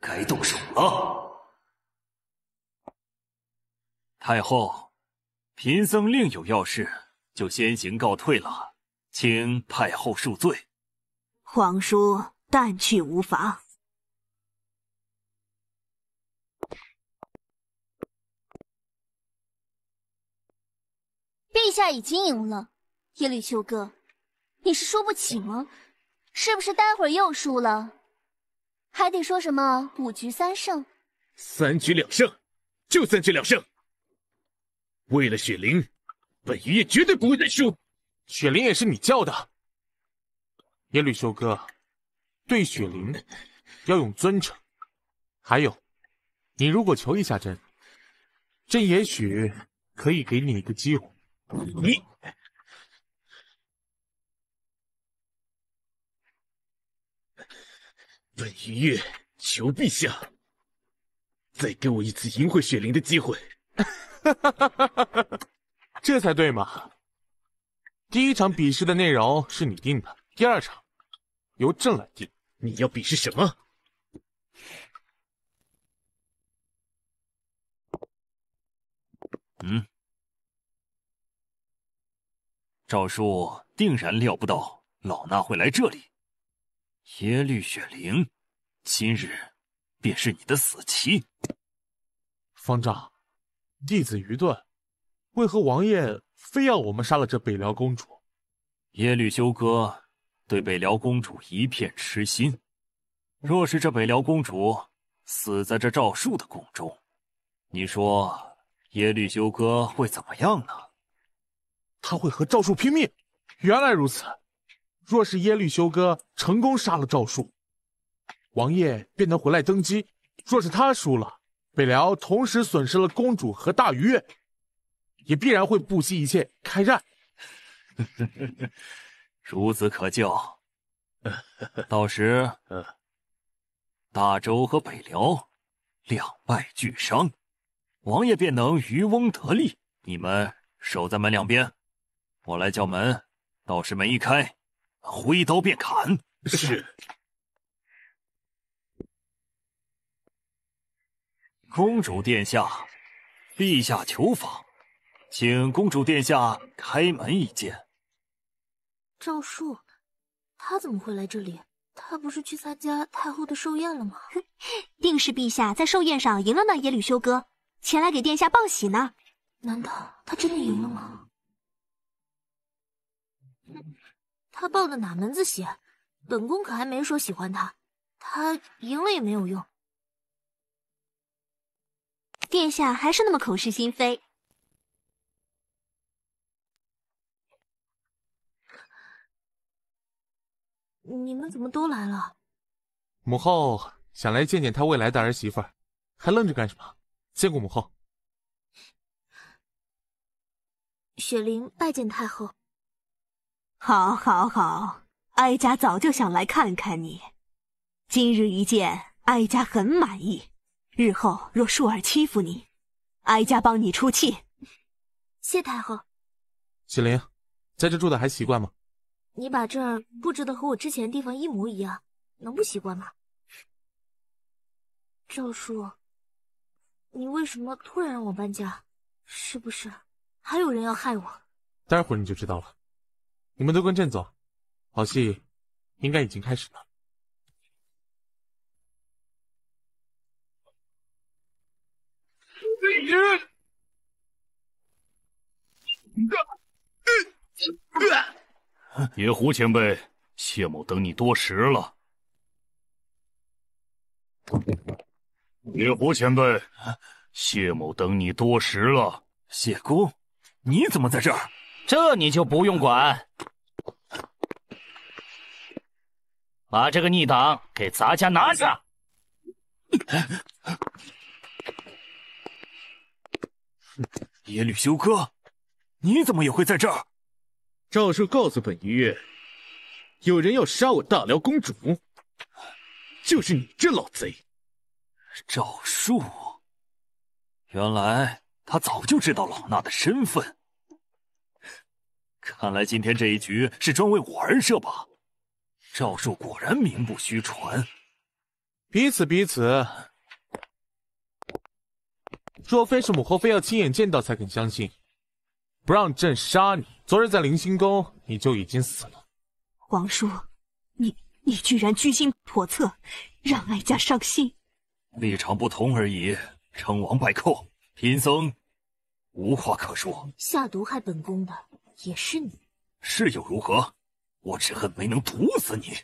该动手了，太后。贫僧另有要事，就先行告退了，请太后恕罪。皇叔，但去无妨。陛下已经赢了耶律修哥，你是输不起吗？是不是待会儿又输了，还得说什么五局三胜？三局两胜，就三局两胜。为了雪玲，本鱼也绝对不会认输。雪玲也是你叫的，耶律修哥，对雪玲要用尊称。还有，你如果求一下朕，朕也许可以给你一个机会。你，本鱼月求陛下，再给我一次赢回雪玲的机会。哈哈哈哈哈！这才对嘛。第一场比试的内容是你定的，第二场由朕来定。你要比试什么？嗯，赵叔定然料不到老衲会来这里。耶律雪灵，今日便是你的死期。方丈。弟子愚钝，为何王爷非要我们杀了这北辽公主？耶律休哥对北辽公主一片痴心，若是这北辽公主死在这赵树的宫中，你说耶律休哥会怎么样呢？他会和赵树拼命。原来如此，若是耶律休哥成功杀了赵树，王爷便能回来登基；若是他输了。北辽同时损失了公主和大鱼，也必然会不惜一切开战。[laughs] [laughs] 孺子可教。[laughs] 到时，大周和北辽两败俱伤，王爷便能渔翁得利。你们守在门两边，我来叫门。到时门一开，挥刀便砍。是。公主殿下，陛下求访，请公主殿下开门一见。赵树，他怎么会来这里？他不是去参加太后的寿宴了吗？[laughs] 定是陛下在寿宴上赢了那耶律修哥，前来给殿下报喜呢。难道他真的赢了吗？[laughs] 他报的哪门子喜？本宫可还没说喜欢他，他赢了也没有用。殿下还是那么口是心非，你们怎么都来了？母后想来见见她未来的儿媳妇，还愣着干什么？见过母后，雪玲拜见太后。好，好，好！哀家早就想来看看你，今日一见，哀家很满意。日后若树儿欺负你，哀家帮你出气。谢太后。喜灵，在这住的还习惯吗？你把这儿布置的和我之前的地方一模一样，能不习惯吗？赵叔，你为什么突然让我搬家？是不是还有人要害我？待会儿你就知道了。你们都跟朕走，好戏应该已经开始了。野狐前辈，谢某等你多时了。野狐前辈，谢某等你多时了。谢公，你怎么在这儿？这你就不用管，把这个逆党给咱家拿下。耶律休哥，你怎么也会在这儿？赵叔告诉本医月，有人要杀我大辽公主，就是你这老贼。赵叔，原来他早就知道老衲的身份，看来今天这一局是专为我而设吧？赵叔果然名不虚传，彼此彼此。若非是母后非要亲眼见到才肯相信，不让朕杀你，昨日在凌心宫你就已经死了。皇叔，你你居然居心叵测，让哀家伤心。立场不同而已，称王败寇，贫僧无话可说。下毒害本宫的也是你，是又如何？我只恨没能毒死你。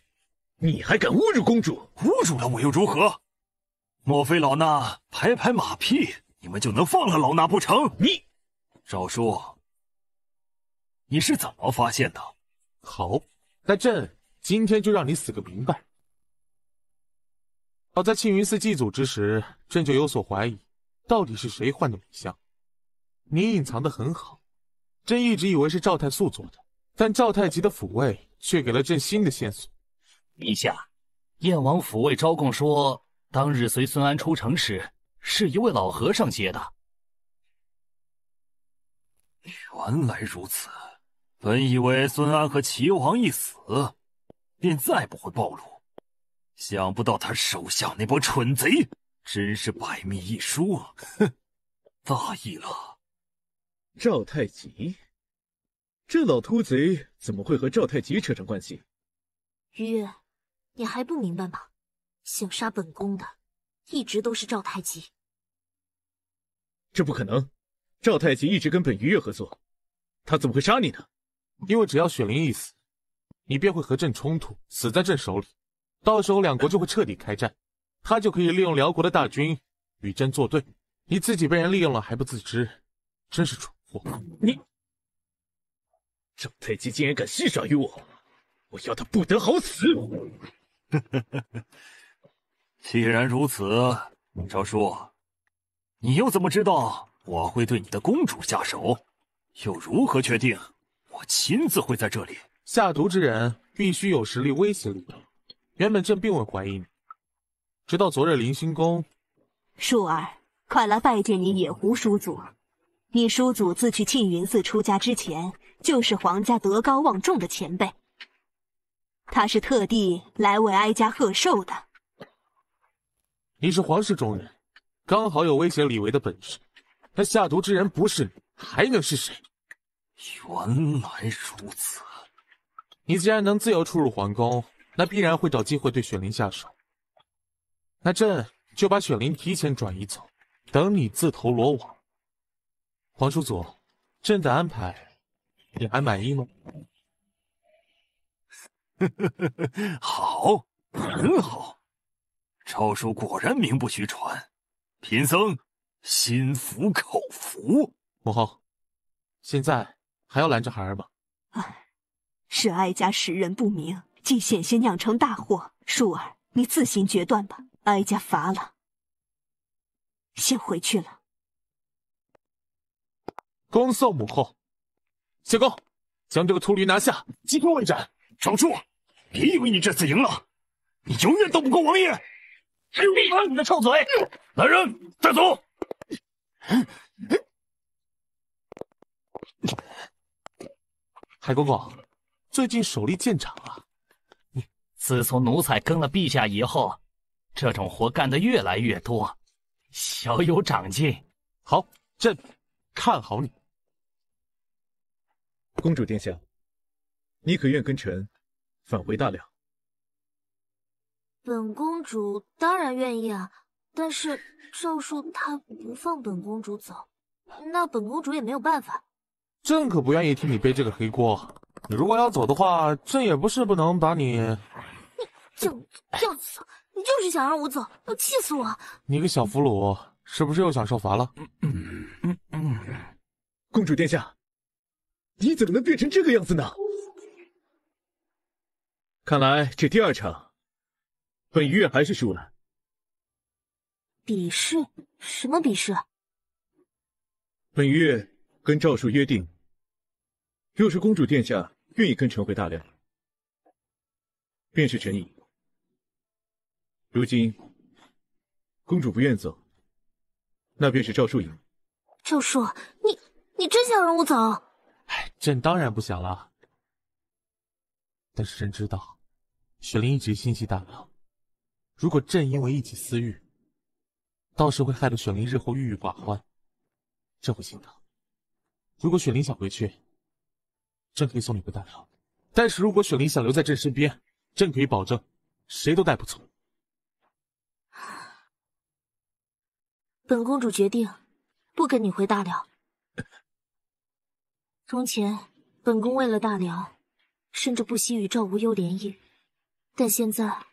你还敢侮辱公主？侮辱了我又如何？莫非老衲拍拍马屁？你们就能放了老衲不成？你赵叔，你是怎么发现的？好，那朕今天就让你死个明白。早在庆云寺祭祖之时，朕就有所怀疑，到底是谁换的米香？你隐藏的很好，朕一直以为是赵太素做的，但赵太极的抚慰却给了朕新的线索。陛下，燕王府慰招供说，当日随孙安出城时。是一位老和尚接的。原来如此，本以为孙安和齐王一死，便再不会暴露，想不到他手下那帮蠢贼，真是百密一疏。哼，大意了。赵太极，这老秃贼怎么会和赵太极扯上关系？鱼，月，你还不明白吗？想杀本宫的，一直都是赵太极。这不可能，赵太极一直跟本愉悦合作，他怎么会杀你呢？因为只要雪灵一死，你便会和朕冲突，死在朕手里，到时候两国就会彻底开战，他就可以利用辽国的大军与朕作对。你自己被人利用了还不自知，真是蠢货！你，赵太极竟然敢戏耍于我，我要他不得好死！哈哈，既然如此，赵叔。你又怎么知道我会对你的公主下手？又如何确定我亲自会在这里下毒之人必须有实力威胁你？原本朕并未怀疑你，直到昨日临星宫，树儿，快来拜见你野狐叔祖。你叔祖自去庆云寺出家之前，就是皇家德高望重的前辈。他是特地来为哀家贺寿的。你是皇室中人。刚好有威胁李维的本事，那下毒之人不是你还能是谁？原来如此，你既然能自由出入皇宫，那必然会找机会对雪灵下手。那朕就把雪灵提前转移走，等你自投罗网。皇叔祖，朕的安排你还满意吗？呵呵呵呵，好，很好，诏叔果然名不虚传。贫僧心服口服。母后，现在还要拦着孩儿吗？哎，是哀家识人不明，竟险些酿成大祸。淑儿，你自行决断吧。哀家乏了，先回去了。恭送母后。小公，将这个秃驴拿下，击破魏斩。守住！别以为你这次赢了，你永远斗不过王爷。闭上你的臭嘴！来人，带走！海公公，最近手力见长啊！自从奴才跟了陛下以后，这种活干的越来越多，小有长进。好，朕看好你。公主殿下，你可愿跟臣返回大梁？本公主当然愿意啊，但是赵叔他不放本公主走，那本公主也没有办法。朕可不愿意替你背这个黑锅。你如果要走的话，朕也不是不能把你。[laughs] 你就就走，你就是想让我走，要气死我！你个小俘虏，是不是又想受罚了？嗯嗯嗯，公主殿下，你怎么能变成这个样子呢？看来这第二场。本月还是输了。比试？什么比试？本月跟赵树约定，若是公主殿下愿意跟臣回大梁，便是臣赢。如今公主不愿走，那便是赵树赢。赵树，你你真想让我走？哎，朕当然不想了。但是朕知道，雪玲一直心系大梁。如果朕因为一己私欲，到时会害得雪玲日后郁郁寡欢，朕会心疼。如果雪玲想回去，朕可以送你回大辽；但是如果雪玲想留在朕身边，朕可以保证谁都带不走。本公主决定不跟你回大辽。从前，本宫为了大辽，甚至不惜与赵无忧联姻，但现在。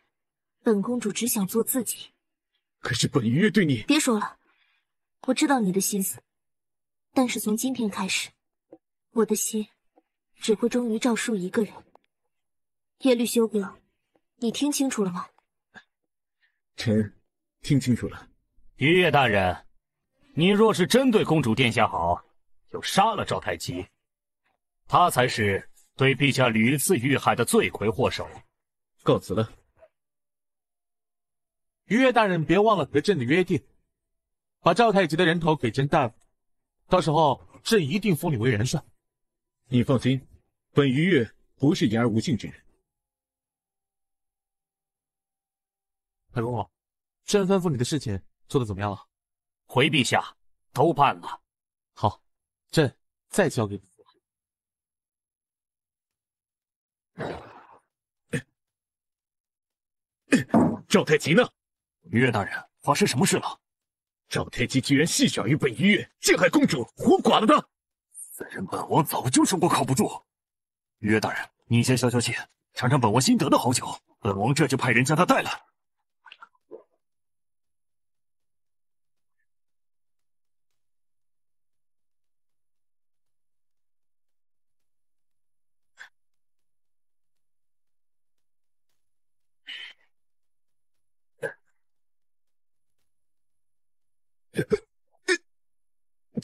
本公主只想做自己，可是本月对你别说了，我知道你的心思，但是从今天开始，我的心只会忠于赵叔一个人。耶律修哥，你听清楚了吗？臣听清楚了。月月大人，你若是真对公主殿下好，就杀了赵太极，他才是对陛下屡次遇害的罪魁祸首。告辞了。于越大人，别忘了和朕的约定，把赵太极的人头给朕带，到时候朕一定封你为元帅。你放心，本于越不是言而无信之人。海公公，朕吩咐你的事情做得怎么样了？回陛下，都办了。好，朕再交给你。赵太极呢？愉月大人，发生什么事了？赵天姬居然戏耍于本医月，陷害公主，活剐了她。此人本王早就说过靠不住。愉月大人，你先消消气，尝尝本王新得的好酒。本王这就派人将他带来。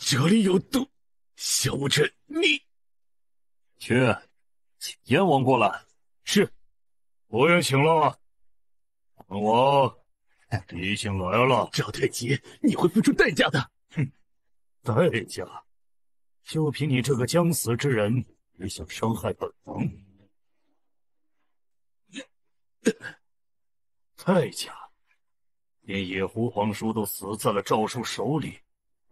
这里有毒，小武你去，燕王过来。是，我也醒了。本王，已醒来了。赵太极，你会付出代价的。哼，代价？就凭你这个将死之人，也想伤害本王？代价？连野狐皇叔都死在了赵叔手里。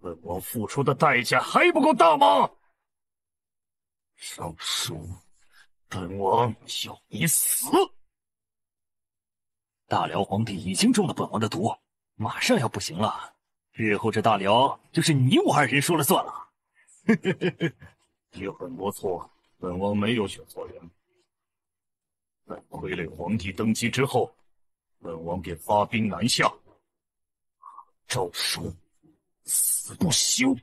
本王付出的代价还不够大吗？尚书，本王要你死！大辽皇帝已经中了本王的毒，马上要不行了。日后这大辽就是你我二人说了算了。呵 [laughs] 也很不错，本王没有选错人。在傀儡皇帝登基之后，本王便发兵南下。诏书。死不休！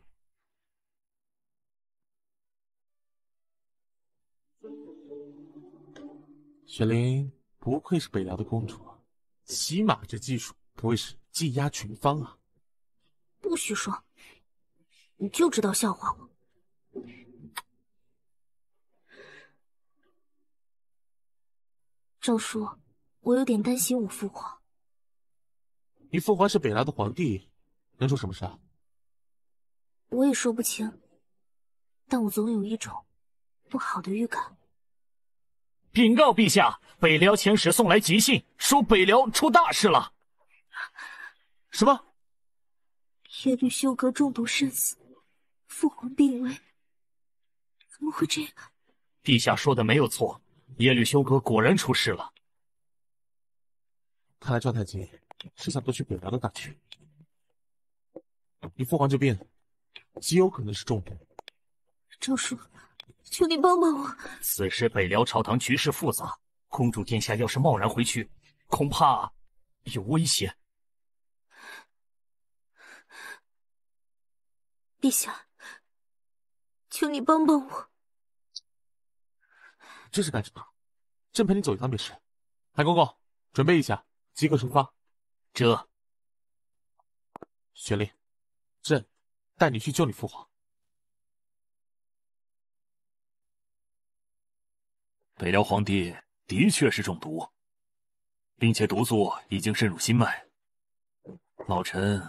雪玲不愧是北辽的公主，骑马这技术不会是技压群芳啊！不许说，你就知道笑话我。赵叔，我有点担心我父皇。你父皇是北辽的皇帝，能出什么事啊？我也说不清，但我总有一种不好的预感。禀告陛下，北辽遣使送来急信，说北辽出大事了。什么？耶律休哥中毒身死，父皇病危。怎么会这样？陛下说的没有错，耶律休哥果然出事了。看来赵太金是想夺取北辽的大权。你父皇就病。极有可能是中毒，赵叔，求你帮帮我。此时北辽朝堂局势复杂，公主殿下要是贸然回去，恐怕有危险。陛下，求你帮帮我。这是干什么？朕陪你走一趟便是。韩公公，准备一下，即刻出发。这，雪令。带你去救你父皇。北辽皇帝的确是中毒，并且毒素已经渗入心脉，老臣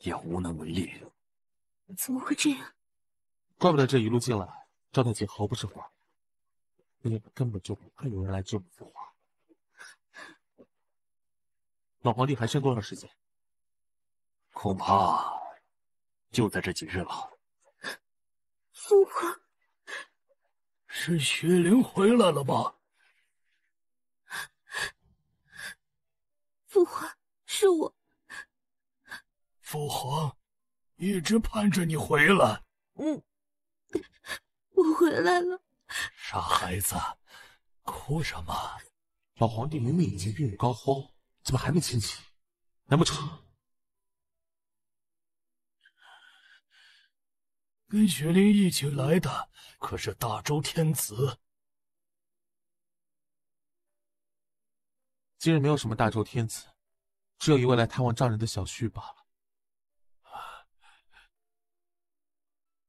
也无能为力。怎么会这样？怪不得这一路进来，赵太极毫不迟缓，因为根本就不会有人来救你父皇。老皇帝还剩多少时间？恐怕。就在这几日了，父皇。是雪玲回来了吧？父皇，是我。父皇，一直盼着你回来。嗯，我回来了。傻孩子，哭什么？老皇帝明明已经病入膏肓，怎么还没清醒？难不成？跟雪玲一起来的可是大周天子。今日没有什么大周天子，只有一位来探望丈人的小婿罢了。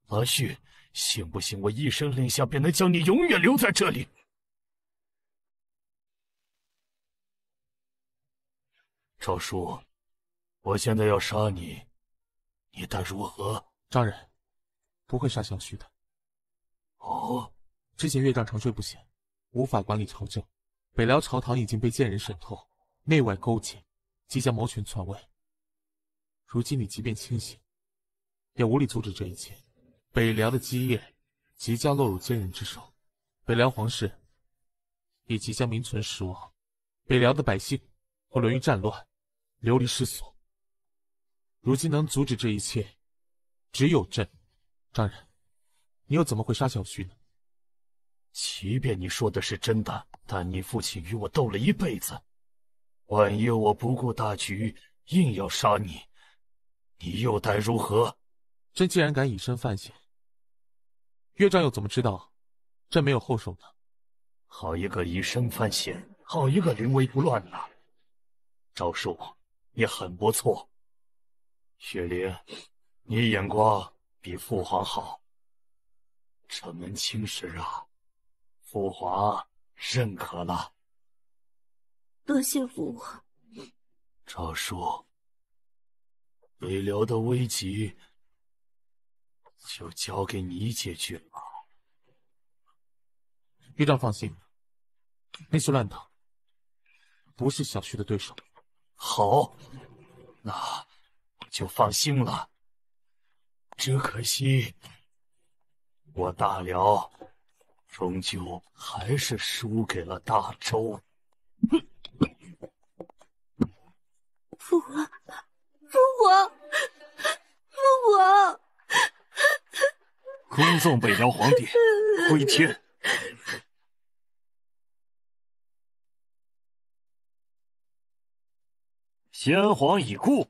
阿旭，信不信我一声令下便能将你永远留在这里？赵叔，我现在要杀你，你当如何？丈人。不会杀小婿的。哦，之前岳丈长睡不醒，无法管理朝政，北辽朝堂已经被奸人渗透，内外勾结，即将谋权篡位。如今你即便清醒，也无力阻止这一切。北辽的基业即将落入奸人之手，北辽皇室也即将名存实亡，北辽的百姓会沦于战乱，流离失所。如今能阻止这一切，只有朕。大人，你又怎么会杀小徐呢？即便你说的是真的，但你父亲与我斗了一辈子，万一我不顾大局，硬要杀你，你又待如何？朕既然敢以身犯险，岳丈又怎么知道朕没有后手呢？好一个以身犯险，好一个临危不乱呐！招数也很不错。雪玲，你眼光。比父皇好，城门青石啊，父皇认可了。多谢父皇。赵叔，北辽的危急就交给你解决了。玉璋放心，那些乱党不是小旭的对手。好，那我就放心了。只可惜，我大辽终究还是输给了大周。父皇，父皇，父皇！恭送北辽皇帝归天。先皇已故，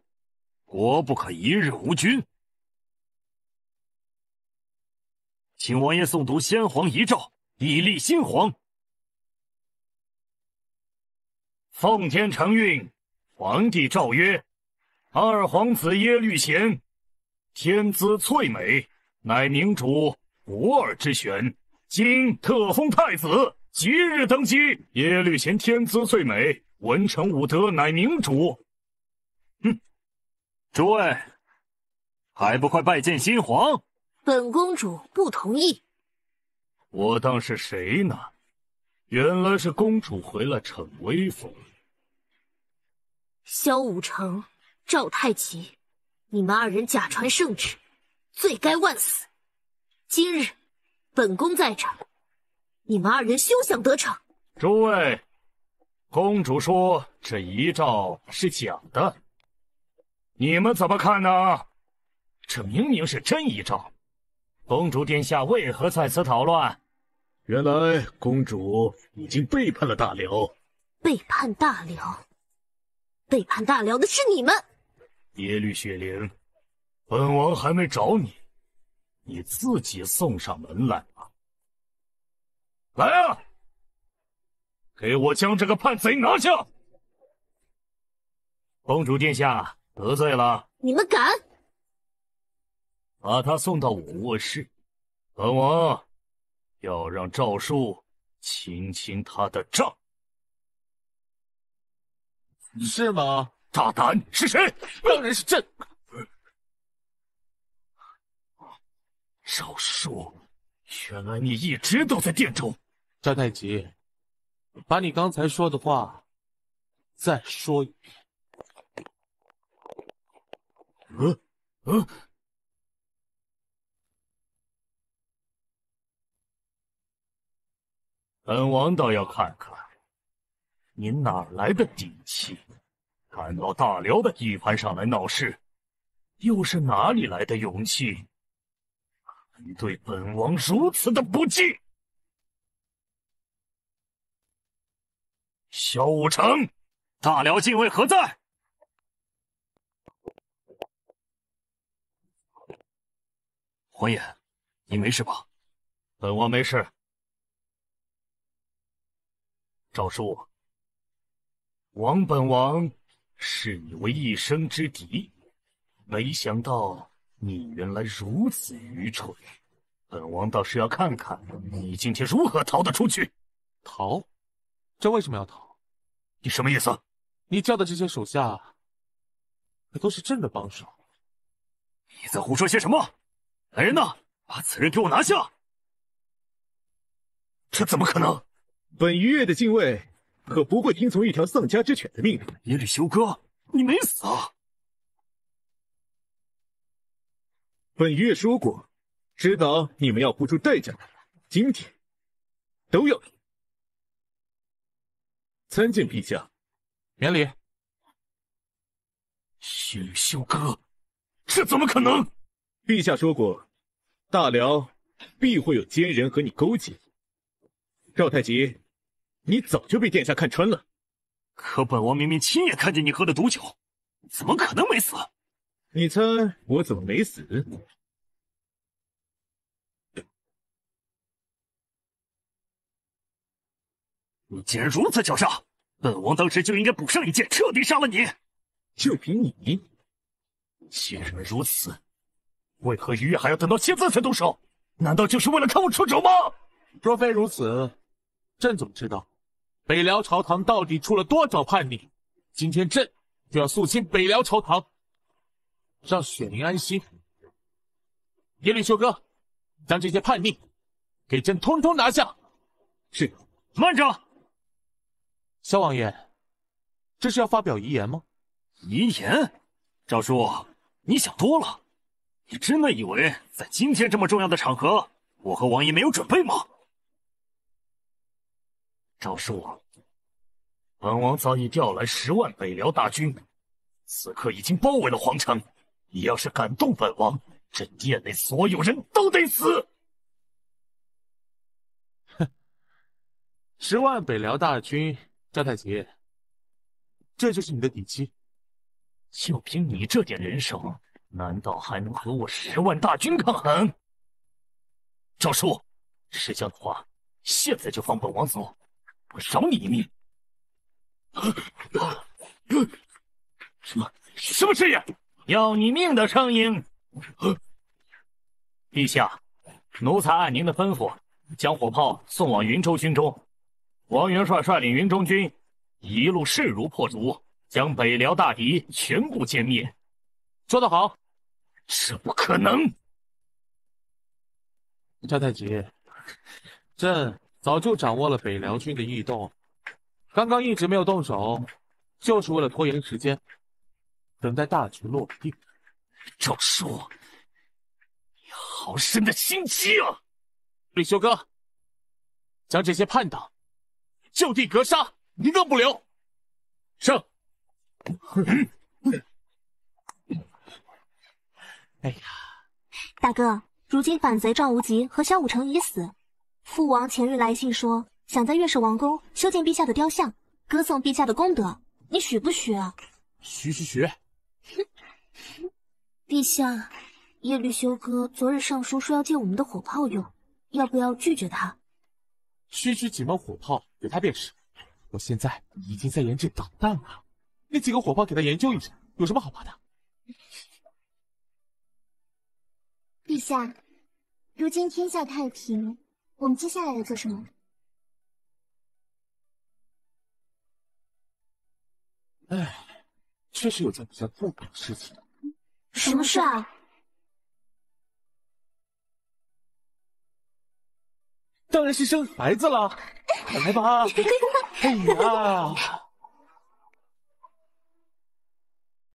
国不可一日无君。请王爷诵读先皇遗诏，以立新皇。奉天承运，皇帝诏曰：二皇子耶律贤，天资粹美，乃明主无二之选。今特封太子，即日登基。耶律贤天资粹美，文成武德，乃明主。嗯，诸位还不快拜见新皇！本公主不同意。我当是谁呢？原来是公主回来逞威风。萧武成、赵太极，你们二人假传圣旨，罪该万死。今日本宫在这，你们二人休想得逞。诸位，公主说这遗诏是假的，你们怎么看呢？这明明是真遗诏。公主殿下为何在此捣乱？原来公主已经背叛了大辽。背叛大辽？背叛大辽的是你们！耶律雪玲，本王还没找你，你自己送上门来了。来啊，给我将这个叛贼拿下！公主殿下得罪了。你们敢！把他送到我卧室，本王要让赵叔清清他的账，是吗？大胆，是谁？当然是朕。赵叔，原来你一直都在殿中。赵太极，把你刚才说的话再说一遍。嗯嗯。本王倒要看看，你哪来的底气，敢到大辽的地盘上来闹事？又是哪里来的勇气，敢对本王如此的不敬？萧武成，大辽禁卫何在？王爷，你没事吧？本王没事。少叔，王本王视你为一生之敌，没想到你原来如此愚蠢。本王倒是要看看你今天如何逃得出去。逃？这为什么要逃？你什么意思？你叫的这些手下可都是朕的帮手。你在胡说些什么？来人呐，把此人给我拿下！这怎么可能？本鱼月的禁卫可不会听从一条丧家之犬的命令。耶律休哥，你没死！啊？本鱼月说过，知道你们要付出代价。的，今天，都要参见陛下，免礼。耶律休哥，这怎么可能？陛下说过，大辽必会有奸人和你勾结。赵太极，你早就被殿下看穿了。可本王明明亲眼看见你喝的毒酒，怎么可能没死？你猜我怎么没死？你竟然如此狡诈！本王当时就应该补上一剑，彻底杀了你。就凭你，既然如此，为何于月还要等到现在才动手？难道就是为了看我出手吗？若非如此，朕怎么知道北辽朝堂到底出了多少叛逆？今天朕就要肃清北辽朝堂，让雪灵安心。耶律修哥，将这些叛逆给朕通通拿下。是。慢着，萧王爷，这是要发表遗言吗？遗言？赵叔，你想多了。你真的以为在今天这么重要的场合，我和王爷没有准备吗？赵叔王，本王早已调来十万北辽大军，此刻已经包围了皇城。你要是敢动本王，这殿内所有人都得死！哼，十万北辽大军，张太极，这就是你的底气？就凭你这点人手，难道还能和我十万大军抗衡？赵叔，识相的话，现在就放本王走。我饶你一命！什么什么声音？要你命的声音！陛下，奴才按您的吩咐，将火炮送往云州军中。王元帅率领云中军，一路势如破竹，将北辽大敌全部歼灭。说得好！这不可能！赵太极，朕。早就掌握了北辽军的异动，刚刚一直没有动手，就是为了拖延时间，等待大局落定。赵叔，你好深的心机啊！李修哥，将这些叛党就地格杀，一个不留。上！哎呀，大哥，如今反贼赵无极和萧武成已死。父王前日来信说，想在月氏王宫修建陛下的雕像，歌颂陛下的功德。你许不许啊？许许许！陛下，耶律休哥昨日上书说要借我们的火炮用，要不要拒绝他？区区几门火炮，给他便是。我现在已经在研制导弹了，那几个火炮给他研究一下，有什么好怕的？陛下，如今天下太平。我们接下来要做什么？哎，确实有件比较痛苦的事情。什么事啊？当然是生孩子了，来吧！[laughs] 哎呀！